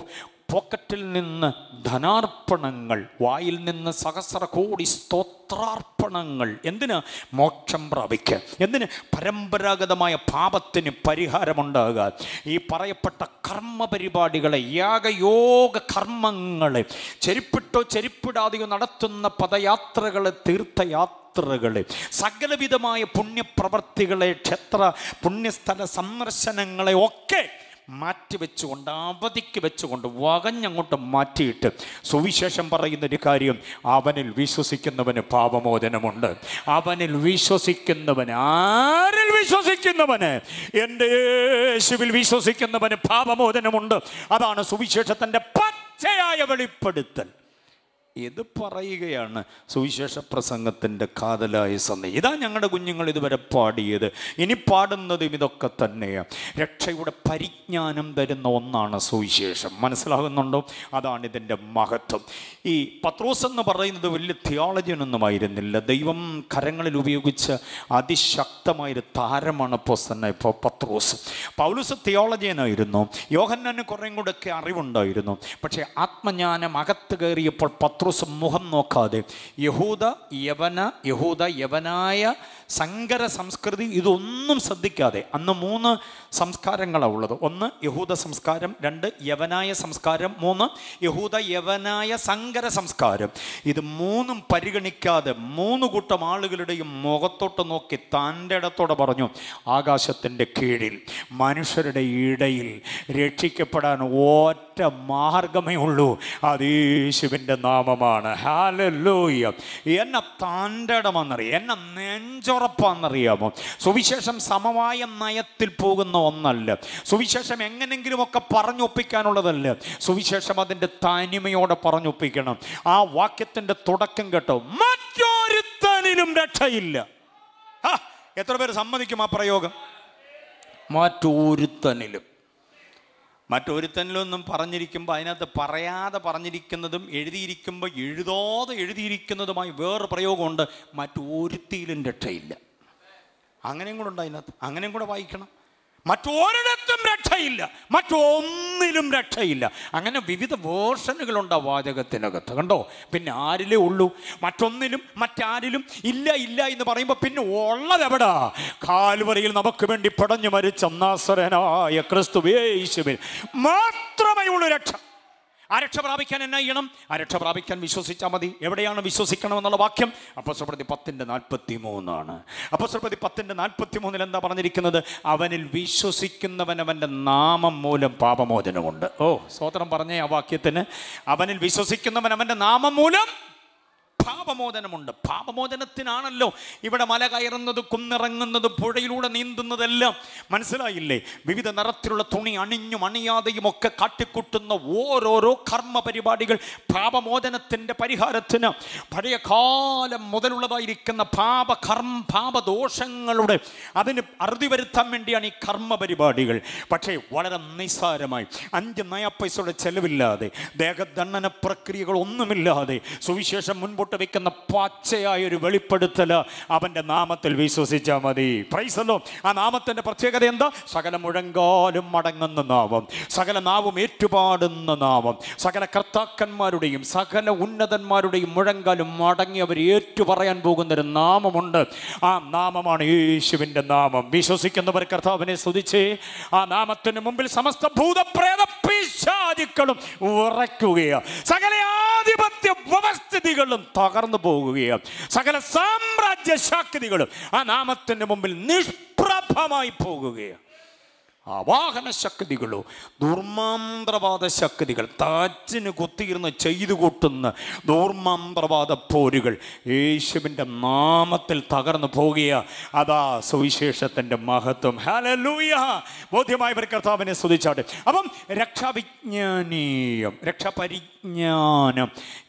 പോക്കറ്റിൽ നിന്ന് ധനാർപ്പണങ്ങൾ വായിൽ നിന്ന് സഹസ്ര കോടി സ്തോത്രാർപ്പണങ്ങൾ എന്തിന് മോക്ഷം പ്രാപിക്കുക എന്തിന് പരമ്പരാഗതമായ പാപത്തിന് പരിഹാരമുണ്ടാകുക ഈ പറയപ്പെട്ട കർമ്മ പരിപാടികളെ യാഗയോഗ കർമ്മങ്ങളെ ചെരുപ്പിട്ടോ ചെരുപ്പിടാതെയോ നടത്തുന്ന പദയാത്രകളെ തീർത്ഥയാത്ര സകലവിധമായ പുണ്യപ്രവർത്തികളെ ക്ഷേത്ര പുണ്യസ്ഥല സന്ദർശനങ്ങളെ ഒക്കെ മാറ്റിവെച്ചുകൊണ്ട് അവധിക്ക് വെച്ചുകൊണ്ട് വകഞ്ഞങ്ങോട്ട് മാറ്റിയിട്ട് സുവിശേഷം ഒരു കാര്യം അവനിൽ വിശ്വസിക്കുന്നവന് പാപമോചനമുണ്ട് അവനിൽ വിശ്വസിക്കുന്നവന് ആരിൽ വിശ്വസിക്കുന്നവന് എൻ്റെ യേശുവിൽ വിശ്വസിക്കുന്നവന് പാപമോചനമുണ്ട് അതാണ് സുവിശേഷത്തിൻ്റെ പച്ചയായ വെളിപ്പെടുത്തൽ ഇത് പറയുകയാണ് സുവിശേഷ പ്രസംഗത്തിൻ്റെ കാതലായ സന്ധി ഇതാ ഞങ്ങളുടെ കുഞ്ഞുങ്ങൾ ഇതുവരെ പാടിയത് ഇനി പാടുന്നതും ഇതൊക്കെ തന്നെയാണ് രക്ഷയുടെ പരിജ്ഞാനം തരുന്ന ഒന്നാണ് സുവിശേഷം മനസ്സിലാകുന്നുണ്ടോ അതാണ് ഇതിൻ്റെ മഹത്വം ഈ പത്രോസ് എന്ന് പറയുന്നത് വലിയ ഒന്നും ആയിരുന്നില്ല ദൈവം കരങ്ങളിൽ ഉപയോഗിച്ച അതിശക്തമായൊരു താരമാണ് ഇപ്പോൾ തന്നെ ഇപ്പോൾ പത്രോസ് പൗലൂസ് തിയോളജിയനായിരുന്നു യോഹന്നാന് കുറേ കൂടെയൊക്കെ അറിവുണ്ടായിരുന്നു പക്ഷേ ആത്മജ്ഞാനം അകത്ത് കയറിയപ്പോൾ പത്ത് പത്രോസ് മുഖം നോക്കാതെ യഹൂദ യവന യഹൂദ യവനായ സങ്കര സംസ്കൃതി ഇതൊന്നും ശ്രദ്ധിക്കാതെ അന്ന് മൂന്ന് സംസ്കാരങ്ങളാണ് ഉള്ളത് ഒന്ന് യഹൂദ സംസ്കാരം രണ്ട് യവനായ സംസ്കാരം മൂന്ന് യഹൂദ യവനായ സങ്കര സംസ്കാരം ഇത് മൂന്നും പരിഗണിക്കാതെ മൂന്ന് കൂട്ടം ആളുകളുടെയും മുഖത്തോട്ട് നോക്കി താൻ്റെ ഇടത്തോടെ പറഞ്ഞു ആകാശത്തിൻ്റെ കീഴിൽ മനുഷ്യരുടെ ഇടയിൽ രക്ഷിക്കപ്പെടാൻ ഒറ്റ മാർഗമേ ഉള്ളൂ അത് നാമമാണ് ഹാലലോയ്യ എന്നെ താൻ്റെ ഇടമെന്നറിയാം എന്നെ നെഞ്ചോ ഉറപ്പാണെന്നറിയാമോ സുവിശേഷം സമവായ നയത്തിൽ പോകുന്ന ഒന്നല്ല സുവിശേഷം എങ്ങനെങ്കിലുമൊക്കെ പറഞ്ഞൊപ്പിക്കാനുള്ളതല്ല സുവിശേഷം അതിൻ്റെ തനിമയോടെ പറഞ്ഞൊപ്പിക്കണം ആ വാക്യത്തിൻ്റെ തുടക്കം കേട്ടോ മറ്റൊരുത്തനിലും രക്ഷയില്ല എത്ര പേര് സമ്മതിക്കും ആ പ്രയോഗം മറ്റൊരുത്തനിലും മറ്റൊരുത്തനിലൊന്നും പറഞ്ഞിരിക്കുമ്പോൾ അതിനകത്ത് പറയാതെ പറഞ്ഞിരിക്കുന്നതും എഴുതിയിരിക്കുമ്പോൾ എഴുതാതെ എഴുതിയിരിക്കുന്നതുമായി വേറൊരു പ്രയോഗമുണ്ട് മറ്റൊരുത്തിയിലും രക്ഷയില്ല അങ്ങനെയും കൂടെ ഉണ്ട് അതിനകത്ത് അങ്ങനെയും കൂടെ വായിക്കണം മറ്റൊരിടത്തും രക്ഷയില്ല മറ്റൊന്നിലും രക്ഷയില്ല അങ്ങനെ വിവിധ വേർഷനുകളുണ്ട് ആ വാചകത്തിനകത്ത് കണ്ടോ പിന്നെ ആരിലേ ഉള്ളൂ മറ്റൊന്നിലും മറ്റാരിലും ഇല്ല ഇല്ല എന്ന് പറയുമ്പോൾ പിന്നെ ഉള്ളത് എവിടാ കാൽവറിയിൽ നമുക്ക് വേണ്ടി പടഞ്ഞു മരിച്ച നാസരനായ ക്രിസ്തുവേശുവിൽ മാത്രമേ ഉള്ളൂ രക്ഷ ആ രക്ഷ പ്രാപിക്കാൻ എന്നാ ചെയ്യണം ആ രക്ഷ പ്രാപിക്കാൻ വിശ്വസിച്ചാൽ മതി എവിടെയാണ് വിശ്വസിക്കണമെന്നുള്ള വാക്യം അപ്പസ്വപ്രതി പത്തിൻ്റെ നാൽപ്പത്തി മൂന്നാണ് അപ്പസ്വപ്രതി പത്തിൻ്റെ നാൽപ്പത്തി മൂന്നിൽ എന്താ പറഞ്ഞിരിക്കുന്നത് അവനിൽ വിശ്വസിക്കുന്നവനവൻ്റെ നാമം മൂലം പാപമോചനമുണ്ട് ഓ സ്വോത്രം പറഞ്ഞേ ആ വാക്യത്തിന് അവനിൽ വിശ്വസിക്കുന്നവൻ അവൻ്റെ നാമം മൂലം പാപമോചനമുണ്ട് പാപമോചനത്തിനാണല്ലോ ഇവിടെ മല കയറുന്നത് കുന്നിറങ്ങുന്നത് പുഴയിലൂടെ നീന്തുന്നതെല്ലാം മനസ്സിലായില്ലേ വിവിധ നിറത്തിലുള്ള തുണി അണിഞ്ഞും അണിയാതെയും ഒക്കെ കാട്ടിക്കൂട്ടുന്ന ഓരോരോ കർമ്മ പരിപാടികൾ പാപമോചനത്തിൻ്റെ പരിഹാരത്തിന് പഴയ കാലം മുതലുള്ളതായിരിക്കുന്ന പാപകർമ്മ പാപദോഷങ്ങളുടെ അതിന് അറുതി വരുത്താൻ വേണ്ടിയാണ് ഈ കർമ്മ പരിപാടികൾ പക്ഷേ വളരെ നിസ്സാരമായി അഞ്ച് നയ പൈസയുടെ ചെലവില്ലാതെ ദേഹദണ്ഡന പ്രക്രിയകൾ ഒന്നുമില്ലാതെ സുവിശേഷം മുൻപോട്ട് മുമ്പോട്ട് വെക്കുന്ന പച്ചയായ ഒരു വെളിപ്പെടുത്തൽ അവൻ്റെ നാമത്തിൽ വിശ്വസിച്ചാൽ മതി പ്രൈസല്ലോ ആ നാമത്തിൻ്റെ പ്രത്യേകത എന്താ സകല മുഴങ്കാലും മടങ്ങുന്ന നാമം സകല നാവും ഏറ്റുപാടുന്ന നാമം സകല കർത്താക്കന്മാരുടെയും സകല ഉന്നതന്മാരുടെയും മുഴങ്കാലും മടങ്ങി അവർ ഏറ്റുപറയാൻ പോകുന്നൊരു നാമമുണ്ട് ആ നാമമാണ് യേശുവിൻ്റെ നാമം വിശ്വസിക്കുന്നവർ കർത്താവിനെ സ്തുതിച്ച് ആ നാമത്തിന് മുമ്പിൽ സമസ്ത ഭൂതപ്രേത പിശാദിക്കളും ഉറയ്ക്കുകയാണ് സകല ആധിപത്യ വ്യവസ്ഥിതികളും തകർന്നു പോകുകയും സകല സാമ്രാജ്യ ശാക്തികളും ആ നാമത്തിൻ്റെ മുമ്പിൽ നിഷ്പ്രഭമായി പോകുകയും ആവാഹന ശക്തികളോ ദുർമാന്ത്രവാദ ശക്തികൾ താച്ചിന് കുത്തിയിരുന്ന് ചെയ്തു കൂട്ടുന്ന ദുർമാന്ത്രവാദ പോരുകൾ യേശുവിൻ്റെ നാമത്തിൽ തകർന്നു പോകുക അതാ സുവിശേഷത്തിൻ്റെ മഹത്വം ഹലലൂയ ബോധ്യമായവർ കർത്താവിനെ സ്തുതിച്ചാട്ടെ അപ്പം രക്ഷാവിജ്ഞാനീയം രക്ഷാപരിജ്ഞാനം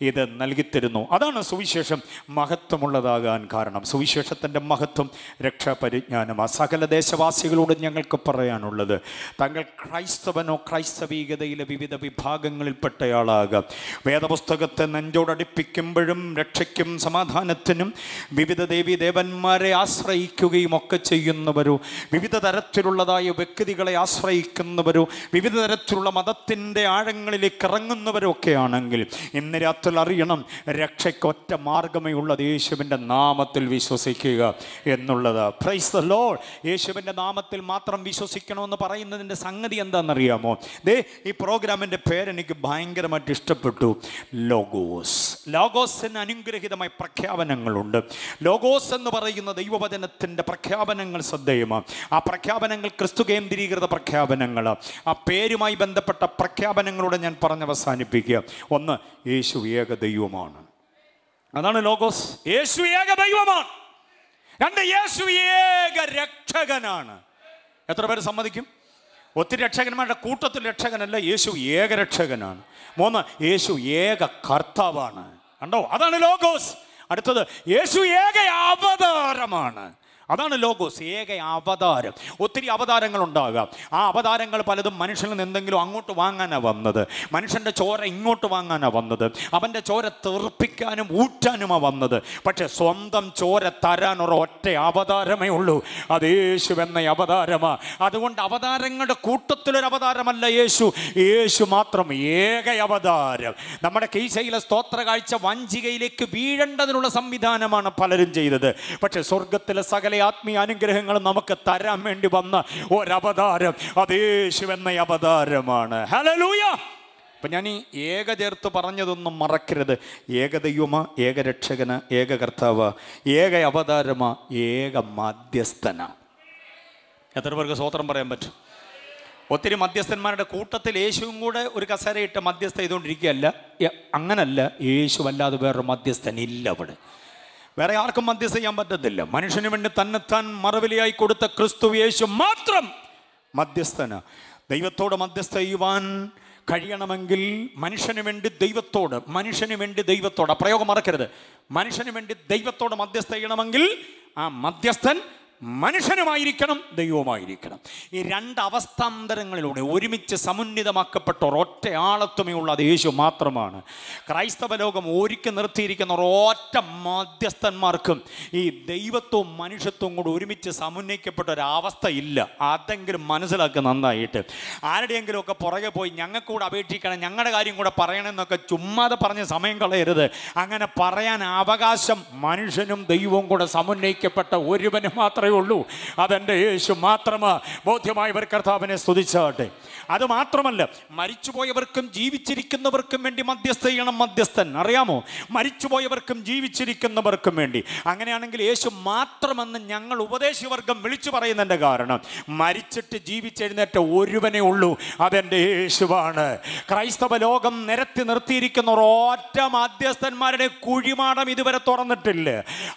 ഇത് നൽകിത്തരുന്നു അതാണ് സുവിശേഷം മഹത്വമുള്ളതാകാൻ കാരണം സുവിശേഷത്തിൻ്റെ മഹത്വം രക്ഷാപരിജ്ഞാനം ആ സകല ദേശവാസികളോട് ഞങ്ങൾക്ക് പറയാനുള്ളത് പറയുന്നത് താങ്കൾ ക്രൈസ്തവനോ ക്രൈസ്തവീകതയിലെ വിവിധ വിഭാഗങ്ങളിൽപ്പെട്ടയാളാകാം വേദപുസ്തകത്തെ നെഞ്ചോടടിപ്പിക്കുമ്പോഴും രക്ഷയ്ക്കും സമാധാനത്തിനും വിവിധ ദേവി ദേവന്മാരെ ആശ്രയിക്കുകയും ഒക്കെ ചെയ്യുന്നവരോ വിവിധ തരത്തിലുള്ളതായ വ്യക്തികളെ ആശ്രയിക്കുന്നവരോ വിവിധ തരത്തിലുള്ള മതത്തിൻ്റെ ആഴങ്ങളിലേക്ക് ഇറങ്ങുന്നവരോ ഒക്കെ ആണെങ്കിൽ ഇന്ന് രാത്രി അറിയണം രക്ഷയ്ക്കൊറ്റ മാർഗമേ ഉള്ളത് യേശുവിൻ്റെ നാമത്തിൽ വിശ്വസിക്കുക എന്നുള്ളത് പ്രൈസ് ദ ലോൾ യേശുവിൻ്റെ നാമത്തിൽ മാത്രം വിശ്വസിക്കണമെന്ന് എന്ന് പറയുന്നതിൻ്റെ സംഗതി എന്താണെന്നറിയാമോ ദേ ഈ പ്രോഗ്രാമിൻ്റെ പേരെനിക്ക് ഭയങ്കരമായിട്ട് ഇഷ്ടപ്പെട്ടു ലോഗോസ് ലോഗോസിന് അനുഗ്രഹിതമായ പ്രഖ്യാപനങ്ങളുണ്ട് ലോഗോസ് എന്ന് പറയുന്ന ദൈവവചനത്തിൻ്റെ പ്രഖ്യാപനങ്ങൾ ശ്രദ്ധേയമാണ് ആ പ്രഖ്യാപനങ്ങൾ ക്രിസ്തു കേന്ദ്രീകൃത പ്രഖ്യാപനങ്ങൾ ആ പേരുമായി ബന്ധപ്പെട്ട പ്രഖ്യാപനങ്ങളോട് ഞാൻ പറഞ്ഞ് അവസാനിപ്പിക്കുക ഒന്ന് യേശു ഏക ദൈവമാണ് അതാണ് ലോഗോസ് യേശു ഏക ദൈവമാണ് രണ്ട് യേശു ഏക രക്ഷകനാണ് എത്ര പേര് സമ്മതിക്കും ഒത്തിരി രക്ഷകന്മാരുടെ കൂട്ടത്തിൽ രക്ഷകനല്ല യേശു രക്ഷകനാണ് മൂന്ന് യേശു ഏക കർത്താവാണ് കണ്ടോ അതാണ് ലോഗോസ് അടുത്തത് യേശു ഏക അവതാരമാണ് അതാണ് ലോഗോസ് ഏക അവതാരം ഒത്തിരി അവതാരങ്ങൾ ഉണ്ടാകുക ആ അവതാരങ്ങൾ പലതും മനുഷ്യനിൽ നിന്ന് എന്തെങ്കിലും അങ്ങോട്ട് വാങ്ങാനാണ് വന്നത് മനുഷ്യൻ്റെ ചോര ഇങ്ങോട്ട് വാങ്ങാനാണ് വന്നത് അവൻ്റെ ചോര തെറിപ്പിക്കാനും ഊറ്റാനുമാണ് വന്നത് പക്ഷെ സ്വന്തം ചോര തരാനുള്ള ഒറ്റ അവതാരമേ ഉള്ളൂ അത് യേശു എന്ന അവതാരമാ അതുകൊണ്ട് അവതാരങ്ങളുടെ കൂട്ടത്തിലൊരു അവതാരമല്ല യേശു യേശു മാത്രം ഏക അവതാരം നമ്മുടെ കീശയിലെ സ്തോത്ര കാഴ്ച വഞ്ചികയിലേക്ക് വീഴേണ്ടതിനുള്ള സംവിധാനമാണ് പലരും ചെയ്തത് പക്ഷെ സ്വർഗത്തിലെ സകല ആത്മീയ അനുഗ്രഹങ്ങൾ നമുക്ക് തരാൻ വേണ്ടി വന്ന ഒരവതാരം അതേശു എന്ന അവതാരമാണ് ഹലലൂയ അപ്പം ഞാൻ ഈ ഏക ചേർത്ത് പറഞ്ഞതൊന്നും മറക്കരുത് ഏകദൈവമ ഏകരക്ഷകന് ഏക ഏക അവതാരമ ഏക മധ്യസ്ഥന എത്ര പേർക്ക് സ്വോത്രം പറയാൻ പറ്റും ഒത്തിരി മധ്യസ്ഥന്മാരുടെ കൂട്ടത്തിൽ യേശുവും കൂടെ ഒരു കസേരയിട്ട് മധ്യസ്ഥ ചെയ്തുകൊണ്ടിരിക്കുകയല്ല അങ്ങനല്ല യേശു അല്ലാതെ വേറൊരു മധ്യസ്ഥനില്ല അവിടെ വേറെ ആർക്കും മധ്യസ്ഥ ചെയ്യാൻ പറ്റത്തില്ല മനുഷ്യന് വേണ്ടി തന്നെത്താൻ മറവിലയായി കൊടുത്ത ക്രിസ്തു യേശു മാത്രം മധ്യസ്ഥന് ദൈവത്തോട് മധ്യസ്ഥ ചെയ്യുവാൻ കഴിയണമെങ്കിൽ മനുഷ്യന് വേണ്ടി ദൈവത്തോട് മനുഷ്യന് വേണ്ടി ദൈവത്തോട് ആ പ്രയോഗം മറക്കരുത് മനുഷ്യന് വേണ്ടി ദൈവത്തോട് മധ്യസ്ഥ ചെയ്യണമെങ്കിൽ ആ മധ്യസ്ഥൻ മനുഷ്യനുമായിരിക്കണം ദൈവമായിരിക്കണം ഈ രണ്ട് അവസ്ഥാന്തരങ്ങളിലൂടെ ഒരുമിച്ച് സമുന്നിതമാക്കപ്പെട്ട ഒരൊറ്റ ആളത്വമേയുള്ള അത് യേശു മാത്രമാണ് ക്രൈസ്തവ ലോകം ഒരുക്കി നിർത്തിയിരിക്കുന്ന ഒരൊറ്റ മാധ്യസ്ഥന്മാർക്കും ഈ ദൈവത്വവും മനുഷ്യത്വവും കൂടെ ഒരുമിച്ച് സമുന്നയിക്കപ്പെട്ട ഒരവസ്ഥ ഇല്ല അതെങ്കിലും മനസ്സിലാക്കുക നന്നായിട്ട് ആരുടെയെങ്കിലുമൊക്കെ പുറകെ പോയി ഞങ്ങൾക്കൂടെ അപേക്ഷിക്കണം ഞങ്ങളുടെ കാര്യം കൂടെ പറയണമെന്നൊക്കെ ചുമ്മാതെ പറഞ്ഞ് സമയം കളയരുത് അങ്ങനെ പറയാൻ അവകാശം മനുഷ്യനും ദൈവവും കൂടെ സമുന്നയിക്കപ്പെട്ട ഒരുവന് മാത്രമേ ഉള്ളൂ അതെൻ്റെ യേശു മാത്രം ബോധ്യമായവർ കർത്താവിനെ സ്തുതിച്ചാട്ടെ അത് മാത്രമല്ല മരിച്ചുപോയവർക്കും ജീവിച്ചിരിക്കുന്നവർക്കും വേണ്ടി മധ്യസ്ഥ ചെയ്യണം മധ്യസ്ഥൻ അറിയാമോ മരിച്ചുപോയവർക്കും ജീവിച്ചിരിക്കുന്നവർക്കും വേണ്ടി അങ്ങനെയാണെങ്കിൽ യേശു മാത്രമെന്ന് ഞങ്ങൾ ഉപദേശിവർഗം വിളിച്ചു പറയുന്നതിൻ്റെ കാരണം മരിച്ചിട്ട് ജീവിച്ചെഴുന്നേറ്റ ഒരുവനേ ഉള്ളൂ അതെൻ്റെ യേശുവാണ് ക്രൈസ്തവ ലോകം നിരത്തി നിർത്തിയിരിക്കുന്ന ഒരൊറ്റ മധ്യസ്ഥന്മാരുടെ കുഴിമാടം ഇതുവരെ തുറന്നിട്ടില്ല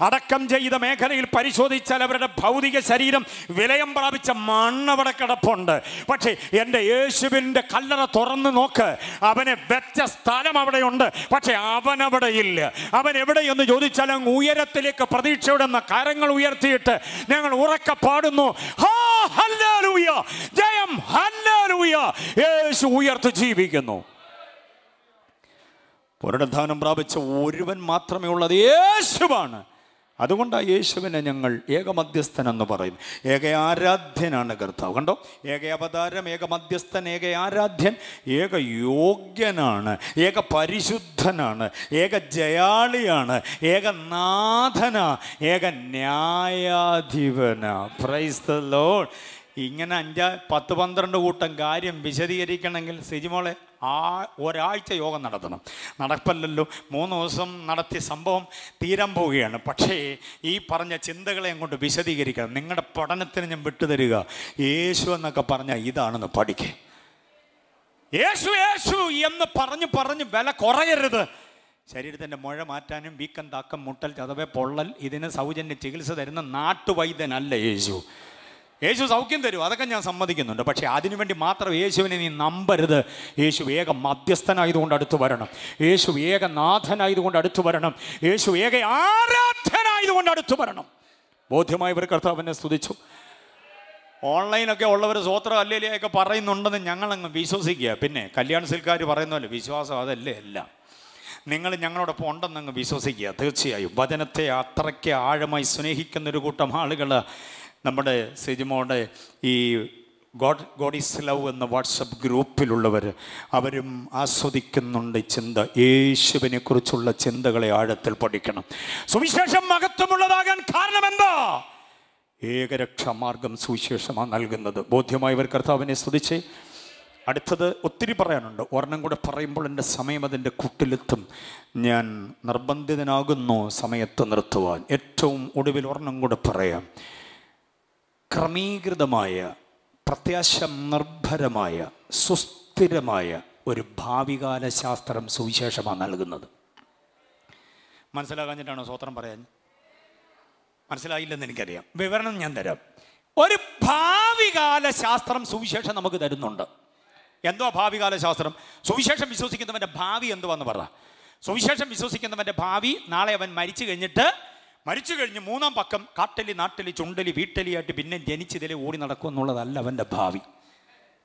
അടക്കം ചെയ്ത മേഖലയിൽ പരിശോധിച്ചാൽ അവരുടെ ഭൗതിക ശരീരം വിലയം പ്രാപിച്ച മണ്ണവിടെ കിടപ്പുണ്ട് പക്ഷേ എൻ്റെ യേശുവിൻ്റെ കല്ലറ തുറന്ന് നോക്ക് അവനെ വെച്ച സ്ഥലം അവിടെയുണ്ട് പക്ഷേ അവനവിടെ ഇല്ല അവൻ എവിടെയെന്ന് ചോദിച്ചാൽ ഉയരത്തിലേക്ക് പ്രതീക്ഷയുടെ കരങ്ങൾ ഉയർത്തിയിട്ട് ഞങ്ങൾ ഉറക്കെ പാടുന്നു ജയം യേശു ഉയർത്ത് ജീവിക്കുന്നു പുനരുദ്ധാനം പ്രാപിച്ച ഒരുവൻ മാത്രമേ ഉള്ളത് യേശുവാണ് അതുകൊണ്ടാണ് യേശുവിനെ ഞങ്ങൾ ഏകമധ്യസ്ഥൻ എന്ന് പറയും ഏക ആരാധ്യനാണ് കർത്താവ് കണ്ടോ ഏക അവതാരം ഏക മധ്യസ്ഥൻ ഏക ആരാധ്യൻ ഏക യോഗ്യനാണ് ഏക പരിശുദ്ധനാണ് ഏക ജയാളിയാണ് ഏക നാഥന ഏക ന്യായാധിപന പ്രൈസ് ദ ലോഡ് ഇങ്ങനെ അഞ്ചാ പത്ത് പന്ത്രണ്ട് കൂട്ടം കാര്യം വിശദീകരിക്കണമെങ്കിൽ സിജിമോളെ ആ ഒരാഴ്ച യോഗം നടത്തണം നടപ്പല്ലല്ലോ മൂന്ന് ദിവസം നടത്തിയ സംഭവം തീരാൻ പോവുകയാണ് പക്ഷേ ഈ പറഞ്ഞ ചിന്തകളെ അങ്ങോട്ട് വിശദീകരിക്കണം നിങ്ങളുടെ പഠനത്തിന് ഞാൻ വിട്ടുതരിക യേശു എന്നൊക്കെ പറഞ്ഞാൽ ഇതാണെന്ന് പഠിക്കേ യേശു യേശു എന്ന് പറഞ്ഞു പറഞ്ഞ് വില കുറയരുത് ശരീരത്തിൻ്റെ മുഴ മാറ്റാനും വീക്കം താക്കം മുട്ടൽ ചതവേ പൊള്ളൽ ഇതിന് സൗജന്യ ചികിത്സ തരുന്ന നാട്ടുവൈദ്യനല്ല യേശു യേശു സൗഖ്യം തരും അതൊക്കെ ഞാൻ സമ്മതിക്കുന്നുണ്ട് പക്ഷേ അതിനുവേണ്ടി മാത്രം യേശുവിനെ നീ നമ്പരുത് യേശു ഏക മധ്യസ്ഥനായതുകൊണ്ട് അടുത്തു വരണം യേശു ഏക നാഥനായതുകൊണ്ട് അടുത്തു വരണം യേശു ഏക ആരാധനായതുകൊണ്ട് അടുത്തു വരണം ബോധ്യമായവർ കർത്താവിനെ സ്തുതിച്ചു ഓൺലൈനൊക്കെ ഉള്ളവർ സ്വോത്രം ഒക്കെ പറയുന്നുണ്ടെന്ന് ഞങ്ങളങ്ങ് വിശ്വസിക്കുക പിന്നെ കല്യാണ സിൽക്കാർ പറയുന്നല്ലോ വിശ്വാസം അതല്ലേ അല്ല നിങ്ങൾ ഞങ്ങളോടൊപ്പം ഉണ്ടെന്നങ്ങ് വിശ്വസിക്കുക തീർച്ചയായും വചനത്തെ അത്രയ്ക്ക് ആഴമായി സ്നേഹിക്കുന്നൊരു കൂട്ടം ആളുകൾ നമ്മുടെ സിജിമോടെ ഈ ഗോഡ് ഗോഡ് ഈസ് ലവ് എന്ന വാട്സപ്പ് ഗ്രൂപ്പിലുള്ളവർ അവരും ആസ്വദിക്കുന്നുണ്ട് ചിന്ത യേശുവിനെ കുറിച്ചുള്ള ചിന്തകളെ ആഴത്തിൽ പഠിക്കണം സുവിശേഷം മഹത്വമുള്ളതാകാൻ കാരണമെന്താ ഏകരക്ഷാമാർഗം സുവിശേഷമാണ് നൽകുന്നത് ബോധ്യമായവർ കർത്താവിനെ സ്തുതിച്ച് അടുത്തത് ഒത്തിരി പറയാനുണ്ട് ഒരെണ്ണം കൂടെ പറയുമ്പോൾ എൻ്റെ സമയം അതിൻ്റെ കുട്ടിലെത്തും ഞാൻ നിർബന്ധിതനാകുന്നു സമയത്ത് നിർത്തുവാൻ ഏറ്റവും ഒടുവിൽ ഒരെണ്ണം കൂടെ പറയാം ക്രമീകൃതമായ പ്രത്യാശ നിർഭരമായ സുസ്ഥിരമായ ഒരു ഭാവികാല ശാസ്ത്രം സുവിശേഷമാണ് നൽകുന്നത് മനസ്സിലാകാഞ്ഞിട്ടാണോ സ്വോത്രം പറയാൻ മനസ്സിലായില്ലെന്ന് എനിക്കറിയാം വിവരണം ഞാൻ തരാം ഒരു ഭാവികാല ശാസ്ത്രം സുവിശേഷം നമുക്ക് തരുന്നുണ്ട് എന്തോ ഭാവികാല ശാസ്ത്രം സുവിശേഷം വിശ്വസിക്കുന്നവൻ്റെ ഭാവി എന്തുവാന്ന് പറ സുവിശേഷം വിശ്വസിക്കുന്നവൻ്റെ ഭാവി നാളെ അവൻ മരിച്ചു കഴിഞ്ഞിട്ട് മരിച്ചു കഴിഞ്ഞ് മൂന്നാം പക്കം കാട്ടലി നാട്ടലി ചുണ്ടലി വീട്ടലിയായിട്ട് പിന്നെ ജനിച്ചതിലെ ഓടി നടക്കും എന്നുള്ളതല്ല അവൻ്റെ ഭാവി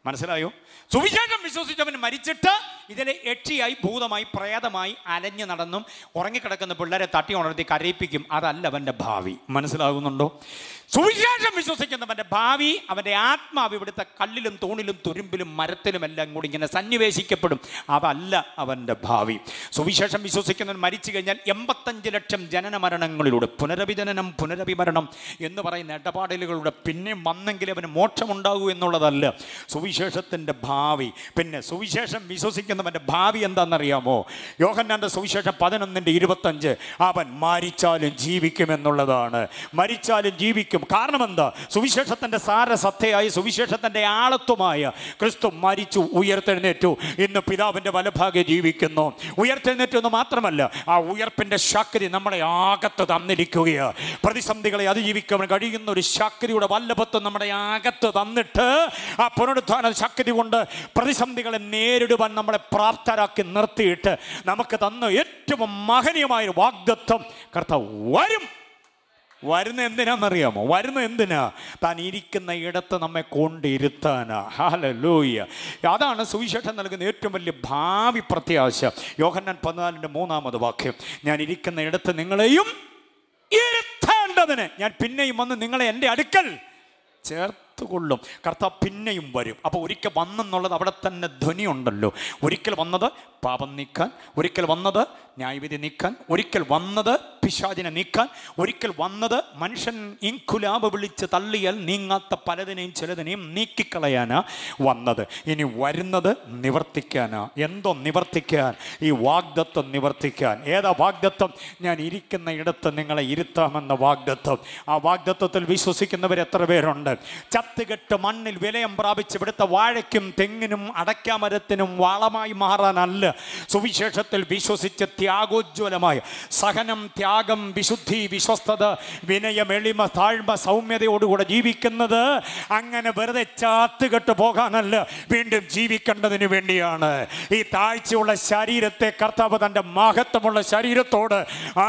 മനസ്സിലായോ സുവിശേഷം വിശ്വസിച്ചവൻ മരിച്ചിട്ട് ഇതിലെ എക്ഷിയായി ഭൂതമായി പ്രേതമായി അലഞ്ഞു നടന്നും ഉറങ്ങിക്കിടക്കുന്ന പിള്ളേരെ തട്ടി ഉണർത്തി കരയിപ്പിക്കും അതല്ല അവൻ്റെ ഭാവി മനസ്സിലാകുന്നുണ്ടോ സുവിശേഷം വിശ്വസിക്കുന്നവൻ്റെ ഭാവി അവൻ്റെ ആത്മാവ് ഇവിടുത്തെ കല്ലിലും തൂണിലും തുരുമ്പിലും മരത്തിലും എല്ലാം കൂടി ഇങ്ങനെ സന്നിവേശിക്കപ്പെടും അതല്ല അവൻ്റെ ഭാവി സുവിശേഷം വിശ്വസിക്കുന്നവൻ മരിച്ചു കഴിഞ്ഞാൽ എൺപത്തഞ്ച് ലക്ഷം ജനന മരണങ്ങളിലൂടെ പുനരഭിജനനം പുനരഭിമരണം എന്ന് പറയുന്ന ഇടപാടലുകളുടെ പിന്നെ വന്നെങ്കിൽ അവന് മോക്ഷമുണ്ടാകൂ എന്നുള്ളതല്ല സുവിശേഷത്തിൻ്റെ ഭാവി പിന്നെ സുവിശേഷം വിശ്വസിക്കുന്നവൻ്റെ ഭാവി എന്താണെന്നറിയാമോ യോഹന്നാൻ്റെ സുവിശേഷം പതിനൊന്നിൻ്റെ ഇരുപത്തഞ്ച് അവൻ മരിച്ചാലും ജീവിക്കും എന്നുള്ളതാണ് മരിച്ചാലും ജീവിക്കും സംഭവിക്കും കാരണം എന്താ സുവിശേഷത്തിൻ്റെ സാരസത്തയായി സുവിശേഷത്തിൻ്റെ ആളത്വമായ ക്രിസ്തു മരിച്ചു ഉയർത്തെഴുന്നേറ്റു ഇന്ന് പിതാവിൻ്റെ വലഭാഗം ജീവിക്കുന്നു ഉയർത്തെഴുന്നേറ്റു എന്ന് മാത്രമല്ല ആ ഉയർപ്പിൻ്റെ ശാക്തി നമ്മളെ ആകത്ത് തന്നിരിക്കുകയാണ് പ്രതിസന്ധികളെ അതിജീവിക്കാൻ കഴിയുന്ന ഒരു ശാക്തിയുടെ വല്ലഭത്വം നമ്മുടെ ആകത്ത് തന്നിട്ട് ആ പുനരുദ്ധാന ശാക്തി കൊണ്ട് പ്രതിസന്ധികളെ നേരിടുവാൻ നമ്മളെ പ്രാപ്തരാക്കി നിർത്തിയിട്ട് നമുക്ക് തന്ന ഏറ്റവും മഹനീയമായ വാഗ്ദത്വം കർത്താവ് വരും വരുന്ന എന്തിനാണെന്നറിയാമോ വരുന്ന എന്തിനാ താൻ ഇരിക്കുന്ന ഇടത്ത് നമ്മെ കൊണ്ടിരുത്താനാ ഹാലലൂയ അതാണ് സുവിശേഷം നൽകുന്ന ഏറ്റവും വലിയ ഭാവി പ്രത്യാശ യോഹന്നാൻ പതിനാലിൻ്റെ മൂന്നാമത് വാക്യം ഞാൻ ഇരിക്കുന്ന ഇടത്ത് നിങ്ങളെയും ഇരുത്തേണ്ടതിന് ഞാൻ പിന്നെയും വന്ന് നിങ്ങളെ എൻ്റെ അടുക്കൽ ചേർത്ത് കൊള്ളും കർത്താവ് പിന്നെയും വരും അപ്പോൾ ഒരിക്കൽ വന്നെന്നുള്ളത് അവിടെ തന്നെ ധ്വനിയുണ്ടല്ലോ ഒരിക്കൽ വന്നത് പാപം നീക്കാൻ ഒരിക്കൽ വന്നത് ന്യായവിധി നീക്കാൻ ഒരിക്കൽ വന്നത് പിശാചിനെ നീക്കാൻ ഒരിക്കൽ വന്നത് മനുഷ്യൻ ഇൻകുലാബ് വിളിച്ച് തള്ളിയാൽ നീങ്ങാത്ത പലതിനെയും ചിലതിനെയും നീക്കിക്കളയാനാ വന്നത് ഇനി വരുന്നത് നിവർത്തിക്കാനാ എന്തോ നിവർത്തിക്കാൻ ഈ വാഗ്ദത്വം നിവർത്തിക്കാൻ ഏതാ വാഗ്ദത്വം ഞാൻ ഇരിക്കുന്ന ഇടത്ത് നിങ്ങളെ ഇരുത്താമെന്ന വാഗ്ദത്വം ആ വാഗ്ദത്വത്തിൽ വിശ്വസിക്കുന്നവർ എത്ര പേരുണ്ട് ചത്തുകെട്ട് മണ്ണിൽ വിലയം പ്രാപിച്ച് ഇവിടുത്തെ വാഴയ്ക്കും തെങ്ങിനും അടയ്ക്കാമരത്തിനും വാളമായി മാറാനല്ല സുവിശേഷത്തിൽ വിശ്വസിച്ച് ത്യാഗോജ്വലമായ സഹനം ത്യാഗം വിശുദ്ധി വിശ്വസ്തത വിനയം എളിമ താഴ്മ സൗമ്യതയോടുകൂടെ ജീവിക്കുന്നത് അങ്ങനെ വെറുതെ ചാത്തുകെട്ട് പോകാനല്ല വീണ്ടും ജീവിക്കേണ്ടതിന് വേണ്ടിയാണ് ഈ താഴ്ചയുള്ള ശരീരത്തെ കർത്താവ് തൻ്റെ മഹത്വമുള്ള ശരീരത്തോട്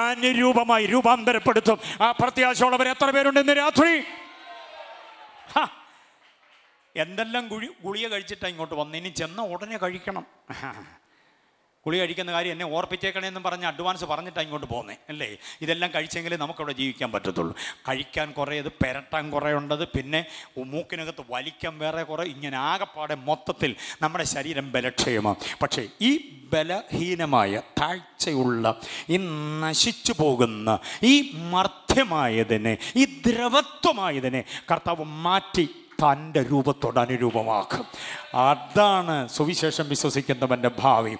അനുരൂപമായി രൂപാന്തരപ്പെടുത്തും ആ പ്രത്യാശയുള്ളവർ എത്ര പേരുണ്ട് ഇന്ന് രാത്രി എന്തെല്ലാം ഗുളി ഗുളിയ കഴിച്ചിട്ടാണ് ഇങ്ങോട്ട് വന്ന് ഇനി ചെന്ന ഉടനെ കഴിക്കണം കുളി കഴിക്കുന്ന കാര്യം എന്നെ എന്ന് പറഞ്ഞ് അഡ്വാൻസ് പറഞ്ഞിട്ട് ഇങ്ങോട്ട് പോകുന്നത് അല്ലേ ഇതെല്ലാം കഴിച്ചെങ്കിലേ നമുക്കവിടെ ജീവിക്കാൻ പറ്റത്തുള്ളൂ കഴിക്കാൻ കുറേത് പെരട്ടാൻ കുറേ ഉണ്ടത് പിന്നെ മൂക്കിനകത്ത് വലിക്കാൻ വേറെ കുറേ ഇങ്ങനെ ആകെപ്പാടെ മൊത്തത്തിൽ നമ്മുടെ ശരീരം ബലക്ഷയമാണ് പക്ഷേ ഈ ബലഹീനമായ താഴ്ചയുള്ള ഈ നശിച്ചു പോകുന്ന ഈ മർദ്ധ്യമായതിനെ ഈ ദ്രവത്വമായതിനെ കർത്താവ് മാറ്റി തൻ്റെ രൂപത്തോട് അനുരൂപമാക്കും അതാണ് സുവിശേഷം വിശ്വസിക്കുന്നവൻ്റെ ഭാവി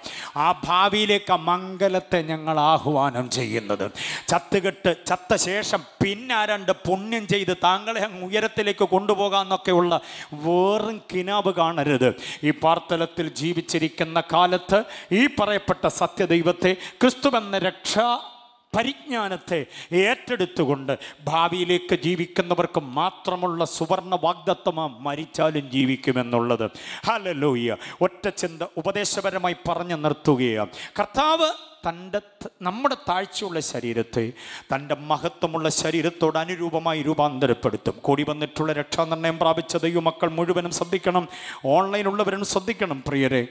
ആ ഭാവിയിലേക്ക് ആ മംഗലത്തെ ഞങ്ങൾ ആഹ്വാനം ചെയ്യുന്നത് ചത്തുകെട്ട് ചത്ത ശേഷം പിന്നെ രണ്ട് പുണ്യം ചെയ്ത് താങ്കളെ അങ്ങ് ഉയരത്തിലേക്ക് കൊണ്ടുപോകാമെന്നൊക്കെയുള്ള വേറും കിനാബ് കാണരുത് ഈ പാർത്തലത്തിൽ ജീവിച്ചിരിക്കുന്ന കാലത്ത് ഈ പറയപ്പെട്ട സത്യദൈവത്തെ ക്രിസ്തുവെന്ന രക്ഷാ പരിജ്ഞാനത്തെ ഏറ്റെടുത്തുകൊണ്ട് ഭാവിയിലേക്ക് ജീവിക്കുന്നവർക്ക് മാത്രമുള്ള സുവർണ വാഗ്ദത്വമാണ് മരിച്ചാലും ജീവിക്കുമെന്നുള്ളത് ഹലലോയ്യ ഒറ്റ ചിന്ത ഉപദേശപരമായി പറഞ്ഞു നിർത്തുകയാണ് കർത്താവ് തൻ്റെ നമ്മുടെ താഴ്ചയുള്ള ശരീരത്തെ തൻ്റെ മഹത്വമുള്ള ശരീരത്തോട് അനുരൂപമായി രൂപാന്തരപ്പെടുത്തും കൂടി വന്നിട്ടുള്ള രക്ഷാനിർണയം പ്രാപിച്ച ദൈവമക്കൾ മുഴുവനും ശ്രദ്ധിക്കണം ഓൺലൈനുള്ളവരും ശ്രദ്ധിക്കണം പ്രിയരെ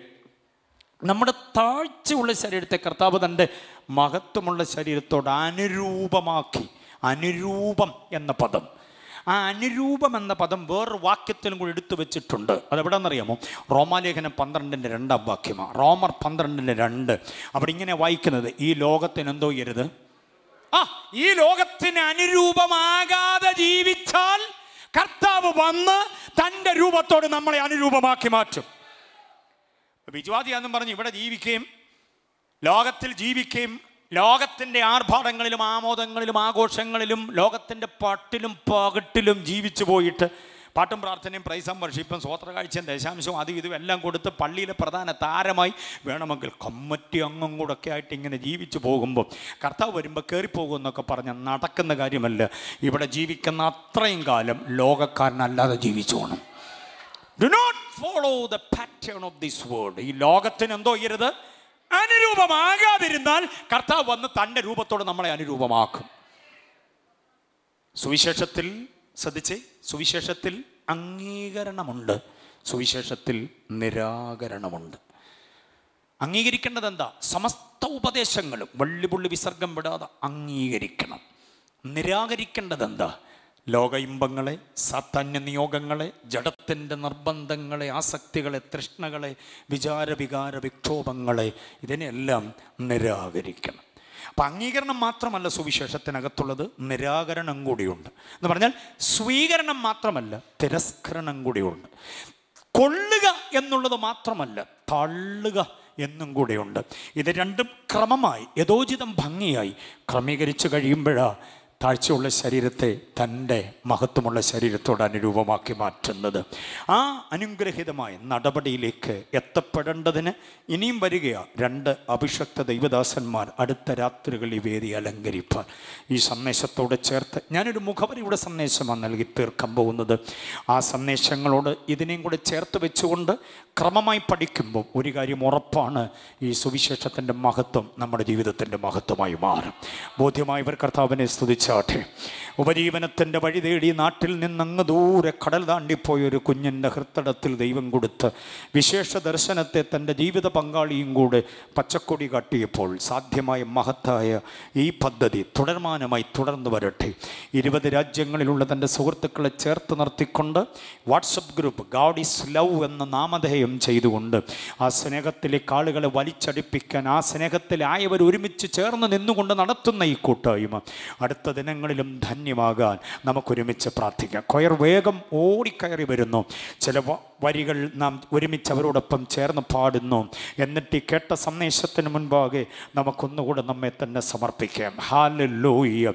നമ്മുടെ താഴ്ചയുള്ള ശരീരത്തെ കർത്താവ് തൻ്റെ മഹത്വമുള്ള ശരീരത്തോട് അനുരൂപമാക്കി അനുരൂപം എന്ന പദം ആ അനുരൂപം എന്ന പദം വേറൊരു വാക്യത്തിലും കൂടി എടുത്തു വെച്ചിട്ടുണ്ട് അതെവിടെന്നറിയാമോ റോമാലേഖനം പന്ത്രണ്ടിൻ്റെ രണ്ടാം വാക്യമാണ് റോമർ പന്ത്രണ്ടിൻ്റെ രണ്ട് അവിടെ ഇങ്ങനെ വായിക്കുന്നത് ഈ ലോകത്തിന് എന്തോ ചെയ്യരുത് ആ ഈ ലോകത്തിന് അനുരൂപമാകാതെ ജീവിച്ചാൽ കർത്താവ് വന്ന് തൻ്റെ രൂപത്തോട് നമ്മളെ അനുരൂപമാക്കി മാറ്റും വിജ്വാദിയാന്നും പറഞ്ഞ് ഇവിടെ ജീവിക്കുകയും ലോകത്തിൽ ജീവിക്കുകയും ലോകത്തിൻ്റെ ആർഭാടങ്ങളിലും ആമോദങ്ങളിലും ആഘോഷങ്ങളിലും ലോകത്തിൻ്റെ പട്ടിലും പകട്ടിലും ജീവിച്ചു പോയിട്ട് പാട്ടും പ്രാർത്ഥനയും പ്രൈസം വർഷിപ്പും സ്വോത്രകാഴ്ചയും ദശാംശവും അതും ഇതും എല്ലാം കൊടുത്ത് പള്ളിയിലെ പ്രധാന താരമായി വേണമെങ്കിൽ കമ്മറ്റി അംഗം ഒക്കെ ആയിട്ട് ഇങ്ങനെ ജീവിച്ചു പോകുമ്പോൾ കർത്താവ് വരുമ്പോൾ കയറിപ്പോകും എന്നൊക്കെ പറഞ്ഞ് നടക്കുന്ന കാര്യമല്ല ഇവിടെ ജീവിക്കുന്ന അത്രയും കാലം ലോകക്കാരനല്ലാതെ ജീവിച്ചു പോകണം do not follow the pattern of this world ഈ ലോകത്തിന് എന്തോ ചെയ്യരുത് അനുരൂപമാകാതിരുന്നാൽ കർത്താവ് വന്ന് തൻ്റെ രൂപത്തോടെ നമ്മളെ അനുരൂപമാക്കും സുവിശേഷത്തിൽ ശ്രദ്ധിച്ചേ സുവിശേഷത്തിൽ അംഗീകരണമുണ്ട് സുവിശേഷത്തിൽ നിരാകരണമുണ്ട് അംഗീകരിക്കേണ്ടത് എന്താ സമസ്ത ഉപദേശങ്ങളും വള്ളിപുള്ളി വിസർഗം വിടാതെ അംഗീകരിക്കണം നിരാകരിക്കേണ്ടത് എന്താ ലോക ഇമ്പങ്ങളെ സാത്താന്യ നിയോഗങ്ങളെ ജഡത്തിൻ്റെ നിർബന്ധങ്ങളെ ആസക്തികളെ തൃഷ്ണകളെ വിചാരവികാര വിക്ഷോഭങ്ങളെ ഇതിനെല്ലാം നിരാകരിക്കണം അപ്പം അംഗീകരണം മാത്രമല്ല സുവിശേഷത്തിനകത്തുള്ളത് നിരാകരണം കൂടിയുണ്ട് എന്ന് പറഞ്ഞാൽ സ്വീകരണം മാത്രമല്ല തിരസ്കരണം കൂടിയുണ്ട് കൊള്ളുക എന്നുള്ളത് മാത്രമല്ല തള്ളുക എന്നും കൂടെയുണ്ട് ഇത് രണ്ടും ക്രമമായി യഥോചിതം ഭംഗിയായി ക്രമീകരിച്ചു കഴിയുമ്പോഴാണ് താഴ്ചയുള്ള ശരീരത്തെ തൻ്റെ മഹത്വമുള്ള ശരീരത്തോട് അനുരൂപമാക്കി മാറ്റുന്നത് ആ അനുഗ്രഹിതമായ നടപടിയിലേക്ക് എത്തപ്പെടേണ്ടതിന് ഇനിയും വരികയാണ് രണ്ട് അഭിഷക്ത ദൈവദാസന്മാർ അടുത്ത രാത്രികളിൽ വേദി അലങ്കരിപ്പാൻ ഈ സന്ദേശത്തോട് ചേർത്ത് ഞാനൊരു മുഖവരിയുടെ സന്ദേശമാണ് നൽകി തീർക്കാൻ പോകുന്നത് ആ സന്ദേശങ്ങളോട് ഇതിനെയും കൂടെ ചേർത്ത് വെച്ചുകൊണ്ട് ക്രമമായി പഠിക്കുമ്പോൾ ഒരു കാര്യം ഉറപ്പാണ് ഈ സുവിശേഷത്തിൻ്റെ മഹത്വം നമ്മുടെ ജീവിതത്തിൻ്റെ മഹത്വമായി മാറും ബോധ്യമായവർ കർത്താവിനെ സ്തുതിച്ച് शॉट है ഉപജീവനത്തിൻ്റെ വഴി തേടി നാട്ടിൽ നിന്നങ്ങ് ദൂരെ കടൽ താണ്ടിപ്പോയൊരു കുഞ്ഞിൻ്റെ ഹൃത്തടത്തിൽ ദൈവം കൊടുത്ത് വിശേഷ ദർശനത്തെ തൻ്റെ ജീവിത പങ്കാളിയും കൂടെ പച്ചക്കൊടി കാട്ടിയപ്പോൾ സാധ്യമായ മഹത്തായ ഈ പദ്ധതി തുടർമാനമായി തുടർന്നു വരട്ടെ ഇരുപത് രാജ്യങ്ങളിലുള്ള തൻ്റെ സുഹൃത്തുക്കളെ ചേർത്ത് നിർത്തിക്കൊണ്ട് WhatsApp group God is love എന്ന നാമധേയം ചെയ്തുകൊണ്ട് ആ സ്നേഹത്തിലെ കാളുകളെ വലിച്ചടിപ്പിക്കാൻ ആ സ്നേഹത്തിലായവർ ഒരുമിച്ച് ചേർന്ന് നിന്നുകൊണ്ട് നടത്തുന്ന ഈ കൂട്ടായ്മ അടുത്ത ദിനങ്ങളിലും ധന്യ ധന്യമാകാൻ നമുക്കൊരുമിച്ച് പ്രാർത്ഥിക്കാം കൊയർ വേഗം ഓടിക്കയറി വരുന്നു ചില വരികൾ നാം ഒരുമിച്ച് അവരോടൊപ്പം ചേർന്ന് പാടുന്നു എന്നിട്ട് ഈ കേട്ട സന്ദേശത്തിന് മുൻപാകെ നമുക്കൊന്നുകൂടെ നമ്മെ തന്നെ സമർപ്പിക്കാം ഹാലലോയ്യ